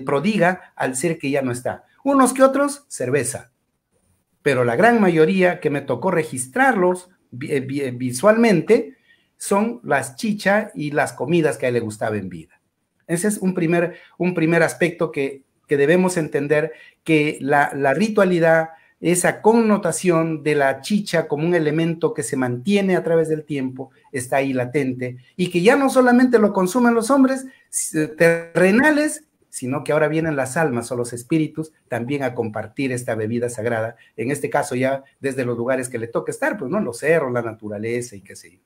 prodiga al ser que ya no está. Unos que otros, cerveza. Pero la gran mayoría que me tocó registrarlos eh, eh, visualmente son las chicha y las comidas que a él le gustaba en vida. Ese es un primer, un primer aspecto que, debemos entender, que la ritualidad, esa connotación de la chicha como un elemento que se mantiene a través del tiempo está ahí latente y que ya no solamente lo consumen los hombres eh, terrenales, sino que ahora vienen las almas o los espíritus también a compartir esta bebida sagrada, en este caso ya desde los lugares que le toca estar, pues no, los cerros, la naturaleza y qué sé yo.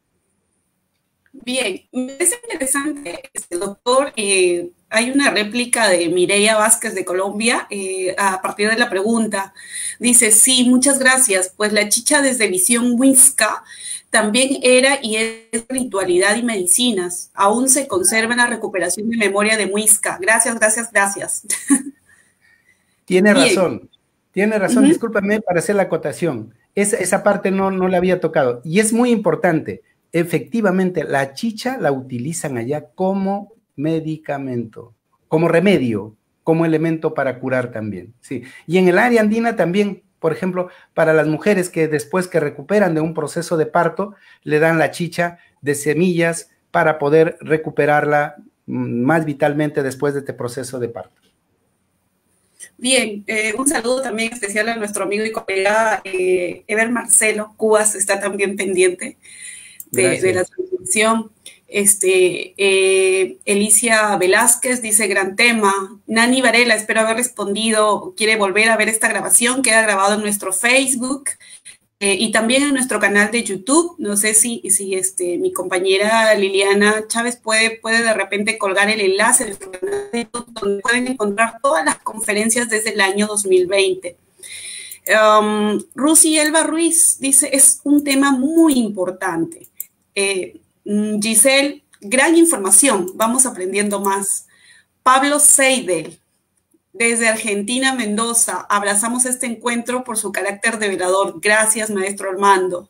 Bien, es interesante, este, doctor. Eh, hay una réplica de Mireia Vázquez de Colombia eh, a partir de la pregunta. Dice, sí, muchas gracias. Pues la chicha desde visión huisca también era y es ritualidad y medicinas. Aún se conserva en la recuperación de memoria de Muisca. Gracias, gracias, gracias. (laughs) Tiene razón, tiene razón. Discúlpame para hacer la acotación. Es, esa parte no, no la había tocado. Y es muy importante efectivamente la chicha la utilizan allá como medicamento, como remedio, como elemento para curar también. Sí. Y en el área andina también, por ejemplo, para las mujeres que después que recuperan de un proceso de parto, le dan la chicha de semillas para poder recuperarla mm, más vitalmente después de este proceso de parto. Bien, eh, un saludo también especial a nuestro amigo y colega Eber eh, Ever Marcelo, Cubas está también pendiente de, la transmisión. Este, Elicia eh, Velázquez dice, gran tema. Nani Varela, espero haber respondido, quiere volver a ver esta grabación, queda grabado en nuestro Facebook eh, y también en nuestro canal de YouTube. No sé si, si este, mi compañera Liliana Chávez puede, puede de repente colgar el enlace de donde pueden encontrar todas las conferencias desde el año 2020. Um, Rusi Elba Ruiz dice, es un tema muy importante eh, Giselle, gran información, vamos aprendiendo más. Pablo Seidel, desde Argentina, Mendoza, abrazamos este encuentro por su carácter de verador Gracias, maestro Armando.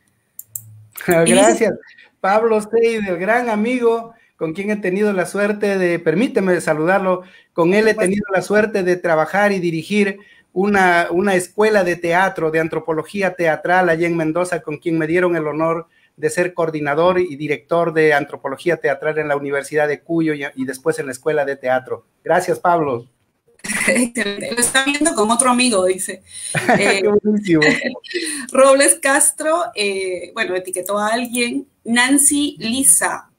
(laughs) Gracias. Pablo Seidel, gran amigo con quien he tenido la suerte de, permíteme saludarlo, con él he tenido la suerte de trabajar y dirigir una, una escuela de teatro, de antropología teatral allá en Mendoza, con quien me dieron el honor de ser coordinador y director de antropología teatral en la Universidad de Cuyo y, después en la Escuela de Teatro. Gracias, Pablo. Lo está viendo con otro amigo, dice. (laughs) Eh, (laughs) Robles Castro, eh, bueno, etiquetó a alguien. Nancy Lisa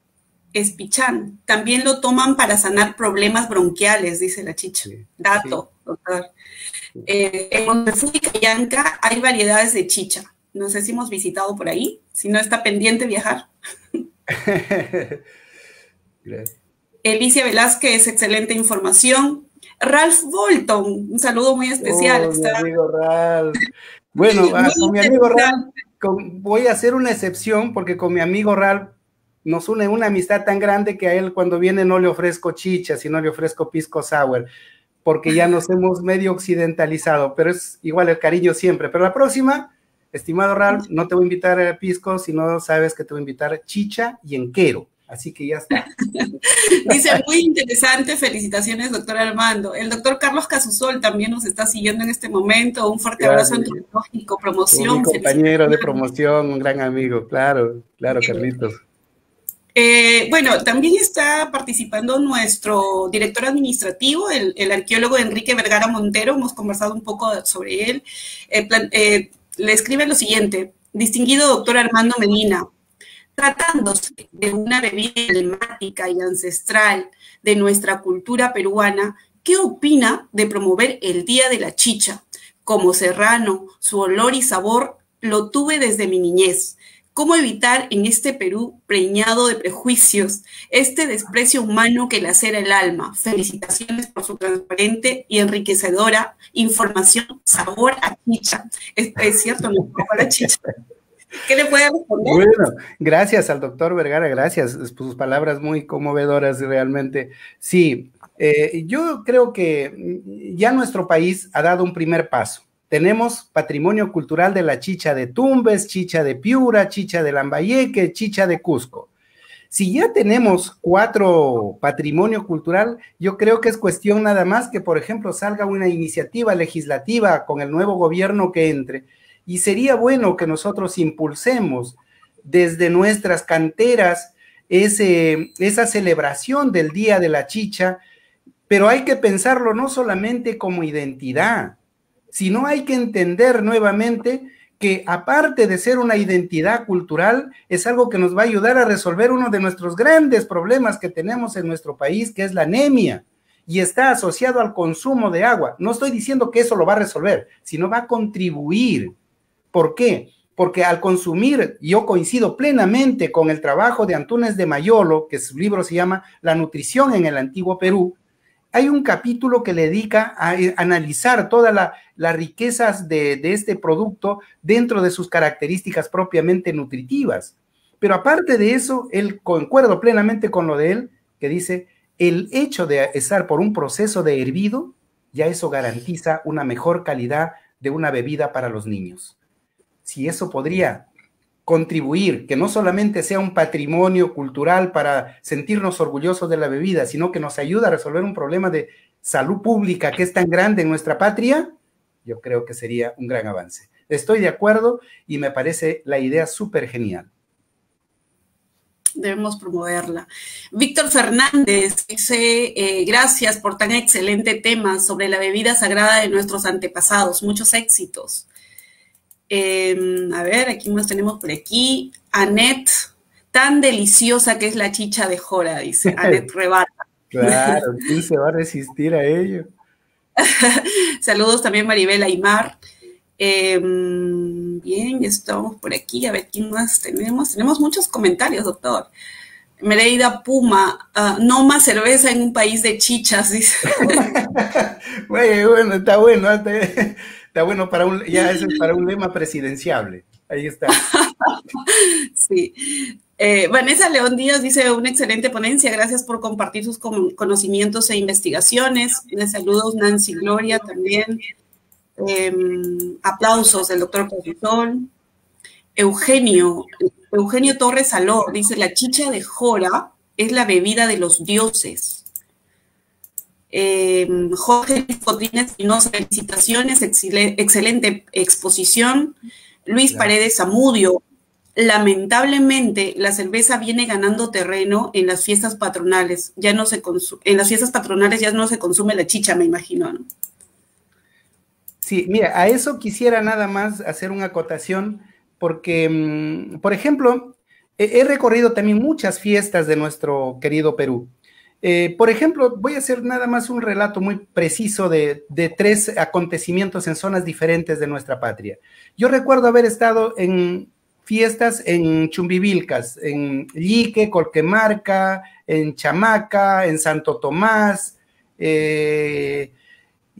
Espichán, también lo toman para sanar problemas bronquiales, dice la chicha. Dato, doctor. Eh, en Montefuji y Cayanca hay variedades de chicha no sé si hemos visitado por ahí, si no está pendiente viajar. (laughs) Elicia Velázquez, excelente información. Ralph Bolton, un saludo muy especial. Oh, bueno, ah, con mi amigo Ralph voy a hacer una excepción porque con mi amigo Ralph nos une una amistad tan grande que a él cuando viene no le ofrezco chicha, sino le ofrezco pisco sour, porque ya nos (laughs) hemos medio occidentalizado, pero es igual el cariño siempre. Pero la próxima Estimado Ralph, no te voy a invitar a pisco, si no sabes que te voy a invitar chicha y enquero. Así que ya está. (laughs) Dice, muy interesante, felicitaciones, doctor Armando. El doctor Carlos Casusol también nos está siguiendo en este momento. Un fuerte abrazo antropológico, promoción. Un compañero de promoción, un gran amigo, claro, claro, Carlitos. Eh, bueno, también está participando nuestro director administrativo, el, arqueólogo Enrique Vergara Montero. Hemos conversado un poco sobre él. Eh, eh, le escribe lo siguiente, distinguido doctor Armando Medina, tratándose de una bebida emblemática y ancestral de nuestra cultura peruana, ¿qué opina de promover el Día de la Chicha? Como serrano, su olor y sabor lo tuve desde mi niñez. ¿Cómo evitar en este Perú preñado de prejuicios este desprecio humano que le lacera el alma? Felicitaciones por su transparente y enriquecedora información, sabor a chicha. Es, cierto, no, sabor a chicha. ¿Qué le puede responder? Bueno, gracias al doctor Vergara, gracias por pues, sus palabras muy conmovedoras realmente. Sí, eh, yo creo que ya nuestro país ha dado un primer paso tenemos patrimonio cultural de la chicha de Tumbes, chicha de Piura, chicha de Lambayeque, chicha de Cusco. Si ya tenemos cuatro patrimonio cultural, yo creo que es cuestión nada más que, por ejemplo, salga una iniciativa legislativa con el nuevo gobierno que entre. Y sería bueno que nosotros impulsemos desde nuestras canteras ese, esa celebración del Día de la Chicha, pero hay que pensarlo no solamente como identidad, sino hay que entender nuevamente que aparte de ser una identidad cultural, es algo que nos va a ayudar a resolver uno de nuestros grandes problemas que tenemos en nuestro país, que es la anemia, y está asociado al consumo de agua. No estoy diciendo que eso lo va a resolver, sino va a contribuir. ¿Por qué? Porque al consumir, yo coincido plenamente con el trabajo de Antunes de Mayolo, que su libro se llama La nutrición en el antiguo Perú, hay un capítulo que le dedica a, eh, analizar todas las riquezas de, este producto dentro de sus características propiamente nutritivas. Pero aparte de eso, él concuerdo plenamente con lo de él, que dice, el hecho de estar por un proceso de hervido, ya eso garantiza una mejor calidad de una bebida para los niños. Si eso podría contribuir, que no solamente sea un patrimonio cultural para sentirnos orgullosos de la bebida, sino que nos ayuda a resolver un problema de salud pública que es tan grande en nuestra patria, yo creo que sería un gran avance. Estoy de acuerdo y me parece la idea súper genial. Debemos promoverla. Víctor Fernández dice, eh, gracias por tan excelente tema sobre la bebida sagrada de nuestros antepasados. Muchos éxitos. Em, a ver, aquí más tenemos por aquí. Anet, tan deliciosa que es la chicha de Jora, dice. Anet (laughs) Rebata. claro, ¿quién (laughs) se va a resistir a ello? (laughs) Saludos también Maribel Aymar. Em, bien, estamos por aquí. A ver, ¿quién más tenemos? Tenemos muchos comentarios, doctor. Mereida Puma, ah, no más cerveza en un país de chichas, dice. bueno, bueno, está bueno bueno para ya es para un lema presidenciable. Ahí está. (laughs) sí. Eh, Vanessa León Díaz dice, una excelente ponencia, gracias por compartir sus conocimientos e investigaciones. Les saludos Nancy Gloria también. Em, aplausos del doctor Pazutón. Eugenio, Eugenio Torres Alor dice, la chicha de jora es la bebida de los dioses. Eh, Jorge y Espinosa, felicitaciones, excelente exposición. Luis Paredes Zamudio, lamentablemente la cerveza viene ganando terreno en las fiestas patronales. Ya no se en las fiestas patronales ya no se consume la chicha, me imagino, ¿no? Sí, mira, a eso quisiera nada más hacer una acotación, porque, mm, por ejemplo, he recorrido también muchas fiestas de nuestro querido Perú. Eh, por ejemplo, voy a hacer nada más un relato muy preciso de, tres acontecimientos en zonas diferentes de nuestra patria. Yo recuerdo haber estado en fiestas en Chumbivilcas, en Yique, Colquemarca, en Chamaca, en Santo Tomás, eh,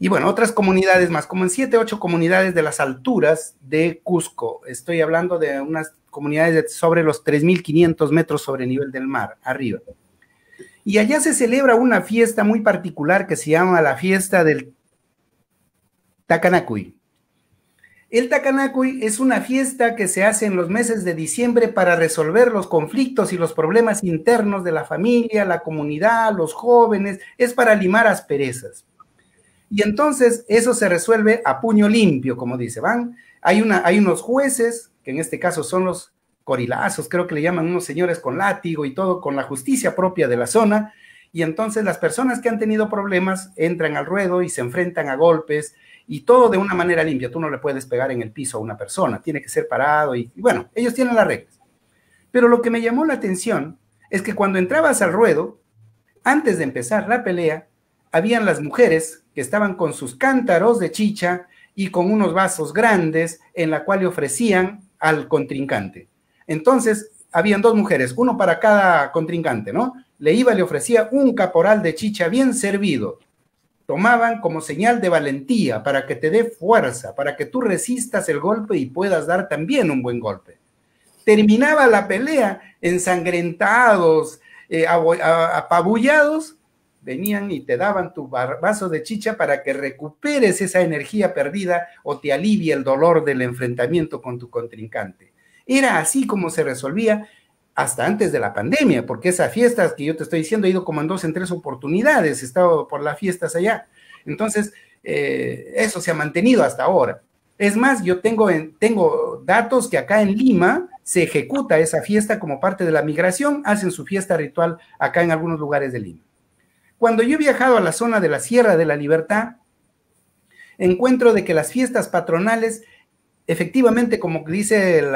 y bueno, otras comunidades más, como en siete, ocho comunidades de las alturas de Cusco. Estoy hablando de unas comunidades sobre los 3.500 metros sobre el nivel del mar, arriba. Y allá se celebra una fiesta muy particular que se llama la fiesta del Takanakuy. El Takanakuy es una fiesta que se hace en los meses de diciembre para resolver los conflictos y los problemas internos de la familia, la comunidad, los jóvenes, es para limar asperezas. Y entonces eso se resuelve a puño limpio, como dice Van. Hay, hay unos jueces, que en este caso son los corilazos, creo que le llaman unos señores con látigo y todo, con la justicia propia de la zona. Y entonces las personas que han tenido problemas entran al ruedo y se enfrentan a golpes y todo de una manera limpia. Tú no le puedes pegar en el piso a una persona, tiene que ser parado y, bueno, ellos tienen las reglas. Pero lo que me llamó la atención es que cuando entrabas al ruedo, antes de empezar la pelea, habían las mujeres que estaban con sus cántaros de chicha y con unos vasos grandes en la cual le ofrecían al contrincante. Entonces, habían dos mujeres, uno para cada contrincante, ¿no? Le iba le ofrecía un caporal de chicha bien servido. Tomaban como señal de valentía para que te dé fuerza, para que tú resistas el golpe y puedas dar también un buen golpe. Terminaba la pelea ensangrentados, eh, apabullados, venían y te daban tu vaso de chicha para que recuperes esa energía perdida o te alivie el dolor del enfrentamiento con tu contrincante. Era así como se resolvía hasta antes de la pandemia, porque esas fiestas que yo te estoy diciendo, he ido como en dos, en tres oportunidades, he estado por las fiestas allá. Entonces, eh, eso se ha mantenido hasta ahora. Es más, yo tengo, tengo datos que acá en Lima se ejecuta esa fiesta como parte de la migración, hacen su fiesta ritual acá en algunos lugares de Lima. Cuando yo he viajado a la zona de la Sierra de la Libertad, encuentro de que las fiestas patronales efectivamente, como dice el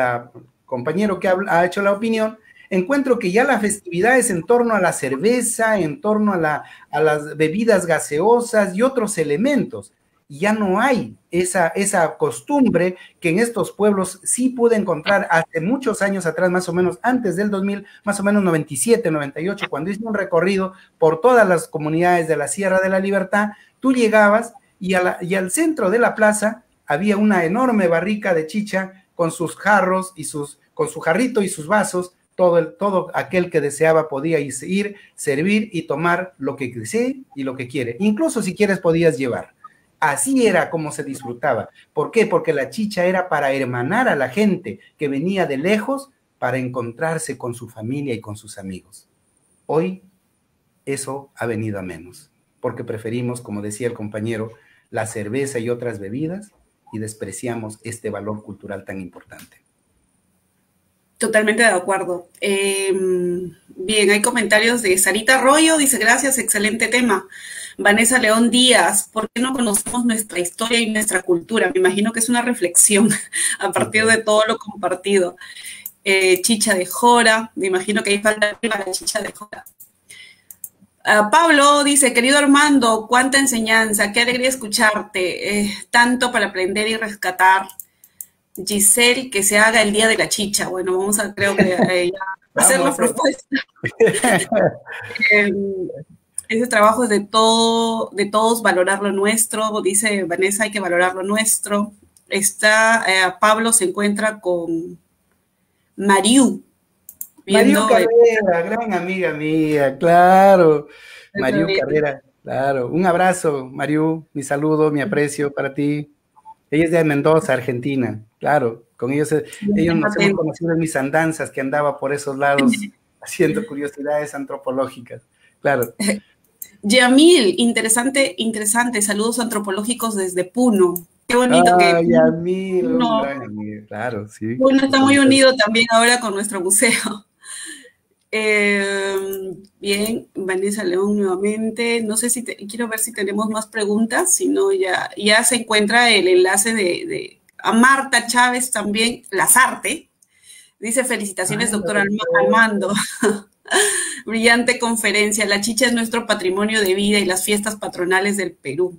compañero que ha, hecho la opinión, encuentro que ya las festividades en torno a la cerveza, en torno a, las bebidas gaseosas y otros elementos, ya no hay esa, esa costumbre que en estos pueblos sí pude encontrar hace muchos años atrás, más o menos antes del 2000, más o menos 97, 98, cuando hice un recorrido por todas las comunidades de la Sierra de la Libertad, tú llegabas y al centro de la plaza había una enorme barrica de chicha con sus jarros y sus, con su jarrito y sus vasos. Todo, el, todo aquel que deseaba podía ir, servir y tomar lo que desee y lo que quiere. Incluso si quieres podías llevar. Así era como se disfrutaba. ¿Por qué? Porque la chicha era para hermanar a la gente que venía de lejos para encontrarse con su familia y con sus amigos. Hoy eso ha venido a menos, porque preferimos, como decía el compañero, la cerveza y otras bebidas y despreciamos este valor cultural tan importante. Totalmente de acuerdo. Em, bien, hay comentarios de Sarita Arroyo, dice gracias, excelente tema. Vanessa León Díaz, ¿por qué no conocemos nuestra historia y nuestra cultura? Me imagino que es una reflexión (laughs) a partir de todo lo compartido. Eh, chicha de Jora, me imagino que hay falta la chicha de Jora. Ah, Pablo dice, querido Armando, cuánta enseñanza, qué alegría escucharte, eh, tanto para aprender y rescatar. Giselle, que se haga el día de la chicha. Bueno, vamos a, creo que (laughs) hacer la propuesta. (laughs) Em, ese trabajo es de, todo, de todos, valorar lo nuestro, dice Vanessa, hay que valorar lo nuestro. Está, eh, Pablo se encuentra con Mariu, Mario Carrera, gran amiga mía, claro. Mario Carrera, claro. Un abrazo, Mario, mi saludo, mi aprecio para ti. Ella es de Mendoza, Argentina, claro. Con ellos, eh, ellos nos hemos conocido en mis andanzas que andaba por esos lados (laughs) haciendo curiosidades antropológicas, claro. (laughs) Yamil, interesante, interesante. Saludos antropológicos desde Puno. Qué bonito que. Yamil, claro, sí. Puno está muy unido también ahora con nuestro museo. Eh, bien, Vanessa León nuevamente. No sé si quiero ver si tenemos más preguntas, si no, ya, ya se encuentra el enlace de, a Marta Chávez también, Lazarte. Dice, felicitaciones, Ay, ah, doctor Armando. (laughs) Brillante conferencia. La chicha es nuestro patrimonio de vida y las fiestas patronales del Perú.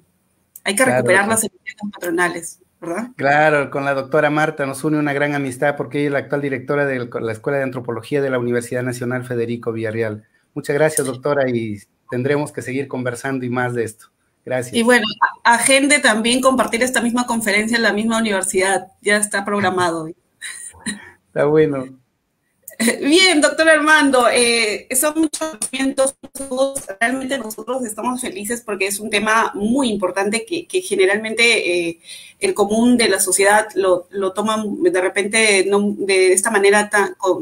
Hay que recuperar las fiestas patronales. Claro, con la doctora Marta nos une una gran amistad porque ella es la actual directora de la Escuela de Antropología de la Universidad Nacional Federico Villarreal. Muchas gracias, doctora, y tendremos que seguir conversando y más de esto. Gracias. Y bueno, agende también compartir esta misma conferencia en la misma universidad, ya está programado. (laughs) Está bueno. (laughs) Bien, doctor Armando, eh, son muchos realmente nosotros estamos felices porque es un tema muy importante que, generalmente eh, el común de la sociedad lo, toma de repente no, de esta manera,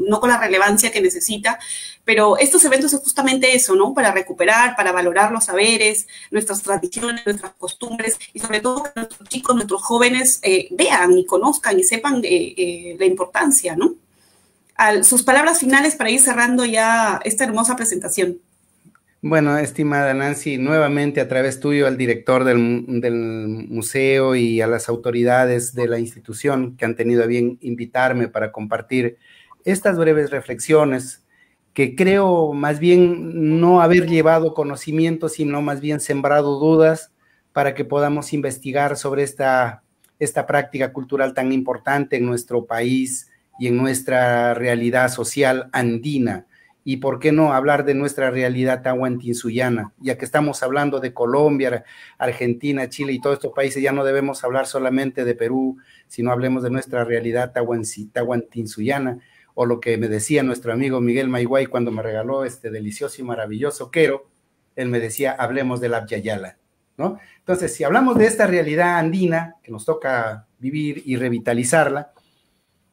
no con la relevancia que necesita, pero estos eventos es justamente eso, ¿no? Para recuperar, para valorar los saberes, nuestras tradiciones, nuestras costumbres y sobre todo que nuestros chicos, nuestros jóvenes eh, vean y conozcan y sepan eh, la importancia, ¿no? sus palabras finales para ir cerrando ya esta hermosa presentación. Bueno, estimada Nancy, nuevamente a través tuyo al director del, museo y a las autoridades de la institución que han tenido a bien invitarme para compartir estas breves reflexiones que creo más bien no haber llevado conocimiento, sino más bien sembrado dudas para que podamos investigar sobre esta, esta práctica cultural tan importante en nuestro país, y en nuestra realidad social andina. Y por qué no hablar de nuestra realidad tahuantinsuyana, ya que estamos hablando de Colombia, Argentina, Chile y todos estos países, ya no debemos hablar solamente de Perú, sino hablemos de nuestra realidad tahuantinsuyana, o lo que me decía nuestro amigo Miguel Maiguay cuando me regaló este delicioso y maravilloso quero, él me decía, hablemos de la Abyayala, ¿no? Entonces, si hablamos de esta realidad andina que nos toca vivir y revitalizarla,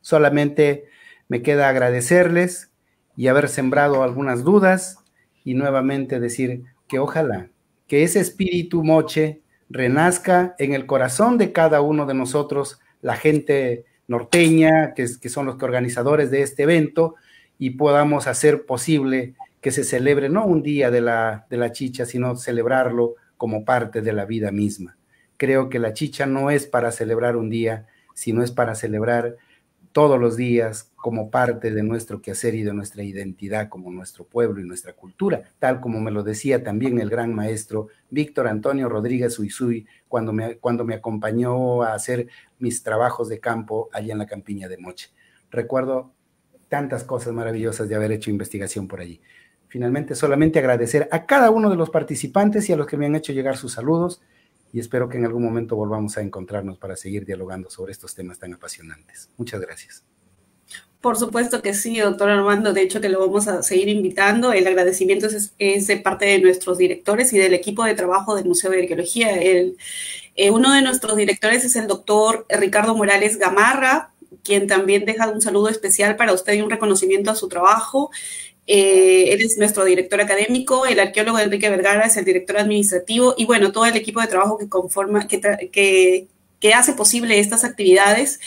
Solamente me queda agradecerles y haber sembrado algunas dudas y nuevamente decir que ojalá que ese espíritu moche renazca en el corazón de cada uno de nosotros, la gente norteña, que, son los organizadores de este evento, y podamos hacer posible que se celebre no un día de la, de la chicha, sino celebrarlo como parte de la vida misma. Creo que la chicha no es para celebrar un día, sino es para celebrar todos los días como parte de nuestro quehacer y de nuestra identidad como nuestro pueblo y nuestra cultura, tal como me lo decía también el gran maestro Víctor Antonio Rodríguez Uizui cuando me, cuando me acompañó a hacer mis trabajos de campo allí en la campiña de Moche. Recuerdo tantas cosas maravillosas de haber hecho investigación por allí. Finalmente, solamente agradecer a cada uno de los participantes y a los que me han hecho llegar sus saludos y espero que en algún momento volvamos a encontrarnos para seguir dialogando sobre estos temas tan apasionantes. Muchas gracias. Por supuesto que sí, doctor Armando. De hecho, que lo vamos a seguir invitando. El agradecimiento es, de parte de nuestros directores y del equipo de trabajo del Museo de Arqueología. El, eh, uno de nuestros directores es el doctor Ricardo Morales Gamarra, quien también deja un saludo especial para usted y un reconocimiento a su trabajo eres eh, él es nuestro director académico, el arqueólogo Enrique Vergara es el director administrativo y bueno, todo el equipo de trabajo que conforma, que, hace posible estas actividades.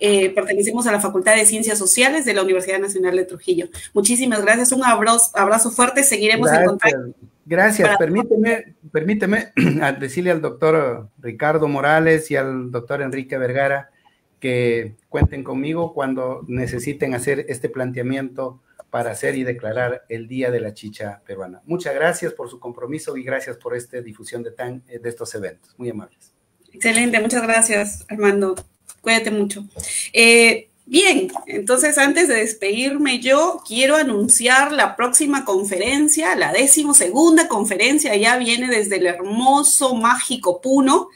Eh, pertenecemos a la Facultad de Ciencias Sociales de la Universidad Nacional de Trujillo. Muchísimas gracias, un abrazo, abrazo fuerte, seguiremos gracias. en contacto. Gracias, permíteme, permíteme (clears throat) decirle al doctor Ricardo Morales y al doctor Enrique Vergara que cuenten conmigo cuando necesiten hacer este planteamiento para hacer y declarar el Día de la Chicha Peruana. Muchas gracias por su compromiso y gracias por esta difusión de, tan, eh, de estos eventos. Muy amables. Excelente, muchas gracias, Armando. Cuídate mucho. Eh, bien, entonces antes de despedirme yo quiero anunciar la próxima conferencia, la decimosegunda conferencia, ya viene desde el hermoso, mágico Puno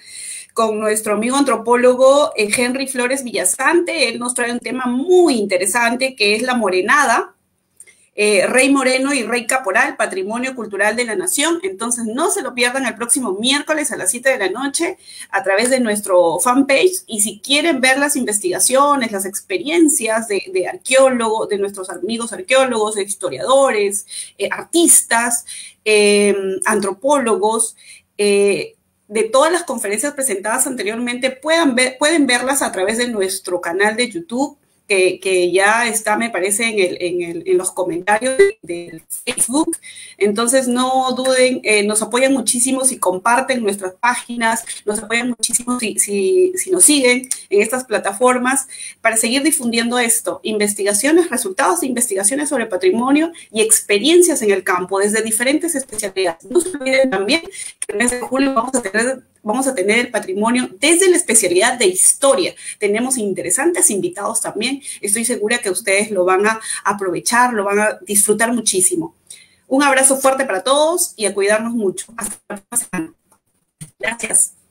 con nuestro amigo antropólogo eh, Henry Flores Villasante. Él nos trae un tema muy interesante que es la morenada eh, Rey Moreno y Rey Caporal, Patrimonio Cultural de la Nación. Entonces, no se lo pierdan el próximo miércoles a las 7 de la noche a través de nuestro fanpage. Y si quieren ver las investigaciones, las experiencias de, arqueólogos, de nuestros amigos arqueólogos, historiadores, eh, artistas, em, antropólogos, eh, de todas las conferencias presentadas anteriormente ver, pueden verlas a través de nuestro canal de YouTube que, ya está, me parece, en, el, en, el, en los comentarios del de Facebook. Entonces, no duden, eh, nos apoyan muchísimo si comparten nuestras páginas, nos apoyan muchísimo si, si, si, nos siguen en estas plataformas para seguir difundiendo esto, investigaciones, resultados de investigaciones sobre patrimonio y experiencias en el campo desde diferentes especialidades. No se olviden también que en el mes de julio vamos a tener vamos a tener el patrimonio desde la especialidad de historia. Tenemos interesantes invitados también. Estoy segura que ustedes lo van a aprovechar, lo van a disfrutar muchísimo. Un abrazo fuerte para todos y a cuidarnos mucho. Hasta la próxima. Gracias.